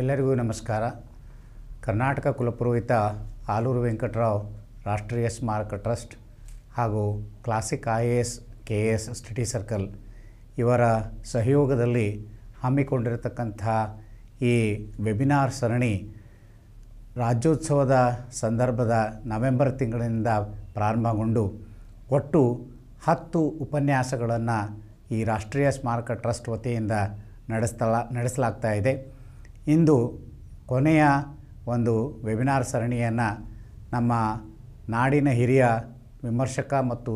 ಎಲ್ಲರಿಗೂ ನಮಸ್ಕಾರ ಕರ್ನಾಟಕ ಕುಲಪುರೋಹಿತ ಆಲೂರು ವೆಂಕಟರಾವ್ ರಾಷ್ಟ್ರೀಯ ಸ್ಮಾರಕ ಟ್ರಸ್ಟ್ ಹಾಗೂ classic I A S K A S study circle ಇವರ ಸಹಯೋಗದಲ್ಲಿ ಹಮ್ಮಿಕೊಂಡಿರತಕ್ಕಂಥ ಈ ವೆಬಿನಾರ್ ಸರಣಿ ರಾಜ್ಯೋತ್ಸವದ ಸಂದರ್ಭದ ನವೆಂಬರ್ ತಿಂಗಳಿನಿಂದ ಪ್ರಾರಂಭಗೊಂಡು ಒಟ್ಟು ಹತ್ತು ಉಪನ್ಯಾಸಗಳನ್ನು ಈ ರಾಷ್ಟ್ರೀಯ ಸ್ಮಾರಕ ಟ್ರಸ್ಟ್ ವತಿಯಿಂದ ನಡೆಸ್ತಲ ನಡೆಸಲಾಗ್ತಾ ಇದೆ ಇಂದು ಕೊನೆಯ ಒಂದು ವೆಬಿನಾರ್ ಸರಣಿಯನ್ನು ನಮ್ಮ ನಾಡಿನ ಹಿರಿಯ ವಿಮರ್ಶಕ ಮತ್ತು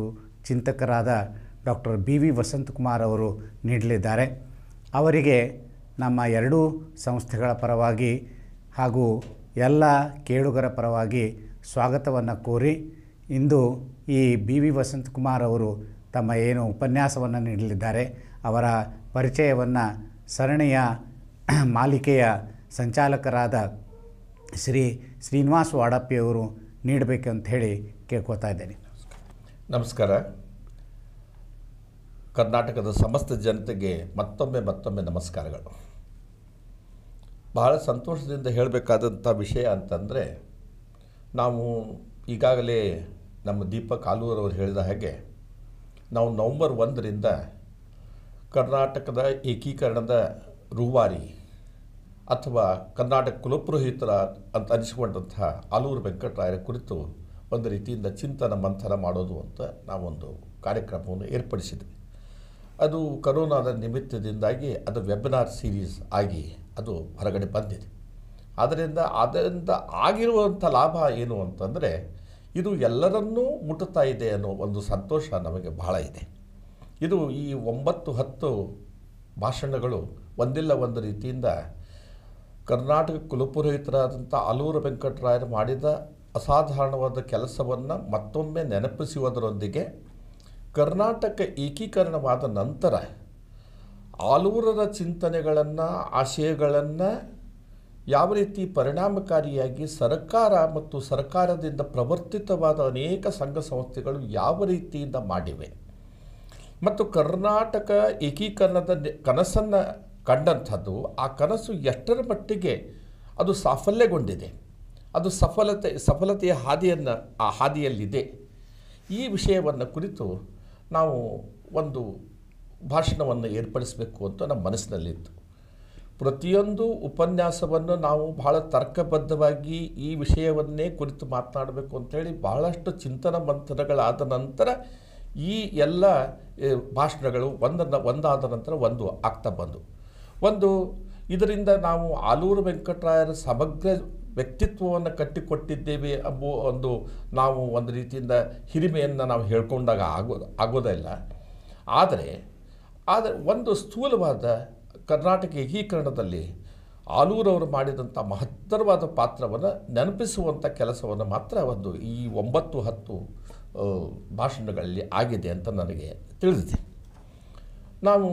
ಚಿಂತಕರಾದ ಡಾಕ್ಟರ್ ಬಿ ವಿ ವಸಂತಕುಮಾರ್ ಅವರು ನೀಡಲಿದ್ದಾರೆ ಅವರಿಗೆ ನಮ್ಮ ಎರಡೂ ಸಂಸ್ಥೆಗಳ ಪರವಾಗಿ ಹಾಗೂ ಎಲ್ಲ ಕೇಳುಗರ ಪರವಾಗಿ ಸ್ವಾಗತವನ್ನು ಕೋರಿ ಇಂದು ಈ ಬಿ ವಿ ವಸಂತಕುಮಾರ್ ಅವರು ತಮ್ಮ ಏನು ಉಪನ್ಯಾಸವನ್ನು ನೀಡಲಿದ್ದಾರೆ ಅವರ ಪರಿಚಯವನ್ನು ಸರಣಿಯ ಮಾಲಿಕೆಯ ಸಂಚಾಲಕರಾದ ಶ್ರೀ ಶ್ರೀನಿವಾಸ್ ವಾಡಪ್ಪಿಯವರು ಅಂತ ಹೇಳಿ ಕೇಳ್ಕೊತಾ ಇದ್ದೇನೆ ನಮಸ್ಕಾರ ಕರ್ನಾಟಕದ ಸಮಸ್ತ ಜನತೆಗೆ ಮತ್ತೊಮ್ಮೆ ಮತ್ತೊಮ್ಮೆ ನಮಸ್ಕಾರಗಳು ಬಹಳ ಸಂತೋಷದಿಂದ ಹೇಳಬೇಕಾದಂಥ ವಿಷಯ ಅಂತಂದರೆ ನಾವು ಈಗಾಗಲೇ ನಮ್ಮ ದೀಪಕ್ ಆಲೂರವರು ಹೇಳಿದ ಹಾಗೆ ನಾವು ನವಂಬರ್ ಒಂದರಿಂದ ಕರ್ನಾಟಕದ ಏಕೀಕರಣದ ರೂವಾರಿ ಅಥವಾ ಕರ್ನಾಟಕ ಕುಲಪುರೋಹಿತರ ಅಂತ ಅನಿಸಿಕೊಂಡಂತಹ ಆಲೂರು ವೆಂಕಟರಾಯರ ಕುರಿತು ಒಂದು ರೀತಿಯಿಂದ ಚಿಂತನ ಮಂಥನ ಮಾಡೋದು ಅಂತ ನಾವೊಂದು ಕಾರ್ಯಕ್ರಮವನ್ನು ಏರ್ಪಡಿಸಿದ್ವಿ ಅದು ಕರೋನಾದ ನಿಮಿತ್ತದಿಂದಾಗಿ ಅದು ವೆಬಿನಾರ್ ಸೀರೀಸ್ ಆಗಿ ಅದು ಹೊರಗಡೆ ಬಂದಿದೆ ಆದ್ದರಿಂದ ಅದರಿಂದ ಆಗಿರುವಂಥ ಲಾಭ ಏನು ಅಂತಂದರೆ ಇದು ಎಲ್ಲರನ್ನೂ ಮುಟ್ಟುತ್ತಾ ಇದೆ ಅನ್ನೋ ಒಂದು ಸಂತೋಷ ನಮಗೆ ಬಹಳ ಇದೆ ಇದು ಈ ಒಂಬತ್ತು ಹತ್ತು ಭಾಷಣಗಳು ಒಂದಿಲ್ಲ ಒಂದು ರೀತಿಯಿಂದ ಕರ್ನಾಟಕ ಕುಲಪುರೋಹಿತರಾದಂಥ ಆಲೂರು ವೆಂಕಟರಾಯರು ಮಾಡಿದ ಅಸಾಧಾರಣವಾದ ಕೆಲಸವನ್ನು ಮತ್ತೊಮ್ಮೆ ನೆನಪಿಸುವುದರೊಂದಿಗೆ ಕರ್ನಾಟಕ ಏಕೀಕರಣವಾದ ನಂತರ ಆಲೂರರ ಚಿಂತನೆಗಳನ್ನು ಆಶಯಗಳನ್ನು ಯಾವ ರೀತಿ ಪರಿಣಾಮಕಾರಿಯಾಗಿ ಸರ್ಕಾರ ಮತ್ತು ಸರ್ಕಾರದಿಂದ ಪ್ರವರ್ತಿತವಾದ ಅನೇಕ ಸಂಘ ಸಂಸ್ಥೆಗಳು ಯಾವ ರೀತಿಯಿಂದ ಮಾಡಿವೆ ಮತ್ತು ಕರ್ನಾಟಕ ಏಕೀಕರಣದ ಕನಸನ್ನು ಕಂಡಂಥದ್ದು ಆ ಕನಸು ಎಷ್ಟರ ಮಟ್ಟಿಗೆ ಅದು ಸಾಫಲ್ಯಗೊಂಡಿದೆ ಅದು ಸಫಲತೆ ಸಫಲತೆಯ ಹಾದಿಯನ್ನು ಆ ಹಾದಿಯಲ್ಲಿದೆ ಈ ವಿಷಯವನ್ನು ಕುರಿತು ನಾವು ಒಂದು ಭಾಷಣವನ್ನು ಏರ್ಪಡಿಸಬೇಕು ಅಂತ ನಮ್ಮ ಮನಸ್ಸಿನಲ್ಲಿತ್ತು ಪ್ರತಿಯೊಂದು ಉಪನ್ಯಾಸವನ್ನು ನಾವು ಬಹಳ ತರ್ಕಬದ್ಧವಾಗಿ ಈ ವಿಷಯವನ್ನೇ ಕುರಿತು ಮಾತನಾಡಬೇಕು ಅಂತೇಳಿ ಬಹಳಷ್ಟು ಚಿಂತನ ಮಂಥನಗಳಾದ ನಂತರ ಈ ಎಲ್ಲ ಭಾಷಣಗಳು ಒಂದನ್ನು ಒಂದಾದ ನಂತರ ಒಂದು ಆಗ್ತಾ ಬಂದು ಒಂದು ಇದರಿಂದ ನಾವು ಆಲೂರು ವೆಂಕಟರಾಯರ ಸಮಗ್ರ ವ್ಯಕ್ತಿತ್ವವನ್ನು ಕಟ್ಟಿಕೊಟ್ಟಿದ್ದೇವೆ ಎಂಬ ಒಂದು ನಾವು ಒಂದು ರೀತಿಯಿಂದ ಹಿರಿಮೆಯನ್ನು ನಾವು ಹೇಳ್ಕೊಂಡಾಗ ಆಗೋ ಆಗೋದಿಲ್ಲ ಆದರೆ ಆದರೆ ಒಂದು ಸ್ಥೂಲವಾದ ಕರ್ನಾಟಕ ಏಕೀಕರಣದಲ್ಲಿ ಆಲೂರವರು ಮಾಡಿದಂಥ ಮಹತ್ತರವಾದ ಪಾತ್ರವನ್ನು ನೆನಪಿಸುವಂಥ ಕೆಲಸವನ್ನು ಮಾತ್ರ ಒಂದು ಈ ಒಂಬತ್ತು ಹತ್ತು ಭಾಷಣಗಳಲ್ಲಿ ಆಗಿದೆ ಅಂತ ನನಗೆ ತಿಳಿದಿದೆ ನಾವು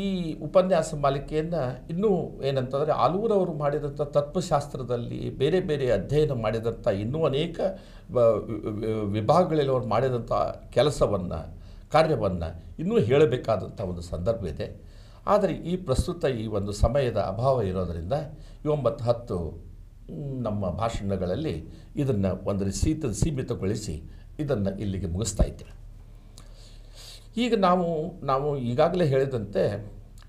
ಈ ಉಪನ್ಯಾಸ ಮಾಲಿಕೆಯನ್ನು ಇನ್ನೂ ಏನಂತಂದರೆ ಆಲೂರವರು ಮಾಡಿದಂಥ ತತ್ವಶಾಸ್ತ್ರದಲ್ಲಿ ಬೇರೆ ಬೇರೆ ಅಧ್ಯಯನ ಮಾಡಿದಂಥ ಇನ್ನೂ ಅನೇಕ ವಿಭಾಗಗಳಲ್ಲಿ ಅವರು ಮಾಡಿದಂಥ ಕೆಲಸವನ್ನು ಕಾರ್ಯವನ್ನು ಇನ್ನೂ ಹೇಳಬೇಕಾದಂಥ ಒಂದು ಸಂದರ್ಭ ಇದೆ ಆದರೆ ಈ ಪ್ರಸ್ತುತ ಈ ಒಂದು ಸಮಯದ ಅಭಾವ ಇರೋದರಿಂದ ಈ ಒಂಬತ್ತು ಹತ್ತು ನಮ್ಮ ಭಾಷಣಗಳಲ್ಲಿ ಇದನ್ನು ಒಂದು ಸೀತ ಸೀಮಿತಗೊಳಿಸಿ ಇದನ್ನು ಇಲ್ಲಿಗೆ ಮುಗಿಸ್ತಾ ಇದ್ದೇವೆ ಈಗ ನಾವು ನಾವು ಈಗಾಗಲೇ ಹೇಳಿದಂತೆ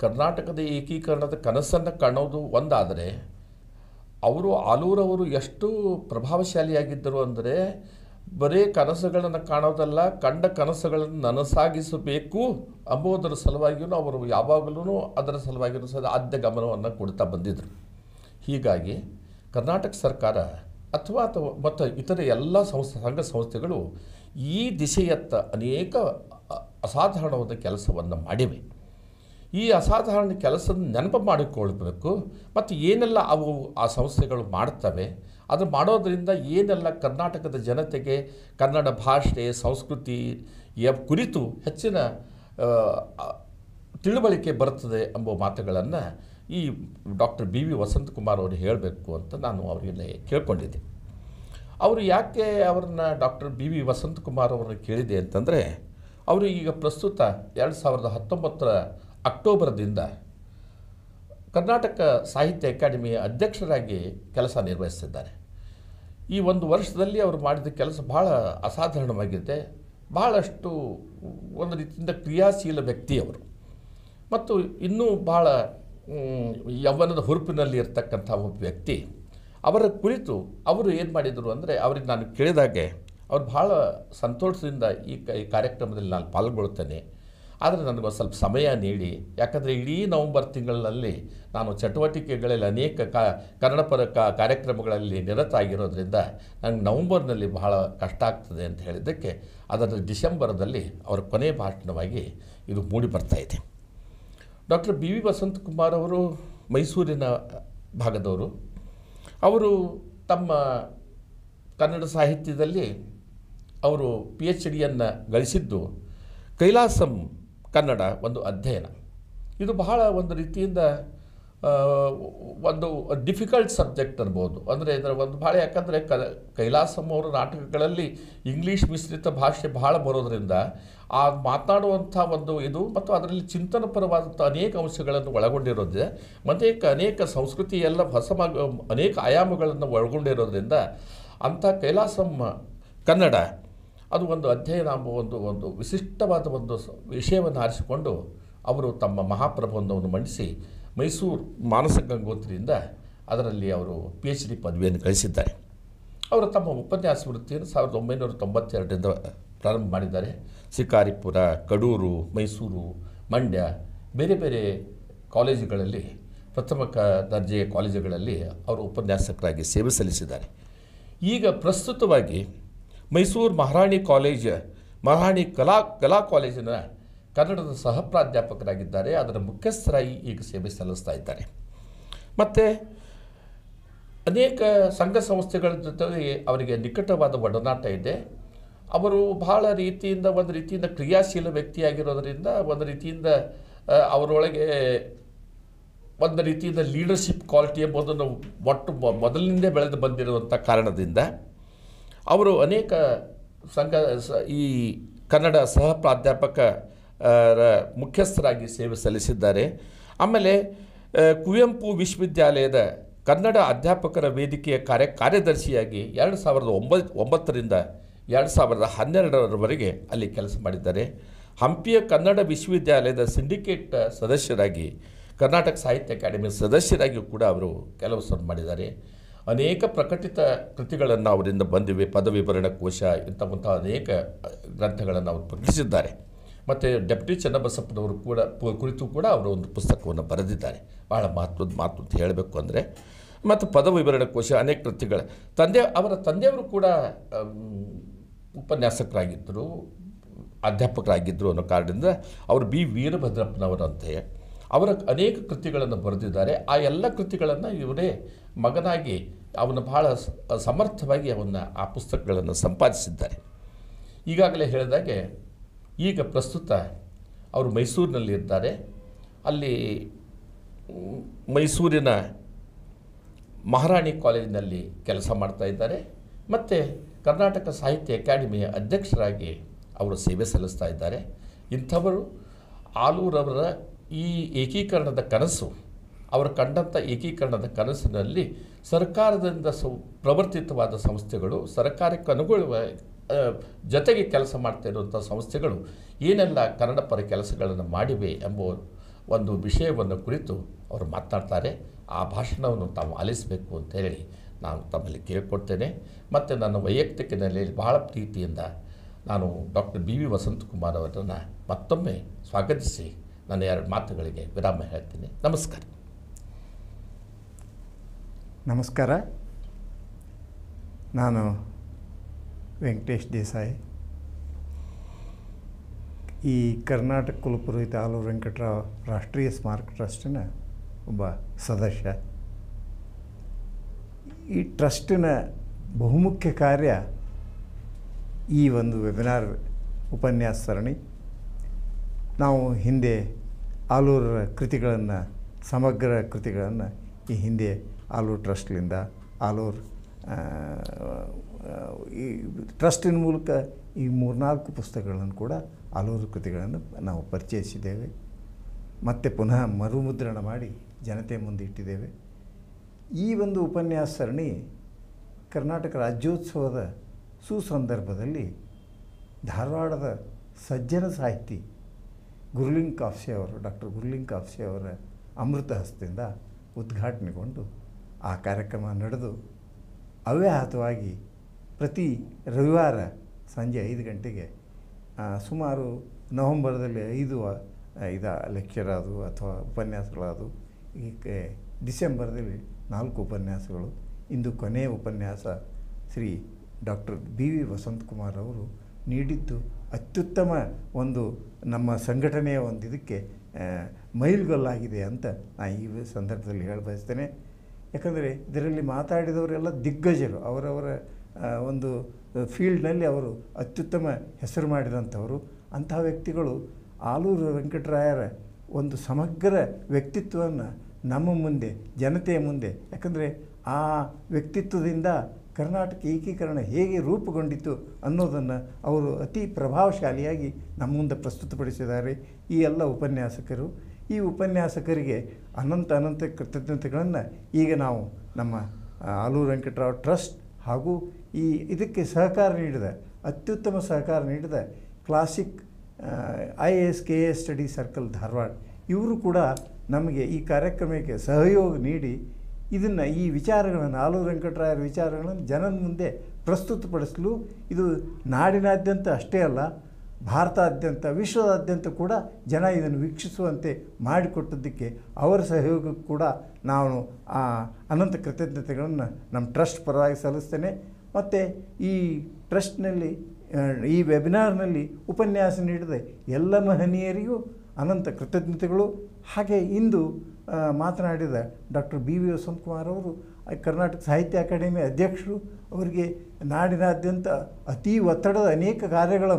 ಕರ್ನಾಟಕದ ಏಕೀಕರಣದ ಕನಸನ್ನು ಕಾಣೋದು ಒಂದಾದರೆ ಅವರು ಆಲೂರವರು ಎಷ್ಟು ಪ್ರಭಾವಶಾಲಿಯಾಗಿದ್ದರು ಅಂದರೆ ಬರೀ ಕನಸುಗಳನ್ನು ಕಾಣೋದಲ್ಲ ಕಂಡ ಕನಸುಗಳನ್ನು ನನಸಾಗಿಸಬೇಕು ಅಂಬೋದರ ಸಲುವಾಗಿಯೂ ಅವರು ಯಾವಾಗಲೂ ಅದರ ಸಲುವಾಗಿಯೂ ಸಹ ಆದ್ಯ ಗಮನವನ್ನು ಕೊಡ್ತಾ ಬಂದಿದ್ದರು ಹೀಗಾಗಿ ಕರ್ನಾಟಕ ಸರ್ಕಾರ ಅಥವಾ ಅಥವಾ ಮತ್ತು ಇತರ ಎಲ್ಲ ಸಂಸ್ಥೆ ಸಂಘ ಸಂಸ್ಥೆಗಳು ಈ ದಿಶೆಯತ್ತ ಅನೇಕ ಅಸಾಧಾರಣವಾದ ಕೆಲಸವನ್ನು ಮಾಡಿವೆ ಈ ಅಸಾಧಾರಣ ಕೆಲಸದ ನೆನಪು ಮಾಡಿಕೊಳ್ಬೇಕು ಮತ್ತು ಏನೆಲ್ಲ ಅವು ಆ ಸಂಸ್ಥೆಗಳು ಮಾಡ್ತವೆ ಅದು ಮಾಡೋದರಿಂದ ಏನೆಲ್ಲ ಕರ್ನಾಟಕದ ಜನತೆಗೆ ಕನ್ನಡ ಭಾಷೆ ಸಂಸ್ಕೃತಿ ಯ ಕುರಿತು ಹೆಚ್ಚಿನ ತಿಳುವಳಿಕೆ ಬರುತ್ತದೆ ಎಂಬ ಮಾತುಗಳನ್ನು ಈ ಡಾಕ್ಟರ್ ಬಿ ವಿ ವಸಂತಕುಮಾರ್ ಅವರು ಹೇಳಬೇಕು ಅಂತ ನಾನು ಅವರಿಗೆ ಕೇಳ್ಕೊಂಡಿದ್ದೆ ಅವರು ಯಾಕೆ ಅವ್ರನ್ನ ಡಾಕ್ಟರ್ ಬಿ ವಿ ವಸಂತಕುಮಾರ್ ಅವರನ್ನು ಕೇಳಿದೆ ಅಂತಂದರೆ ಅವರು ಈಗ ಪ್ರಸ್ತುತ ಎರಡು ಸಾವಿರದ ಹತ್ತೊಂಬತ್ತರ ಅಕ್ಟೋಬರ್ದಿಂದ ಕರ್ನಾಟಕ ಸಾಹಿತ್ಯ ಅಕಾಡೆಮಿಯ ಅಧ್ಯಕ್ಷರಾಗಿ ಕೆಲಸ ನಿರ್ವಹಿಸಿದ್ದಾರೆ ಈ ಒಂದು ವರ್ಷದಲ್ಲಿ ಅವರು ಮಾಡಿದ ಕೆಲಸ ಬಹಳ ಅಸಾಧಾರಣವಾಗಿದೆ ಬಹಳಷ್ಟು ಒಂದು ರೀತಿಯಿಂದ ಕ್ರಿಯಾಶೀಲ ವ್ಯಕ್ತಿಯವರು ಮತ್ತು ಇನ್ನೂ ಬಹಳ ಯೌವನದ ಹುರುಪಿನಲ್ಲಿ ಇರತಕ್ಕಂಥ ಒಬ್ಬ ವ್ಯಕ್ತಿ ಅವರ ಕುರಿತು ಅವರು ಏನು ಮಾಡಿದರು ಅಂದರೆ ಅವ್ರಿಗೆ ನಾನು ಕೇಳಿದಾಗೆ ಅವ್ರು ಭಾಳ ಸಂತೋಷದಿಂದ ಈ ಈ ಕಾರ್ಯಕ್ರಮದಲ್ಲಿ ನಾನು ಪಾಲ್ಗೊಳ್ತೇನೆ ಆದರೆ ನನಗೊಂದು ಸ್ವಲ್ಪ ಸಮಯ ನೀಡಿ ಯಾಕಂದರೆ ಇಡೀ ನವಂಬರ್ ತಿಂಗಳಲ್ಲಿ ನಾನು ಚಟುವಟಿಕೆಗಳಲ್ಲಿ ಅನೇಕ ಕಾ ಕನ್ನಡಪರ ಕಾರ್ಯಕ್ರಮಗಳಲ್ಲಿ ನಿರತಾಗಿರೋದ್ರಿಂದ ನನಗೆ ನವಂಬರ್ನಲ್ಲಿ ಬಹಳ ಕಷ್ಟ ಆಗ್ತದೆ ಅಂತ ಹೇಳಿದ್ದಕ್ಕೆ ಅದರ ಡಿಸೆಂಬರ್ದಲ್ಲಿ ಅವರ ಕೊನೆ ಭಾಷಣವಾಗಿ ಇದು ಮೂಡಿ ಬರ್ತಾ ಇದೆ ಡಾಕ್ಟರ್ ಬಿ ವಿ ವಸಂತಕುಮಾರ್ ಅವರು ಮೈಸೂರಿನ ಭಾಗದವರು ಅವರು ತಮ್ಮ ಕನ್ನಡ ಸಾಹಿತ್ಯದಲ್ಲಿ ಅವರು ಪಿ ಎಚ್ ಡಿಯನ್ನು ಗಳಿಸಿದ್ದು ಕೈಲಾಸಂ ಕನ್ನಡ ಒಂದು ಅಧ್ಯಯನ ಇದು ಬಹಳ ಒಂದು ರೀತಿಯಿಂದ ಒಂದು ಡಿಫಿಕಲ್ಟ್ ಸಬ್ಜೆಕ್ಟ್ ಅನ್ಬೋದು ಅಂದರೆ ಇದರ ಒಂದು ಭಾಳ ಯಾಕಂದರೆ ಕ ಕೈಲಾಸಂ ಅವರ ನಾಟಕಗಳಲ್ಲಿ ಇಂಗ್ಲೀಷ್ ಮಿಶ್ರಿತ ಭಾಷೆ ಬಹಳ ಬರೋದರಿಂದ ಆ ಮಾತನಾಡುವಂಥ ಒಂದು ಇದು ಮತ್ತು ಅದರಲ್ಲಿ ಚಿಂತನಪರವಾದಂಥ ಅನೇಕ ಅಂಶಗಳನ್ನು ಒಳಗೊಂಡಿರೋದಿದೆ ಮತ್ತು ಅನೇಕ ಸಂಸ್ಕೃತಿ ಎಲ್ಲ ಹೊಸ ಅನೇಕ ಆಯಾಮಗಳನ್ನು ಒಳಗೊಂಡಿರೋದ್ರಿಂದ ಅಂಥ ಕೈಲಾಸಂ ಕನ್ನಡ ಅದು ಒಂದು ಅಧ್ಯಯನ ಒಂದು ಒಂದು ವಿಶಿಷ್ಟವಾದ ಒಂದು ವಿಷಯವನ್ನು ಆರಿಸಿಕೊಂಡು ಅವರು ತಮ್ಮ ಮಹಾಪ್ರಬಂಧವನ್ನು ಮಂಡಿಸಿ ಮೈಸೂರು ಮಾನಸ ಗಂಗೋತ್ರಿಯಿಂದ ಅದರಲ್ಲಿ ಅವರು ಪಿ ಎಚ್ ಡಿ ಪದವಿಯನ್ನು ಗಳಿಸಿದ್ದಾರೆ ಅವರು ತಮ್ಮ ಉಪನ್ಯಾಸ ವೃತ್ತಿಯನ್ನು ಸಾವಿರದ ಒಂಬೈನೂರ ತೊಂಬತ್ತೆರಡರಿಂದ ಪ್ರಾರಂಭ ಮಾಡಿದ್ದಾರೆ ಶಿಕಾರಿಪುರ ಕಡೂರು ಮೈಸೂರು ಮಂಡ್ಯ ಬೇರೆ ಬೇರೆ ಕಾಲೇಜುಗಳಲ್ಲಿ ಪ್ರಥಮ ಕ ದರ್ಜೆಯ ಕಾಲೇಜುಗಳಲ್ಲಿ ಅವರು ಉಪನ್ಯಾಸಕರಾಗಿ ಸೇವೆ ಸಲ್ಲಿಸಿದ್ದಾರೆ ಈಗ ಪ್ರಸ್ತುತವಾಗಿ ಮೈಸೂರು ಮಹಾರಾಣಿ ಕಾಲೇಜ್ ಮಹಾರಾಣಿ ಕಲಾ ಕಲಾ ಕಾಲೇಜಿನ ಕನ್ನಡದ ಸಹ ಪ್ರಾಧ್ಯಾಪಕರಾಗಿದ್ದಾರೆ ಅದರ ಮುಖ್ಯಸ್ಥರಾಗಿ ಈಗ ಸೇವೆ ಸಲ್ಲಿಸ್ತಾ ಇದ್ದಾರೆ ಮತ್ತು ಅನೇಕ ಸಂಘ ಸಂಸ್ಥೆಗಳ ಜೊತೆಗೆ ಅವರಿಗೆ ನಿಕಟವಾದ ಒಡನಾಟ ಇದೆ ಅವರು ಬಹಳ ರೀತಿಯಿಂದ ಒಂದು ರೀತಿಯಿಂದ ಕ್ರಿಯಾಶೀಲ ವ್ಯಕ್ತಿಯಾಗಿರೋದರಿಂದ ಒಂದು ರೀತಿಯಿಂದ ಅವರೊಳಗೆ ಒಂದು ರೀತಿಯಿಂದ ಲೀಡರ್ಶಿಪ್ ಕ್ವಾಲಿಟಿ ಎಂಬುದನ್ನು ಒಟ್ಟು ಮೊದಲಿನಿಂದ ಬೆಳೆದು ಬಂದಿರುವಂಥ ಕಾರಣದಿಂದ ಅವರು ಅನೇಕ ಸಂಘ ಈ ಕನ್ನಡ ಸಹ ಪ್ರಾಧ್ಯಾಪಕ ಮುಖ್ಯಸ್ಥರಾಗಿ ಸೇವೆ ಸಲ್ಲಿಸಿದ್ದಾರೆ ಆಮೇಲೆ ಕುವೆಂಪು ವಿಶ್ವವಿದ್ಯಾಲಯದ ಕನ್ನಡ ಅಧ್ಯಾಪಕರ ವೇದಿಕೆಯ ಕಾರ್ಯ ಕಾರ್ಯದರ್ಶಿಯಾಗಿ ಎರಡು ಸಾವಿರದ ಒಂಬತ್ತು ಒಂಬತ್ತರಿಂದ ಎರಡು ಸಾವಿರದ ಹನ್ನೆರಡರವರೆಗೆ ಅಲ್ಲಿ ಕೆಲಸ ಮಾಡಿದ್ದಾರೆ ಹಂಪಿಯ ಕನ್ನಡ ವಿಶ್ವವಿದ್ಯಾಲಯದ ಸಿಂಡಿಕೇಟ್ ಸದಸ್ಯರಾಗಿ ಕರ್ನಾಟಕ ಸಾಹಿತ್ಯ ಅಕಾಡೆಮಿ ಸದಸ್ಯರಾಗಿಯೂ ಕೂಡ ಅವರು ಕೆಲಸ ಮಾಡಿದ್ದಾರೆ ಅನೇಕ ಪ್ರಕಟಿತ ಕೃತಿಗಳನ್ನು ಅವರಿಂದ ಬಂದಿವೆ ಪದವಿಭರಣ ಕೋಶ ಇಂಥ ಅನೇಕ ಗ್ರಂಥಗಳನ್ನು ಅವರು ಪ್ರಕಟಿಸಿದ್ದಾರೆ ಮತ್ತು ಡೆಪ್ಟಿ ಚನ್ನಬಸಪ್ಪನವರು ಕೂಡ ಕುರಿತು ಕೂಡ ಅವರು ಒಂದು ಪುಸ್ತಕವನ್ನು ಬರೆದಿದ್ದಾರೆ ಭಾಳ ಮಹತ್ವದ ಮಾತು ಅಂತ ಹೇಳಬೇಕು ಅಂದರೆ ಮತ್ತು ಪದವಿಭರಣ ಕೋಶ ಅನೇಕ ಕೃತಿಗಳ ತಂದೆ ಅವರ ತಂದೆಯವರು ಕೂಡ ಉಪನ್ಯಾಸಕರಾಗಿದ್ದರು ಅಧ್ಯಾಪಕರಾಗಿದ್ದರು ಅನ್ನೋ ಕಾರಣದಿಂದ ಅವರು ಬಿ ವೀರಭದ್ರಪ್ಪನವರಂತೆ ಅವರ ಅನೇಕ ಕೃತಿಗಳನ್ನು ಬರೆದಿದ್ದಾರೆ ಆ ಎಲ್ಲ ಕೃತಿಗಳನ್ನು ಇವರೇ ಮಗನಾಗಿ ಅವನು ಬಹಳ ಸಮರ್ಥವಾಗಿ ಅವನ ಆ ಪುಸ್ತಕಗಳನ್ನು ಸಂಪಾದಿಸಿದ್ದಾರೆ ಈಗಾಗಲೇ ಹೇಳಿದಾಗೆ ಈಗ ಪ್ರಸ್ತುತ ಅವರು ಮೈಸೂರಿನಲ್ಲಿ ಇದ್ದಾರೆ ಅಲ್ಲಿ ಮೈಸೂರಿನ ಮಹಾರಾಣಿ ಕಾಲೇಜಿನಲ್ಲಿ ಕೆಲಸ ಮಾಡ್ತಾ ಇದ್ದಾರೆ ಮತ್ತು ಕರ್ನಾಟಕ ಸಾಹಿತ್ಯ ಅಕಾಡೆಮಿಯ ಅಧ್ಯಕ್ಷರಾಗಿ ಅವರು ಸೇವೆ ಸಲ್ಲಿಸ್ತಾ ಇದ್ದಾರೆ ಇಂಥವರು ಆಲೂರವರ ಈ ಏಕೀಕರಣದ ಕನಸು ಅವರು ಕಂಡಂಥ ಏಕೀಕರಣದ ಕನಸಿನಲ್ಲಿ ಸರ್ಕಾರದಿಂದ ಪ್ರವರ್ತಿತವಾದ ಸಂಸ್ಥೆಗಳು ಸರ್ಕಾರಕ್ಕೆ ಅನುಗುಣವ ಜೊತೆಗೆ ಕೆಲಸ ಮಾಡ್ತಾ ಇರುವಂಥ ಸಂಸ್ಥೆಗಳು ಏನೆಲ್ಲ ಕನ್ನಡ ಪರ ಕೆಲಸಗಳನ್ನು ಮಾಡಿವೆ ಎಂಬ ಒಂದು ವಿಷಯವನ್ನು ಕುರಿತು ಅವರು ಮಾತನಾಡ್ತಾರೆ ಆ ಭಾಷಣವನ್ನು ತಾವು ಆಲಿಸಬೇಕು ಅಂತ ಹೇಳಿ ನಾನು ತಮ್ಮಲ್ಲಿ ಕೇಳಿಕೊಡ್ತೇನೆ ಮತ್ತು ನನ್ನ ವೈಯಕ್ತಿಕ ನೆಲೆಯಲ್ಲಿ ಬಹಳ ಪ್ರೀತಿಯಿಂದ ನಾನು ಡಾಕ್ಟರ್ ಬಿ ವಿ ವಸಂತಕುಮಾರ್ ಅವರನ್ನು ಮತ್ತೊಮ್ಮೆ ಸ್ವಾಗತಿಸಿ ನನ್ನ ಎರಡು ಮಾತುಗಳಿಗೆ ವಿರಾಮ ಹೇಳ್ತೀನಿ ನಮಸ್ಕಾರ ನಮಸ್ಕಾರ ನಾನು ವೆಂಕಟೇಶ್ ದೇಸಾಯಿ ಈ ಕರ್ನಾಟಕ ಕುಲಪುರೋಹಿತ ಆಲೂರು ವೆಂಕಟರಾವ್ ರಾಷ್ಟ್ರೀಯ ಸ್ಮಾರಕ ಟ್ರಸ್ಟಿನ ಒಬ್ಬ ಸದಸ್ಯ ಈ ಟ್ರಸ್ಟಿನ ಬಹುಮುಖ್ಯ ಕಾರ್ಯ ಈ ಒಂದು ವೆಬಿನಾರ್ ಉಪನ್ಯಾಸ ಸರಣಿ ನಾವು ಹಿಂದೆ ಆಲೂರ ಕೃತಿಗಳನ್ನು ಸಮಗ್ರ ಕೃತಿಗಳನ್ನು ಈ ಹಿಂದೆ ಆಲೂರು ಟ್ರಸ್ಟ್ಲಿಂದ ಆಲೂರು ಈ ಟ್ರಸ್ಟಿನ ಮೂಲಕ ಈ ಮೂರ್ನಾಲ್ಕು ಪುಸ್ತಕಗಳನ್ನು ಕೂಡ ಆಲೂರು ಕೃತಿಗಳನ್ನು ನಾವು ಪರಿಚಯಿಸಿದ್ದೇವೆ ಮತ್ತೆ ಪುನಃ ಮರುಮುದ್ರಣ ಮಾಡಿ ಜನತೆ ಮುಂದೆ ಇಟ್ಟಿದ್ದೇವೆ ಈ ಒಂದು ಉಪನ್ಯಾಸ ಸರಣಿ ಕರ್ನಾಟಕ ರಾಜ್ಯೋತ್ಸವದ ಸುಸಂದರ್ಭದಲ್ಲಿ ಧಾರವಾಡದ ಸಜ್ಜನ ಸಾಹಿತಿ ಗುರುಲಿಂಗ್ ಕಾಫ್ಸೆ ಅವರು ಡಾಕ್ಟರ್ ಗುರುಲಿಂಗ್ ಕಾಫ್ಸೆ ಅವರ ಅಮೃತ ಹಸ್ತದಿಂದ ಉದ್ಘಾಟನೆಗೊಂಡು ಆ ಕಾರ್ಯಕ್ರಮ ನಡೆದು ಅವ್ಯಾಹತವಾಗಿ ಪ್ರತಿ ರವಿವಾರ ಸಂಜೆ ಐದು ಗಂಟೆಗೆ ಸುಮಾರು ನವೆಂಬರ್ದಲ್ಲಿ ಐದು ಇದ ಲೆಕ್ಚರ್ ಅಥವಾ ಉಪನ್ಯಾಸಗಳಾದವು ಈಕೆ ಡಿಸೆಂಬರ್ದಲ್ಲಿ ನಾಲ್ಕು ಉಪನ್ಯಾಸಗಳು ಇಂದು ಕೊನೆಯ ಉಪನ್ಯಾಸ Shri doctor B V Vasanthakumar ಅವರು ನೀಡಿದ್ದು ಅತ್ಯುತ್ತಮ ಒಂದು ನಮ್ಮ ಸಂಘಟನೆಯ ಒಂದು ಇದಕ್ಕೆ ಮೈಲುಗೊಲ್ಲಾಗಿದೆ ಅಂತ ನಾನು ಈ ಸಂದರ್ಭದಲ್ಲಿ ಹೇಳಬಯಸ್ತೇನೆ ಯಾಕಂದರೆ ಇದರಲ್ಲಿ ಮಾತಾಡಿದವರೆಲ್ಲ ದಿಗ್ಗಜರು ಅವರವರ ಒಂದು ಫೀಲ್ಡ್ನಲ್ಲಿ ಅವರು ಅತ್ಯುತ್ತಮ ಹೆಸರು ಮಾಡಿದಂಥವರು ಅಂತಹ ವ್ಯಕ್ತಿಗಳು ಆಲೂರು ವೆಂಕಟರಾಯರ ಒಂದು ಸಮಗ್ರ ವ್ಯಕ್ತಿತ್ವವನ್ನು ನಮ್ಮ ಮುಂದೆ ಜನತೆಯ ಮುಂದೆ ಯಾಕಂದರೆ ಆ ವ್ಯಕ್ತಿತ್ವದಿಂದ ಕರ್ನಾಟಕ ಏಕೀಕರಣ ಹೇಗೆ ರೂಪುಗೊಂಡಿತ್ತು ಅನ್ನೋದನ್ನು ಅವರು ಅತಿ ಪ್ರಭಾವಶಾಲಿಯಾಗಿ ನಮ್ಮ ಮುಂದೆ ಪ್ರಸ್ತುತಪಡಿಸಿದ್ದಾರೆ ಈ ಎಲ್ಲ ಉಪನ್ಯಾಸಕರು ಈ ಉಪನ್ಯಾಸಕರಿಗೆ ಅನಂತ ಅನಂತ ಕೃತಜ್ಞತೆಗಳನ್ನು ಈಗ ನಾವು ನಮ್ಮ ಆಲೂರು ವೆಂಕಟರಾವ್ ಟ್ರಸ್ಟ್ ಹಾಗೂ ಈ ಇದಕ್ಕೆ ಸಹಕಾರ ನೀಡಿದ ಅತ್ಯುತ್ತಮ ಸಹಕಾರ ನೀಡಿದ classic I S K S study circle Dharwad ಇವರು ಕೂಡ ನಮಗೆ ಈ ಕಾರ್ಯಕ್ರಮಕ್ಕೆ ಸಹಯೋಗ ನೀಡಿ ಇದನ್ನು ಈ ವಿಚಾರಗಳನ್ನು ಆಲೂರು ವೆಂಕಟರಾಯರ ವಿಚಾರಗಳನ್ನು ಜನನ ಮುಂದೆ ಪ್ರಸ್ತುತಪಡಿಸಲು ಇದು ನಾಡಿನಾದ್ಯಂತ ಅಷ್ಟೇ ಅಲ್ಲ ಭಾರತಾದ್ಯಂತ ವಿಶ್ವದಾದ್ಯಂತ ಕೂಡ ಜನ ಇದನ್ನು ವೀಕ್ಷಿಸುವಂತೆ ಮಾಡಿಕೊಟ್ಟದ್ದಕ್ಕೆ ಅವರ ಸಹಯೋಗಕ್ಕೂ ಕೂಡ ನಾನು ಆ ಅನಂತ ಕೃತಜ್ಞತೆಗಳನ್ನು ನಮ್ಮ ಟ್ರಸ್ಟ್ ಪರವಾಗಿ ಸಲ್ಲಿಸ್ತೇನೆ ಮತ್ತು ಈ ಟ್ರಸ್ಟ್ನಲ್ಲಿ ಈ ವೆಬಿನಾರ್ನಲ್ಲಿ ಉಪನ್ಯಾಸ ನೀಡಿದ ಎಲ್ಲ ಮಹನೀಯರಿಗೂ ಅನಂತ ಕೃತಜ್ಞತೆಗಳು ಹಾಗೆ ಇಂದು ಮಾತನಾಡಿದ ಡಾಕ್ಟರ್ ಬಿ ವಿ ವಸಂತಕುಮಾರ್ ಅವರು ಕರ್ನಾಟಕ ಸಾಹಿತ್ಯ ಅಕಾಡೆಮಿ ಅಧ್ಯಕ್ಷರು ಅವರಿಗೆ ನಾಡಿನಾದ್ಯಂತ ಅತಿ ಒತ್ತಡದ ಅನೇಕ ಕಾರ್ಯಗಳ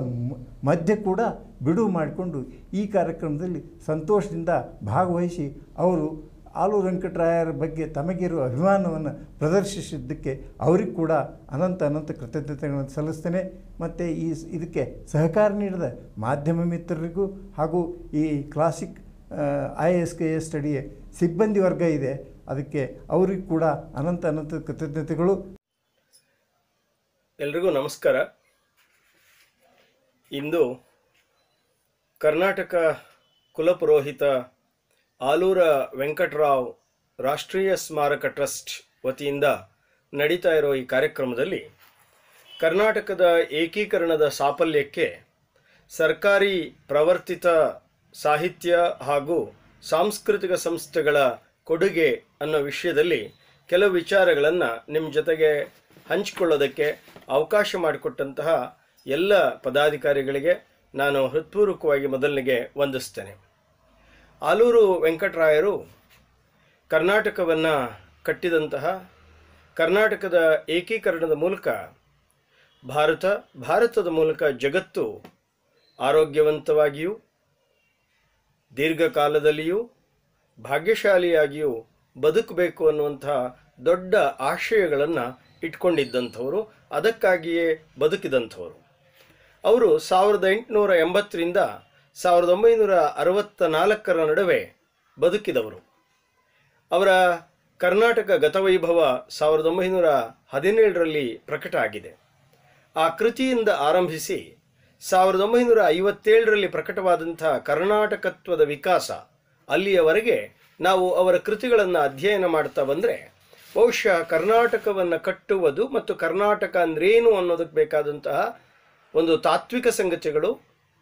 ಮಧ್ಯೆ ಕೂಡ ಬಿಡುವು ಮಾಡಿಕೊಂಡು ಈ ಕಾರ್ಯಕ್ರಮದಲ್ಲಿ ಸಂತೋಷದಿಂದ ಭಾಗವಹಿಸಿ ಅವರು ಆಲು ವೆಂಕಟರಾಯರ ಬಗ್ಗೆ ತಮಗಿರುವ ಅಭಿಮಾನವನ್ನು ಪ್ರದರ್ಶಿಸಿದ್ದಕ್ಕೆ ಅವ್ರಿಗೆ ಕೂಡ ಅನಂತ ಅನಂತ ಕೃತಜ್ಞತೆಗಳನ್ನು ಸಲ್ಲಿಸ್ತೇನೆ ಮತ್ತು ಈ ಇದಕ್ಕೆ ಸಹಕಾರ ನೀಡಿದ ಮಾಧ್ಯಮ ಮಿತ್ರರಿಗೂ ಹಾಗೂ ಈ classic I S K S ಸ್ಟಡಿಯ ಸಿಬ್ಬಂದಿ ವರ್ಗ ಇದೆ ಅದಕ್ಕೆ ಅವರಿಗೂ ಕೂಡ ಅನಂತ ಅನಂತ ಕೃತಜ್ಞತೆಗಳು ಎಲ್ರಿಗೂ ನಮಸ್ಕಾರ ಇಂದು ಕರ್ನಾಟಕ ಕುಲಪುರೋಹಿತ ಆಲೂರ ವೆಂಕಟರಾವ್ ರಾಷ್ಟ್ರೀಯ ಸ್ಮಾರಕ ಟ್ರಸ್ಟ್ ವತಿಯಿಂದ ನಡೀತಾ ಇರೋ ಈ ಕಾರ್ಯಕ್ರಮದಲ್ಲಿ ಕರ್ನಾಟಕದ ಏಕೀಕರಣದ ಸಾಫಲ್ಯಕ್ಕೆ ಸರ್ಕಾರಿ ಪ್ರವರ್ತಿತ ಸಾಹಿತ್ಯ ಹಾಗೂ ಸಾಂಸ್ಕೃತಿಕ ಸಂಸ್ಥೆಗಳ ಕೊಡುಗೆ ಅನ್ನೋ ವಿಷಯದಲ್ಲಿ ಕೆಲವು ವಿಚಾರಗಳನ್ನು ನಿಮ್ಮ ಜೊತೆಗೆ ಹಂಚಿಕೊಳ್ಳೋದಕ್ಕೆ ಅವಕಾಶ ಮಾಡಿಕೊಟ್ಟಂತಹ ಎಲ್ಲ ಪದಾಧಿಕಾರಿಗಳಿಗೆ ನಾನು ಹೃತ್ಪೂರ್ವಕವಾಗಿ ಮೊದಲನಿಗೆ ವಂದಿಸ್ತೇನೆ ಆಲೂರು ವೆಂಕಟರಾಯರು ಕರ್ನಾಟಕವನ್ನು ಕಟ್ಟಿದಂತಹ ಕರ್ನಾಟಕದ ಏಕೀಕರಣದ ಮೂಲಕ ಭಾರತ ಭಾರತದ ಮೂಲಕ ಜಗತ್ತು ಆರೋಗ್ಯವಂತವಾಗಿಯೂ ದೀರ್ಘಕಾಲದಲ್ಲಿಯೂ ಭಾಗ್ಯಶಾಲಿಯಾಗಿಯೂ ಬದುಕಬೇಕು ಅನ್ನುವಂಥ ದೊಡ್ಡ ಆಶಯಗಳನ್ನು ಇಟ್ಕೊಂಡಿದ್ದಂಥವರು ಅದಕ್ಕಾಗಿಯೇ ಬದುಕಿದಂಥವರು ಅವರು ಸಾವಿರದ ಎಂಟುನೂರ ಎಂಬತ್ತರಿಂದ ಸಾವಿರದ ಒಂಬೈನೂರ ಅರವತ್ತ ನಾಲ್ಕರ ನಡುವೆ ಬದುಕಿದವರು ಅವರ ಕರ್ನಾಟಕ ಗತವೈಭವ ಸಾವಿರದ ಒಂಬೈನೂರ ಹದಿನೇಳರಲ್ಲಿ ಪ್ರಕಟ ಆಗಿದೆ ಆ ಕೃತಿಯಿಂದ ಆರಂಭಿಸಿ ಸಾವಿರದ ಒಂಬೈನೂರ ಐವತ್ತೇಳರಲ್ಲಿ ಪ್ರಕಟವಾದಂಥ ಕರ್ನಾಟಕತ್ವದ ವಿಕಾಸ ಅಲ್ಲಿಯವರೆಗೆ ನಾವು ಅವರ ಕೃತಿಗಳನ್ನು ಅಧ್ಯಯನ ಮಾಡ್ತಾ ಬಂದರೆ ಬಹುಶಃ ಕರ್ನಾಟಕವನ್ನು ಕಟ್ಟುವುದು ಮತ್ತು ಕರ್ನಾಟಕ ಅಂದ್ರೇನು ಅನ್ನೋದಕ್ಕೆ ಬೇಕಾದಂತಹ ಒಂದು ತಾತ್ವಿಕ ಸಂಗತಿಗಳು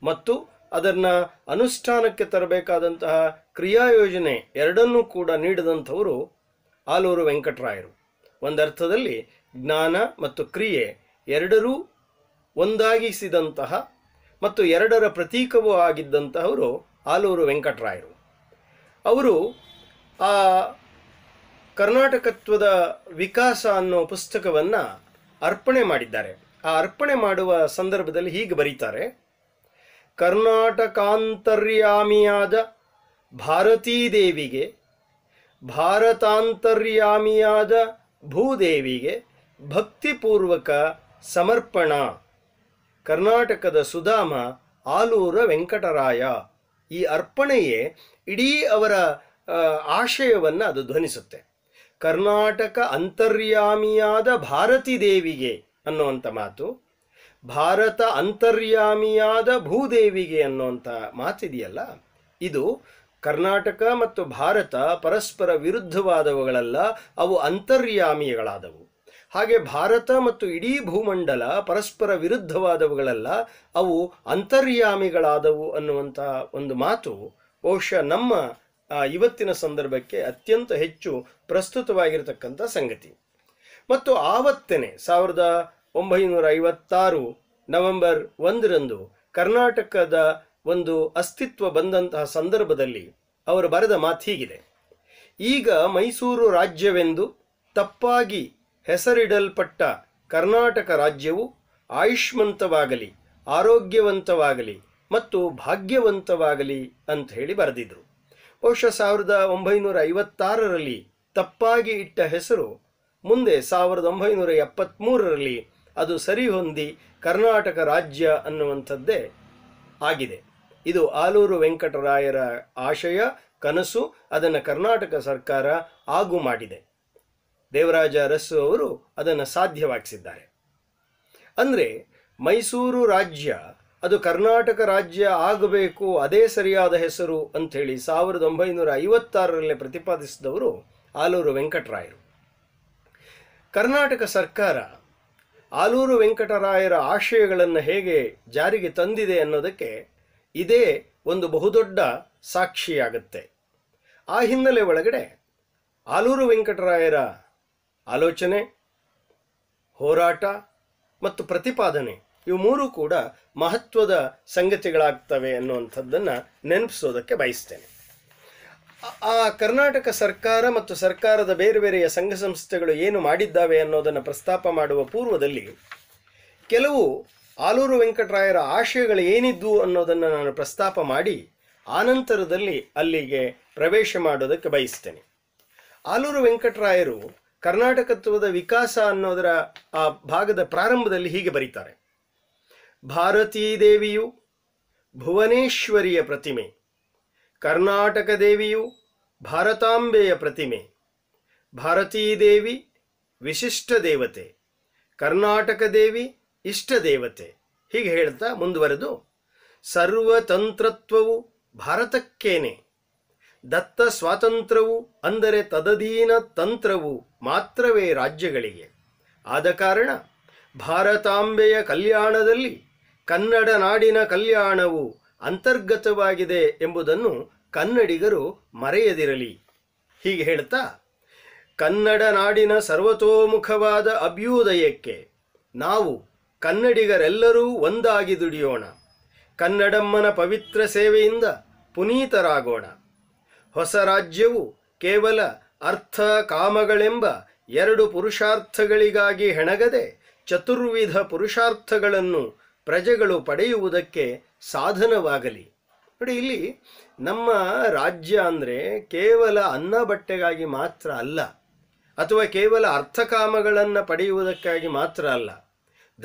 ಮತ್ತು ಅದನ್ನು ಅನುಷ್ಠಾನಕ್ಕೆ ತರಬೇಕಾದಂತಹ ಕ್ರಿಯಾಯೋಜನೆ ಎರಡನ್ನೂ ಕೂಡ ನೀಡಿದಂಥವರು ಆಲೂರು ವೆಂಕಟರಾಯರು ಒಂದರ್ಥದಲ್ಲಿ ಜ್ಞಾನ ಮತ್ತು ಕ್ರಿಯೆ ಎರಡರೂ ಒಂದಾಗಿಸಿದಂತಹ ಮತ್ತು ಎರಡರ ಪ್ರತೀಕವೂ ಆಗಿದ್ದಂತಹವರು ಆಲೂರು ವೆಂಕಟರಾಯರು ಅವರು ಆ ಕರ್ನಾಟಕತ್ವದ ವಿಕಾಸ ಅನ್ನೋ ಪುಸ್ತಕವನ್ನು ಅರ್ಪಣೆ ಮಾಡಿದ್ದಾರೆ ಆ ಅರ್ಪಣೆ ಮಾಡುವ ಸಂದರ್ಭದಲ್ಲಿ ಹೀಗೆ ಬರೀತಾರೆ ಕರ್ನಾಟಕಾಂತರ್ಯಾಮಿಯಾದ ಭಾರತೀ ದೇವಿಗೆ ಭಾರತಾಂತರ್ಯಾಮಿಯಾದ ಭೂದೇವಿಗೆ ಭಕ್ತಿಪೂರ್ವಕ ಸಮರ್ಪಣ ಕರ್ನಾಟಕದ ಸುಧಾಮ ಆಲೂರ ವೆಂಕಟರಾಯ ಈ ಅರ್ಪಣೆಯೇ ಇಡೀ ಅವರ ಆಶಯವನ್ನು ಅದು ಧ್ವನಿಸುತ್ತೆ ಕರ್ನಾಟಕ ಅಂತರ್ಯಾಮಿಯಾದ ಭಾರತಿ ದೇವಿಗೆ ಅನ್ನುವಂಥ ಮಾತು ಭಾರತ ಅಂತರ್ಯಾಮಿಯಾದ ಭೂದೇವಿಗೆ ಅನ್ನುವಂಥ ಮಾತಿದೆಯಲ್ಲ ಇದು ಕರ್ನಾಟಕ ಮತ್ತು ಭಾರತ ಪರಸ್ಪರ ವಿರುದ್ಧವಾದವುಗಳಲ್ಲ ಅವು ಅಂತರ್ಯಾಮಿಗಳಾದವು ಹಾಗೆ ಭಾರತ ಮತ್ತು ಇಡೀ ಭೂಮಂಡಲ ಪರಸ್ಪರ ವಿರುದ್ಧವಾದವುಗಳಲ್ಲ ಅವು ಅಂತರ್ಯಾಮಿಗಳಾದವು ಅನ್ನುವಂಥ ಒಂದು ಮಾತು ಬಹುಶಃ ನಮ್ಮ ಇವತ್ತಿನ ಸಂದರ್ಭಕ್ಕೆ ಅತ್ಯಂತ ಹೆಚ್ಚು ಪ್ರಸ್ತುತವಾಗಿರತಕ್ಕಂಥ ಸಂಗತಿ ಮತ್ತು ಆವತ್ತೇನೆ ಸಾವಿರದ ಒಂಬೈನೂರ ಐವತ್ತಾರು ನವೆಂಬರ್ ಒಂದರಂದು ಕರ್ನಾಟಕದ ಒಂದು ಅಸ್ತಿತ್ವ ಬಂದಂತಹ ಸಂದರ್ಭದಲ್ಲಿ ಅವರು ಬರೆದ ಮಾತು ಹೀಗಿದೆ ಈಗ ಮೈಸೂರು ರಾಜ್ಯವೆಂದು ತಪ್ಪಾಗಿ ಹೆಸರಿಡಲ್ಪಟ್ಟ ಕರ್ನಾಟಕ ರಾಜ್ಯವು ಆಯುಷ್ಮಂತವಾಗಲಿ ಆರೋಗ್ಯವಂತವಾಗಲಿ ಮತ್ತು ಭಾಗ್ಯವಂತವಾಗಲಿ ಅಂತ ಹೇಳಿ ಬರೆದಿದ್ರು ಬಹುಶಃ ಸಾವಿರದ ಒಂಬೈನೂರ ಐವತ್ತಾರರಲ್ಲಿ ತಪ್ಪಾಗಿ ಇಟ್ಟ ಹೆಸರು ಮುಂದೆ ಸಾವಿರದ ಒಂಬೈನೂರ ಎಪ್ಪತ್ತ್ಮೂರರಲ್ಲಿ ಅದು ಸರಿ ಹೊಂದಿ ಕರ್ನಾಟಕ ರಾಜ್ಯ ಅನ್ನುವಂಥದ್ದೇ ಆಗಿದೆ ಇದು ಆಲೂರು ವೆಂಕಟರಾಯರ ಆಶಯ ಕನಸು ಅದನ್ನು ಕರ್ನಾಟಕ ಸರ್ಕಾರ ಆಗು ಮಾಡಿದೆ ದೇವರಾಜ ಅರಸು ಅವರು ಅದನ್ನು ಸಾಧ್ಯವಾಗಿಸಿದ್ದಾರೆ ಅಂದರೆ ಮೈಸೂರು ರಾಜ್ಯ ಅದು ಕರ್ನಾಟಕ ರಾಜ್ಯ ಆಗಬೇಕು ಅದೇ ಸರಿಯಾದ ಹೆಸರು ಅಂಥೇಳಿ ಸಾವಿರದ ಒಂಬೈನೂರ ಐವತ್ತಾರರಲ್ಲಿ ಪ್ರತಿಪಾದಿಸಿದವರು ಆಲೂರು ವೆಂಕಟರಾಯರು ಕರ್ನಾಟಕ ಸರ್ಕಾರ ಆಲೂರು ವೆಂಕಟರಾಯರ ಆಶಯಗಳನ್ನು ಹೇಗೆ ಜಾರಿಗೆ ತಂದಿದೆ ಅನ್ನೋದಕ್ಕೆ ಇದೇ ಒಂದು ಬಹುದೊಡ್ಡ ಸಾಕ್ಷಿಯಾಗುತ್ತೆ ಆ ಹಿನ್ನೆಲೆ ಒಳಗಡೆ ಆಲೂರು ವೆಂಕಟರಾಯರ ಆಲೋಚನೆ ಹೋರಾಟ ಮತ್ತು ಪ್ರತಿಪಾದನೆ ಇವು ಮೂರೂ ಕೂಡ ಮಹತ್ವದ ಸಂಗತಿಗಳಾಗ್ತವೆ ಅನ್ನುವಂಥದ್ದನ್ನು ನೆನಪಿಸೋದಕ್ಕೆ ಬಯಸ್ತೇನೆ ಆ ಕರ್ನಾಟಕ ಸರ್ಕಾರ ಮತ್ತು ಸರ್ಕಾರದ ಬೇರೆ ಬೇರೆಯ ಸಂಘ ಸಂಸ್ಥೆಗಳು ಏನು ಮಾಡಿದ್ದಾವೆ ಅನ್ನೋದನ್ನು ಪ್ರಸ್ತಾಪ ಮಾಡುವ ಪೂರ್ವದಲ್ಲಿ ಕೆಲವು ಆಲೂರು ವೆಂಕಟರಾಯರ ಆಶಯಗಳು ಏನಿದ್ದು ಅನ್ನೋದನ್ನು ನಾನು ಪ್ರಸ್ತಾಪ ಮಾಡಿ ಆನಂತರದಲ್ಲಿ ಅಲ್ಲಿಗೆ ಪ್ರವೇಶ ಮಾಡೋದಕ್ಕೆ ಬಯಸ್ತೇನೆ ಆಲೂರು ವೆಂಕಟರಾಯರು ಕರ್ನಾಟಕತ್ವದ ವಿಕಾಸ ಅನ್ನೋದರ ಆ ಭಾಗದ ಪ್ರಾರಂಭದಲ್ಲಿ ಹೀಗೆ ಬರೀತಾರೆ ಭಾರತೀ ದೇವಿಯು ಭುವನೇಶ್ವರಿಯ ಪ್ರತಿಮೆ ಕರ್ನಾಟಕ ದೇವಿಯು ಭಾರತಾಂಬೆಯ ಪ್ರತಿಮೆ ಭಾರತೀ ದೇವಿ ವಿಶಿಷ್ಟ ದೇವತೆ ಕರ್ನಾಟಕ ದೇವಿ ಇಷ್ಟ ದೇವತೆ ಹೀಗೆ ಹೇಳ್ತಾ ಮುಂದುವರೆದು ಸರ್ವತಂತ್ರತ್ವವು ಭಾರತಕ್ಕೇನೆ ದತ್ತ ಸ್ವಾತಂತ್ರ್ಯವು ಅಂದರೆ ತದಧೀನ ತಂತ್ರವು ಮಾತ್ರವೇ ರಾಜ್ಯಗಳಿಗೆ ಆದ ಕಾರಣ ಭಾರತಾಂಬೆಯ ಕಲ್ಯಾಣದಲ್ಲಿ ಕನ್ನಡ ನಾಡಿನ ಕಲ್ಯಾಣವು ಅಂತರ್ಗತವಾಗಿದೆ ಎಂಬುದನ್ನು ಕನ್ನಡಿಗರು ಮರೆಯದಿರಲಿ ಹೀಗೆ ಹೇಳ್ತಾ ಕನ್ನಡ ನಾಡಿನ ಸರ್ವತೋಮುಖವಾದ ಅಭ್ಯುದಯಕ್ಕೆ ನಾವು ಕನ್ನಡಿಗರೆಲ್ಲರೂ ಒಂದಾಗಿ ದುಡಿಯೋಣ ಕನ್ನಡಮ್ಮನ ಪವಿತ್ರ ಸೇವೆಯಿಂದ ಪುನೀತರಾಗೋಣ ಹೊಸ ರಾಜ್ಯವು ಕೇವಲ ಅರ್ಥ ಕಾಮಗಳೆಂಬ ಎರಡು ಪುರುಷಾರ್ಥಗಳಿಗಾಗಿ ಹೆಣಗದೆ ಚತುರ್ವಿಧ ಪುರುಷಾರ್ಥಗಳನ್ನು ಪ್ರಜೆಗಳು ಪಡೆಯುವುದಕ್ಕೆ ಸಾಧನವಾಗಲಿ ನೋಡಿ ಇಲ್ಲಿ ನಮ್ಮ ರಾಜ್ಯ ಅಂದರೆ ಕೇವಲ ಅನ್ನ ಬಟ್ಟೆಗಾಗಿ ಮಾತ್ರ ಅಲ್ಲ ಅಥವಾ ಕೇವಲ ಅರ್ಥಕಾಮಗಳನ್ನು ಪಡೆಯುವುದಕ್ಕಾಗಿ ಮಾತ್ರ ಅಲ್ಲ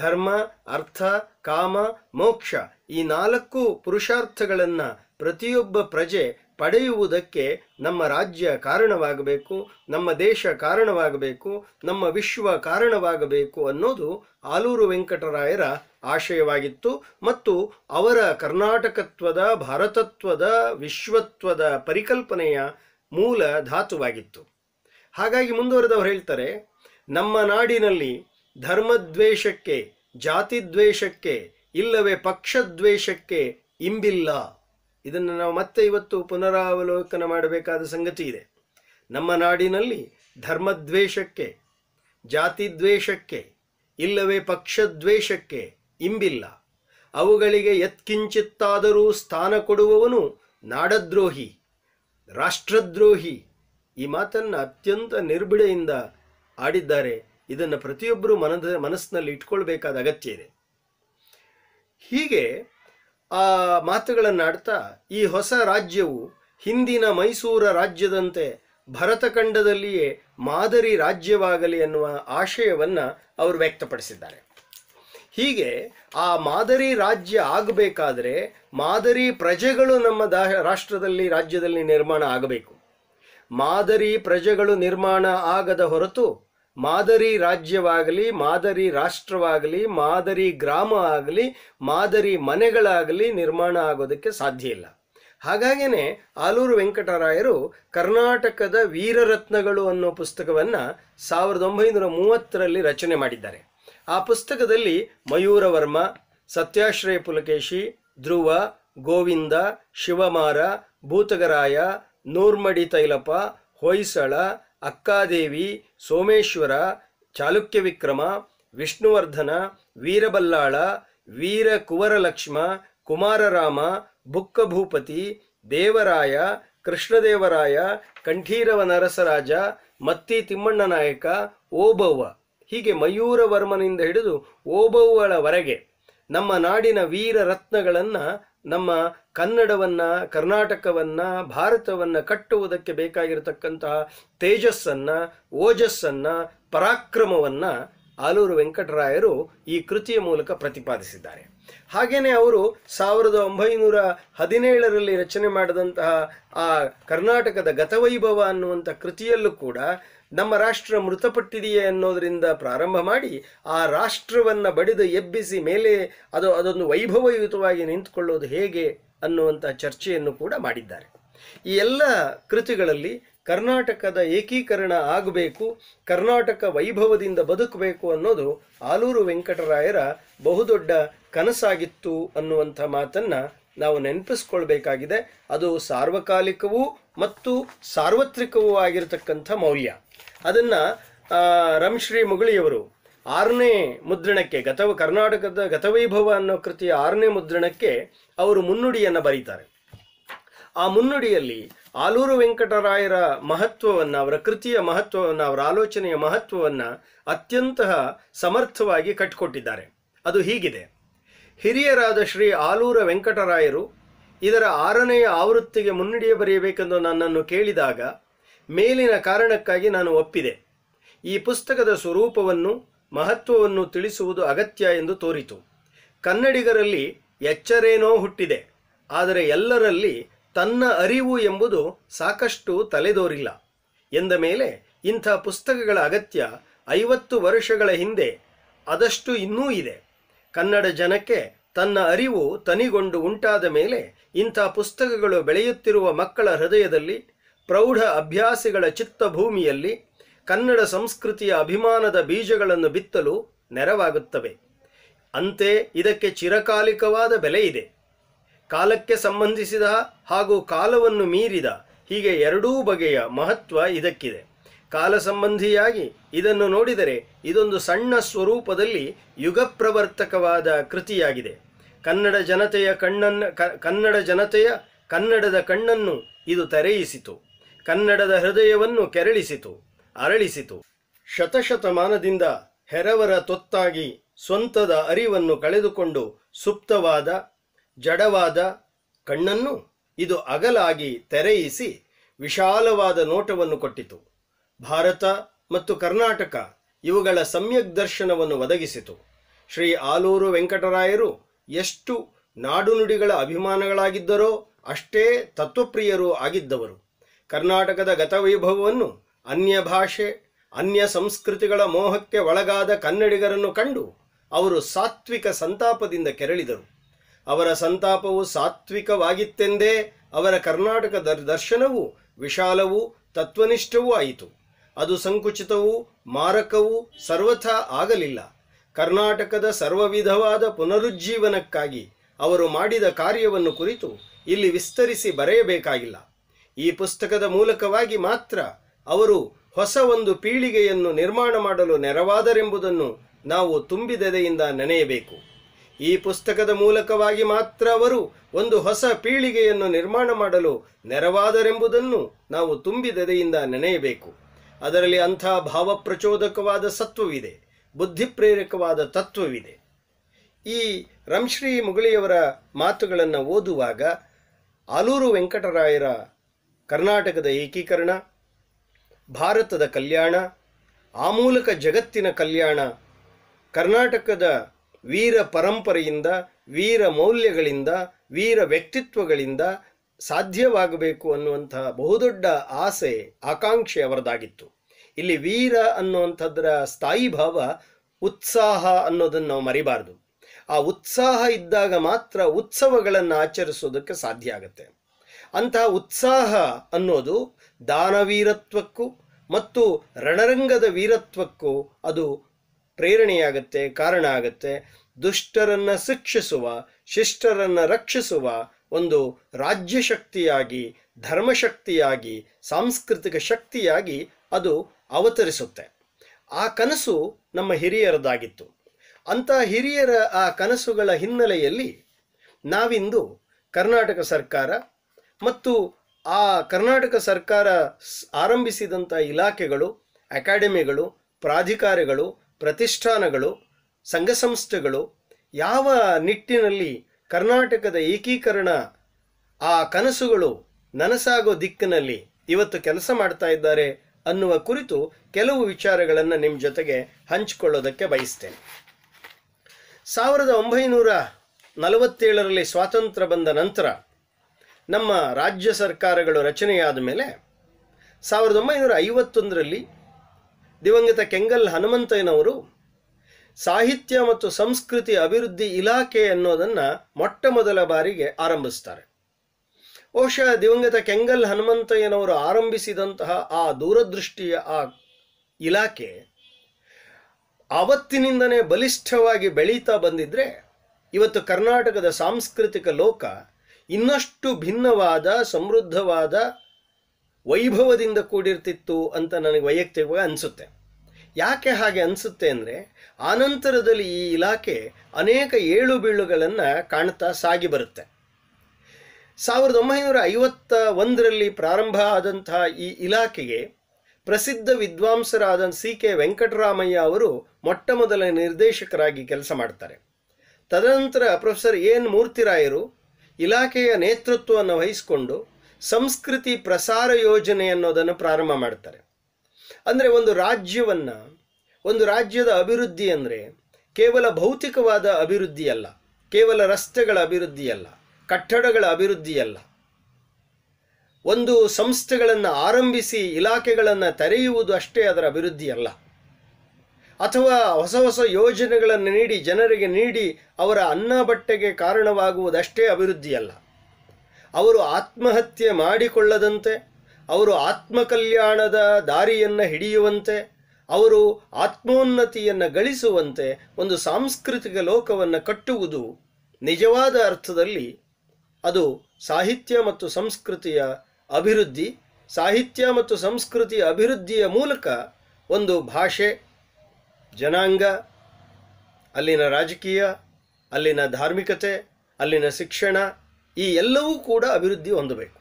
ಧರ್ಮ ಅರ್ಥ ಕಾಮ ಮೋಕ್ಷ ಈ ನಾಲ್ಕು ಪುರುಷಾರ್ಥಗಳನ್ನು ಪ್ರತಿಯೊಬ್ಬ ಪ್ರಜೆ ಪಡೆಯುವುದಕ್ಕೆ ನಮ್ಮ ರಾಜ್ಯ ಕಾರಣವಾಗಬೇಕು ನಮ್ಮ ದೇಶ ಕಾರಣವಾಗಬೇಕು ನಮ್ಮ ವಿಶ್ವ ಕಾರಣವಾಗಬೇಕು ಅನ್ನೋದು ಆಲೂರು ವೆಂಕಟರಾಯರ ಆಶಯವಾಗಿತ್ತು ಮತ್ತು ಅವರ ಕರ್ನಾಟಕತ್ವದ ಭಾರತತ್ವದ ವಿಶ್ವತ್ವದ ಪರಿಕಲ್ಪನೆಯ ಮೂಲ ಧಾತುವಾಗಿತ್ತು ಹಾಗಾಗಿ ಮುಂದುವರೆದವರು ಹೇಳ್ತಾರೆ ನಮ್ಮ ನಾಡಿನಲ್ಲಿ ಧರ್ಮದ್ವೇಷಕ್ಕೆ ಜಾತಿದ್ವೇಷಕ್ಕೆ ಇಲ್ಲವೇ ಪಕ್ಷದ್ವೇಷಕ್ಕೆ ಇಂಬಿಲ್ಲ ಇದನ್ನು ನಾವು ಮತ್ತೆ ಇವತ್ತು ಪುನರಾವಲೋಕನ ಮಾಡಬೇಕಾದ ಸಂಗತಿ ಇದೆ ನಮ್ಮ ನಾಡಿನಲ್ಲಿ ಧರ್ಮದ್ವೇಷಕ್ಕೆ ಜಾತಿ ದ್ವೇಷಕ್ಕೆ ಇಲ್ಲವೇ ಪಕ್ಷದ್ವೇಷಕ್ಕೆ ಇಂಬಿಲ್ಲ ಅವುಗಳಿಗೆ ಯತ್ಕಿಂಚಿತ್ತಾದರೂ ಸ್ಥಾನ ಕೊಡುವವನು ನಾಡದ್ರೋಹಿ ರಾಷ್ಟ್ರದ್ರೋಹಿ ಈ ಮಾತನ್ನು ಅತ್ಯಂತ ನಿರ್ಬಿಡೆಯಿಂದ ಆಡಿದ್ದಾರೆ ಇದನ್ನು ಪ್ರತಿಯೊಬ್ಬರೂ ಮನದ ಮನಸ್ಸಿನಲ್ಲಿ ಇಟ್ಕೊಳ್ಬೇಕಾದ ಅಗತ್ಯ ಇದೆ ಹೀಗೆ ಆ ಮಾತುಗಳನ್ನಾಡ್ತಾ ಈ ಹೊಸ ರಾಜ್ಯವು ಹಿಂದಿನ ಮೈಸೂರ ರಾಜ್ಯದಂತೆ ಭರತಖಂಡದಲ್ಲಿಯೇ ಮಾದರಿ ರಾಜ್ಯವಾಗಲಿ ಎನ್ನುವ ಆಶಯವನ್ನು ಅವರು ವ್ಯಕ್ತಪಡಿಸಿದ್ದಾರೆ ಹೀಗೆ ಆ ಮಾದರಿ ರಾಜ್ಯ ಆಗಬೇಕಾದರೆ ಮಾದರಿ ಪ್ರಜೆಗಳು ನಮ್ಮ ದಾ ರಾಷ್ಟ್ರದಲ್ಲಿ ರಾಜ್ಯದಲ್ಲಿ ನಿರ್ಮಾಣ ಆಗಬೇಕು ಮಾದರಿ ಪ್ರಜೆಗಳು ನಿರ್ಮಾಣ ಆಗದ ಹೊರತು ಮಾದರಿ ರಾಜ್ಯವಾಗಲಿ ಮಾದರಿ ರಾಷ್ಟ್ರವಾಗಲಿ ಮಾದರಿ ಗ್ರಾಮ ಆಗಲಿ ಮಾದರಿ ಮನೆಗಳಾಗಲಿ ನಿರ್ಮಾಣ ಆಗೋದಕ್ಕೆ ಸಾಧ್ಯ ಇಲ್ಲ ಹಾಗಾಗಿಯೇ ಆಲೂರು ವೆಂಕಟರಾಯರು ಕರ್ನಾಟಕದ ವೀರರತ್ನಗಳು ಅನ್ನೋ ಪುಸ್ತಕವನ್ನು ಸಾವಿರದ ಒಂಬೈನೂರ ಮೂವತ್ತರಲ್ಲಿ ರಚನೆ ಮಾಡಿದ್ದಾರೆ ಆ ಪುಸ್ತಕದಲ್ಲಿ ಮಯೂರವರ್ಮ ಸತ್ಯಾಶ್ರಯ ಪುಲಕೇಶಿ ಧ್ರುವ ಗೋವಿಂದ ಶಿವಮಾರ ಭೂತಗರಾಯ ನೂರ್ಮಡಿ ತೈಲಪ ಹೊಯ್ಸಳ ಅಕ್ಕಾದೇವಿ ಸೋಮೇಶ್ವರ ಚಾಲುಕ್ಯ ವಿಕ್ರಮ ವಿಷ್ಣುವರ್ಧನ ವೀರಬಲ್ಲಾಳ ವೀರ ಕುವರಲಕ್ಷ್ಮ ಕುಮಾರರಾಮ ಭೂಪತಿ ದೇವರಾಯ ಕೃಷ್ಣದೇವರಾಯ ಕಂಠೀರವ ನರಸರಾಜ ಮತ್ತಿ ತಿಮ್ಮಣ್ಣ ನಾಯಕ ಓಬವ್ವ ಹೀಗೆ ಮಯೂರವರ್ಮನಿಂದ ಹಿಡಿದು ಓಬವ್ವಳವರೆಗೆ ನಮ್ಮ ನಾಡಿನ ವೀರ ರತ್ನಗಳನ್ನು ನಮ್ಮ ಕನ್ನಡವನ್ನು ಕರ್ನಾಟಕವನ್ನು ಭಾರತವನ್ನು ಕಟ್ಟುವುದಕ್ಕೆ ಬೇಕಾಗಿರತಕ್ಕಂತಹ ತೇಜಸ್ಸನ್ನು ಓಜಸ್ಸನ್ನು ಪರಾಕ್ರಮವನ್ನು ಆಲೂರು ವೆಂಕಟರಾಯರು ಈ ಕೃತಿಯ ಮೂಲಕ ಪ್ರತಿಪಾದಿಸಿದ್ದಾರೆ ಹಾಗೇನೆ ಅವರು ಸಾವಿರದ ಒಂಬೈನೂರ ಹದಿನೇಳರಲ್ಲಿ ರಚನೆ ಮಾಡಿದಂತಹ ಆ ಕರ್ನಾಟಕದ ಗತವೈಭವ ಅನ್ನುವಂಥ ಕೃತಿಯಲ್ಲೂ ಕೂಡ ನಮ್ಮ ರಾಷ್ಟ್ರ ಮೃತಪಟ್ಟಿದೆಯೇ ಅನ್ನೋದರಿಂದ ಪ್ರಾರಂಭ ಮಾಡಿ ಆ ರಾಷ್ಟ್ರವನ್ನು ಬಡಿದು ಎಬ್ಬಿಸಿ ಮೇಲೆ ಅದು ಅದೊಂದು ವೈಭವಯುತವಾಗಿ ನಿಂತುಕೊಳ್ಳೋದು ಹೇಗೆ ಅನ್ನುವಂಥ ಚರ್ಚೆಯನ್ನು ಕೂಡ ಮಾಡಿದ್ದಾರೆ ಈ ಎಲ್ಲ ಕೃತಿಗಳಲ್ಲಿ ಕರ್ನಾಟಕದ ಏಕೀಕರಣ ಆಗಬೇಕು ಕರ್ನಾಟಕ ವೈಭವದಿಂದ ಬದುಕಬೇಕು ಅನ್ನೋದು ಆಲೂರು ವೆಂಕಟರಾಯರ ಬಹುದೊಡ್ಡ ಕನಸಾಗಿತ್ತು ಅನ್ನುವಂಥ ಮಾತನ್ನು ನಾವು ನೆನಪಿಸ್ಕೊಳ್ಬೇಕಾಗಿದೆ ಅದು ಸಾರ್ವಕಾಲಿಕವೂ ಮತ್ತು ಸಾರ್ವತ್ರಿಕವೂ ಆಗಿರತಕ್ಕಂಥ ಮೌಲ್ಯ ಅದನ್ನು ರಂಶ್ರೀ ಮುಗಳಿಯವರು ಆರನೇ ಮುದ್ರಣಕ್ಕೆ ಗತವ ಕರ್ನಾಟಕದ ಗತವೈಭವ ಅನ್ನೋ ಕೃತಿಯ ಆರನೇ ಮುದ್ರಣಕ್ಕೆ ಅವರು ಮುನ್ನುಡಿಯನ್ನು ಬರೀತಾರೆ ಆ ಮುನ್ನುಡಿಯಲ್ಲಿ ಆಲೂರು ವೆಂಕಟರಾಯರ ಮಹತ್ವವನ್ನು ಅವರ ಕೃತಿಯ ಮಹತ್ವವನ್ನು ಅವರ ಆಲೋಚನೆಯ ಮಹತ್ವವನ್ನು ಅತ್ಯಂತ ಸಮರ್ಥವಾಗಿ ಕಟ್ಟಿಕೊಟ್ಟಿದ್ದಾರೆ ಅದು ಹೀಗಿದೆ ಹಿರಿಯರಾದ ಶ್ರೀ ಆಲೂರ ವೆಂಕಟರಾಯರು ಇದರ ಆರನೆಯ ಆವೃತ್ತಿಗೆ ಮುನ್ನುಡಿಯೇ ಬರೆಯಬೇಕೆಂದು ನನ್ನನ್ನು ಕೇಳಿದಾಗ ಮೇಲಿನ ಕಾರಣಕ್ಕಾಗಿ ನಾನು ಒಪ್ಪಿದೆ ಈ ಪುಸ್ತಕದ ಸ್ವರೂಪವನ್ನು ಮಹತ್ವವನ್ನು ತಿಳಿಸುವುದು ಅಗತ್ಯ ಎಂದು ತೋರಿತು ಕನ್ನಡಿಗರಲ್ಲಿ ಎಚ್ಚರೇನೋ ಹುಟ್ಟಿದೆ ಆದರೆ ಎಲ್ಲರಲ್ಲಿ ತನ್ನ ಅರಿವು ಎಂಬುದು ಸಾಕಷ್ಟು ತಲೆದೋರಿಲ್ಲ ಎಂದ ಮೇಲೆ ಇಂಥ ಪುಸ್ತಕಗಳ ಅಗತ್ಯ ಐವತ್ತು ವರ್ಷಗಳ ಹಿಂದೆ ಅದಷ್ಟು ಇನ್ನೂ ಇದೆ ಕನ್ನಡ ಜನಕ್ಕೆ ತನ್ನ ಅರಿವು ತನಿಗೊಂಡು ಉಂಟಾದ ಮೇಲೆ ಇಂಥ ಪುಸ್ತಕಗಳು ಬೆಳೆಯುತ್ತಿರುವ ಮಕ್ಕಳ ಹೃದಯದಲ್ಲಿ ಪ್ರೌಢ ಅಭ್ಯಾಸಿಗಳ ಚಿತ್ತ ಭೂಮಿಯಲ್ಲಿ ಕನ್ನಡ ಸಂಸ್ಕೃತಿಯ ಅಭಿಮಾನದ ಬೀಜಗಳನ್ನು ಬಿತ್ತಲು ನೆರವಾಗುತ್ತವೆ ಅಂತೆ ಇದಕ್ಕೆ ಚಿರಕಾಲಿಕವಾದ ಬೆಲೆ ಇದೆ ಕಾಲಕ್ಕೆ ಸಂಬಂಧಿಸಿದ ಹಾಗೂ ಕಾಲವನ್ನು ಮೀರಿದ ಹೀಗೆ ಎರಡೂ ಬಗೆಯ ಮಹತ್ವ ಇದಕ್ಕಿದೆ ಕಾಲ ಸಂಬಂಧಿಯಾಗಿ ಇದನ್ನು ನೋಡಿದರೆ ಇದೊಂದು ಸಣ್ಣ ಸ್ವರೂಪದಲ್ಲಿ ಯುಗಪ್ರವರ್ತಕವಾದ ಕೃತಿಯಾಗಿದೆ ಕನ್ನಡ ಜನತೆಯ ಕಣ್ಣನ್ನು ಕನ್ನಡ ಜನತೆಯ ಕನ್ನಡದ ಕಣ್ಣನ್ನು ಇದು ತೆರೆಯಿಸಿತು ಕನ್ನಡದ ಹೃದಯವನ್ನು ಕೆರಳಿಸಿತು ಅರಳಿಸಿತು ಶತಶತಮಾನದಿಂದ ಹೆರವರ ತೊತ್ತಾಗಿ ಸ್ವಂತದ ಅರಿವನ್ನು ಕಳೆದುಕೊಂಡು ಸುಪ್ತವಾದ ಜಡವಾದ ಕಣ್ಣನ್ನು ಇದು ಅಗಲಾಗಿ ತೆರೆಯಿಸಿ ವಿಶಾಲವಾದ ನೋಟವನ್ನು ಕೊಟ್ಟಿತು ಭಾರತ ಮತ್ತು ಕರ್ನಾಟಕ ಇವುಗಳ ಸಮ್ಯಕ್ ದರ್ಶನವನ್ನು ಒದಗಿಸಿತು ಶ್ರೀ ಆಲೂರು ವೆಂಕಟರಾಯರು ಎಷ್ಟು ನಾಡುನುಡಿಗಳ ಅಭಿಮಾನಗಳಾಗಿದ್ದರೋ ಅಷ್ಟೇ ತತ್ವಪ್ರಿಯರೂ ಆಗಿದ್ದವರು ಕರ್ನಾಟಕದ ಗತವೈಭವವನ್ನು ಅನ್ಯ ಭಾಷೆ ಅನ್ಯ ಸಂಸ್ಕೃತಿಗಳ ಮೋಹಕ್ಕೆ ಒಳಗಾದ ಕನ್ನಡಿಗರನ್ನು ಕಂಡು ಅವರು ಸಾತ್ವಿಕ ಸಂತಾಪದಿಂದ ಕೆರಳಿದರು ಅವರ ಸಂತಾಪವು ಸಾತ್ವಿಕವಾಗಿತ್ತೆಂದೇ ಅವರ ಕರ್ನಾಟಕ ದರ್ಶನವು ವಿಶಾಲವೂ ತತ್ವನಿಷ್ಠವೂ ಆಯಿತು ಅದು ಸಂಕುಚಿತವೂ ಮಾರಕವೂ ಸರ್ವಥ ಆಗಲಿಲ್ಲ ಕರ್ನಾಟಕದ ಸರ್ವವಿಧವಾದ ಪುನರುಜ್ಜೀವನಕ್ಕಾಗಿ ಅವರು ಮಾಡಿದ ಕಾರ್ಯವನ್ನು ಕುರಿತು ಇಲ್ಲಿ ವಿಸ್ತರಿಸಿ ಬರೆಯಬೇಕಾಗಿಲ್ಲ ಈ ಪುಸ್ತಕದ ಮೂಲಕವಾಗಿ ಮಾತ್ರ ಅವರು ಹೊಸ ಒಂದು ಪೀಳಿಗೆಯನ್ನು ನಿರ್ಮಾಣ ಮಾಡಲು ನೆರವಾದರೆಂಬುದನ್ನು ನಾವು ತುಂಬಿದೆದೆಯಿಂದ ನೆನೆಯಬೇಕು ಈ ಪುಸ್ತಕದ ಮೂಲಕವಾಗಿ ಮಾತ್ರ ಅವರು ಒಂದು ಹೊಸ ಪೀಳಿಗೆಯನ್ನು ನಿರ್ಮಾಣ ಮಾಡಲು ನೆರವಾದರೆಂಬುದನ್ನು ನಾವು ತುಂಬಿದೆದೆಯಿಂದ ನೆನೆಯಬೇಕು ಅದರಲ್ಲಿ ಅಂಥ ಭಾವಪ್ರಚೋದಕವಾದ ಸತ್ವವಿದೆ ಬುದ್ಧಿಪ್ರೇರಕವಾದ ತತ್ವವಿದೆ ಈ ರಂಶ್ರೀ ಮುಗಳಿಯವರ ಮಾತುಗಳನ್ನು ಓದುವಾಗ ಆಲೂರು ವೆಂಕಟರಾಯರ ಕರ್ನಾಟಕದ ಏಕೀಕರಣ ಭಾರತದ ಕಲ್ಯಾಣ ಆ ಮೂಲಕ ಜಗತ್ತಿನ ಕಲ್ಯಾಣ ಕರ್ನಾಟಕದ ವೀರ ಪರಂಪರೆಯಿಂದ ವೀರ ಮೌಲ್ಯಗಳಿಂದ ವೀರ ವ್ಯಕ್ತಿತ್ವಗಳಿಂದ ಸಾಧ್ಯವಾಗಬೇಕು ಅನ್ನುವಂತಹ ಬಹುದೊಡ್ಡ ಆಸೆ ಆಕಾಂಕ್ಷೆ ಅವರದಾಗಿತ್ತು ಇಲ್ಲಿ ವೀರ ಅನ್ನುವಂಥದ್ರ ಸ್ಥಾಯಿ ಭಾವ ಉತ್ಸಾಹ ಅನ್ನೋದನ್ನು ನಾವು ಮರಿಬಾರ್ದು ಆ ಉತ್ಸಾಹ ಇದ್ದಾಗ ಮಾತ್ರ ಉತ್ಸವಗಳನ್ನು ಆಚರಿಸೋದಕ್ಕೆ ಸಾಧ್ಯ ಆಗುತ್ತೆ ಅಂತಹ ಉತ್ಸಾಹ ಅನ್ನೋದು ದಾನವೀರತ್ವಕ್ಕೂ ಮತ್ತು ರಣರಂಗದ ವೀರತ್ವಕ್ಕೂ ಅದು ಪ್ರೇರಣೆಯಾಗುತ್ತೆ ಕಾರಣ ಆಗುತ್ತೆ ದುಷ್ಟರನ್ನು ಶಿಕ್ಷಿಸುವ ಶಿಷ್ಟರನ್ನು ರಕ್ಷಿಸುವ ಒಂದು ರಾಜ್ಯ ಶಕ್ತಿಯಾಗಿ ಧರ್ಮಶಕ್ತಿಯಾಗಿ ಸಾಂಸ್ಕೃತಿಕ ಶಕ್ತಿಯಾಗಿ ಅದು ಅವತರಿಸುತ್ತೆ ಆ ಕನಸು ನಮ್ಮ ಹಿರಿಯರದಾಗಿತ್ತು ಅಂತಹ ಹಿರಿಯರ ಆ ಕನಸುಗಳ ಹಿನ್ನೆಲೆಯಲ್ಲಿ ನಾವಿಂದು ಕರ್ನಾಟಕ ಸರ್ಕಾರ ಮತ್ತು ಆ ಕರ್ನಾಟಕ ಸರ್ಕಾರ ಆರಂಭಿಸಿದಂಥ ಇಲಾಖೆಗಳು ಅಕಾಡೆಮಿಗಳು ಪ್ರಾಧಿಕಾರಗಳು ಪ್ರತಿಷ್ಠಾನಗಳು ಸಂಘ ಸಂಸ್ಥೆಗಳು ಯಾವ ನಿಟ್ಟಿನಲ್ಲಿ ಕರ್ನಾಟಕದ ಏಕೀಕರಣ ಆ ಕನಸುಗಳು ನನಸಾಗೋ ದಿಕ್ಕಿನಲ್ಲಿ ಇವತ್ತು ಕೆಲಸ ಮಾಡ್ತಾ ಇದ್ದಾರೆ ಅನ್ನುವ ಕುರಿತು ಕೆಲವು ವಿಚಾರಗಳನ್ನು ನಿಮ್ಮ ಜೊತೆಗೆ ಹಂಚಿಕೊಳ್ಳೋದಕ್ಕೆ ಬಯಸ್ತೇನೆ ಸಾವಿರದ ಒಂಬೈನೂರ ನಲವತ್ತೇಳರಲ್ಲಿ ಸ್ವಾತಂತ್ರ್ಯ ಬಂದ ನಂತರ ನಮ್ಮ ರಾಜ್ಯ ಸರ್ಕಾರಗಳು ರಚನೆಯಾದ ಮೇಲೆ ಸಾವಿರದ ಒಂಬೈನೂರ ಐವತ್ತೊಂದರಲ್ಲಿ ದಿವಂಗತ ಕೆಂಗಲ್ ಹನುಮಂತಯ್ಯನವರು ಸಾಹಿತ್ಯ ಮತ್ತು ಸಂಸ್ಕೃತಿ ಅಭಿವೃದ್ಧಿ ಇಲಾಖೆ ಅನ್ನೋದನ್ನು ಮೊಟ್ಟ ಮೊದಲ ಬಾರಿಗೆ ಆರಂಭಿಸ್ತಾರೆ ಬಹುಶಃ ದಿವಂಗತ ಕೆಂಗಲ್ ಹನುಮಂತಯ್ಯನವರು ಆರಂಭಿಸಿದಂತಹ ಆ ದೂರದೃಷ್ಟಿಯ ಆ ಇಲಾಖೆ ಆವತ್ತಿನಿಂದನೇ ಬಲಿಷ್ಠವಾಗಿ ಬೆಳೀತಾ ಬಂದಿದ್ದರೆ ಇವತ್ತು ಕರ್ನಾಟಕದ ಸಾಂಸ್ಕೃತಿಕ ಲೋಕ ಇನ್ನಷ್ಟು ಭಿನ್ನವಾದ ಸಮೃದ್ಧವಾದ ವೈಭವದಿಂದ ಕೂಡಿರ್ತಿತ್ತು ಅಂತ ನನಗೆ ವೈಯಕ್ತಿಕವಾಗಿ ಅನಿಸುತ್ತೆ ಯಾಕೆ ಹಾಗೆ ಅನಿಸುತ್ತೆ ಅಂದರೆ ಆನಂತರದಲ್ಲಿ ಈ ಇಲಾಖೆ ಅನೇಕ ಏಳು ಬೀಳುಗಳನ್ನು ಕಾಣ್ತಾ ಸಾಗಿ ಬರುತ್ತೆ ಸಾವಿರದ ಒಂಬೈನೂರ ಐವತ್ತ ಒಂದರಲ್ಲಿ ಪ್ರಾರಂಭ ಆದಂತಹ ಈ ಇಲಾಖೆಗೆ ಪ್ರಸಿದ್ಧ ವಿದ್ವಾಂಸರಾದ ಸಿ ಕೆ ವೆಂಕಟರಾಮಯ್ಯ ಅವರು ಮೊಟ್ಟ ನಿರ್ದೇಶಕರಾಗಿ ಕೆಲಸ ಮಾಡ್ತಾರೆ ತದನಂತರ ಪ್ರೊಫೆಸರ್ ಎನ್ ಮೂರ್ತಿರಾಯರು ಇಲಾಖೆಯ ನೇತೃತ್ವವನ್ನು ವಹಿಸಿಕೊಂಡು ಸಂಸ್ಕೃತಿ ಪ್ರಸಾರ ಯೋಜನೆ ಅನ್ನೋದನ್ನು ಪ್ರಾರಂಭ ಮಾಡ್ತಾರೆ ಅಂದರೆ ಒಂದು ರಾಜ್ಯವನ್ನು ಒಂದು ರಾಜ್ಯದ ಅಭಿವೃದ್ಧಿ ಅಂದರೆ ಕೇವಲ ಭೌತಿಕವಾದ ಅಭಿವೃದ್ಧಿಯಲ್ಲ ಕೇವಲ ರಸ್ತೆಗಳ ಅಭಿವೃದ್ಧಿಯಲ್ಲ ಕಟ್ಟಡಗಳ ಅಭಿವೃದ್ಧಿಯಲ್ಲ ಒಂದು ಸಂಸ್ಥೆಗಳನ್ನು ಆರಂಭಿಸಿ ಇಲಾಖೆಗಳನ್ನು ತೆರೆಯುವುದು ಅಷ್ಟೇ ಅದರ ಅಭಿವೃದ್ಧಿಯಲ್ಲ ಅಥವಾ ಹೊಸ ಹೊಸ ಯೋಜನೆಗಳನ್ನು ನೀಡಿ ಜನರಿಗೆ ನೀಡಿ ಅವರ ಅನ್ನ ಬಟ್ಟೆಗೆ ಕಾರಣವಾಗುವುದಷ್ಟೇ ಅಭಿವೃದ್ಧಿಯಲ್ಲ ಅವರು ಆತ್ಮಹತ್ಯೆ ಮಾಡಿಕೊಳ್ಳದಂತೆ ಅವರು ಆತ್ಮಕಲ್ಯಾಣದ ದಾರಿಯನ್ನು ಹಿಡಿಯುವಂತೆ ಅವರು ಆತ್ಮೋನ್ನತಿಯನ್ನು ಗಳಿಸುವಂತೆ ಒಂದು ಸಾಂಸ್ಕೃತಿಕ ಲೋಕವನ್ನು ಕಟ್ಟುವುದು ನಿಜವಾದ ಅರ್ಥದಲ್ಲಿ ಅದು ಸಾಹಿತ್ಯ ಮತ್ತು ಸಂಸ್ಕೃತಿಯ ಅಭಿವೃದ್ಧಿ ಸಾಹಿತ್ಯ ಮತ್ತು ಸಂಸ್ಕೃತಿಯ ಅಭಿವೃದ್ಧಿಯ ಮೂಲಕ ಒಂದು ಭಾಷೆ ಜನಾಂಗ ಅಲ್ಲಿನ ರಾಜಕೀಯ ಅಲ್ಲಿನ ಧಾರ್ಮಿಕತೆ ಅಲ್ಲಿನ ಶಿಕ್ಷಣ ಈ ಎಲ್ಲವೂ ಕೂಡ ಅಭಿವೃದ್ಧಿ ಹೊಂದಬೇಕು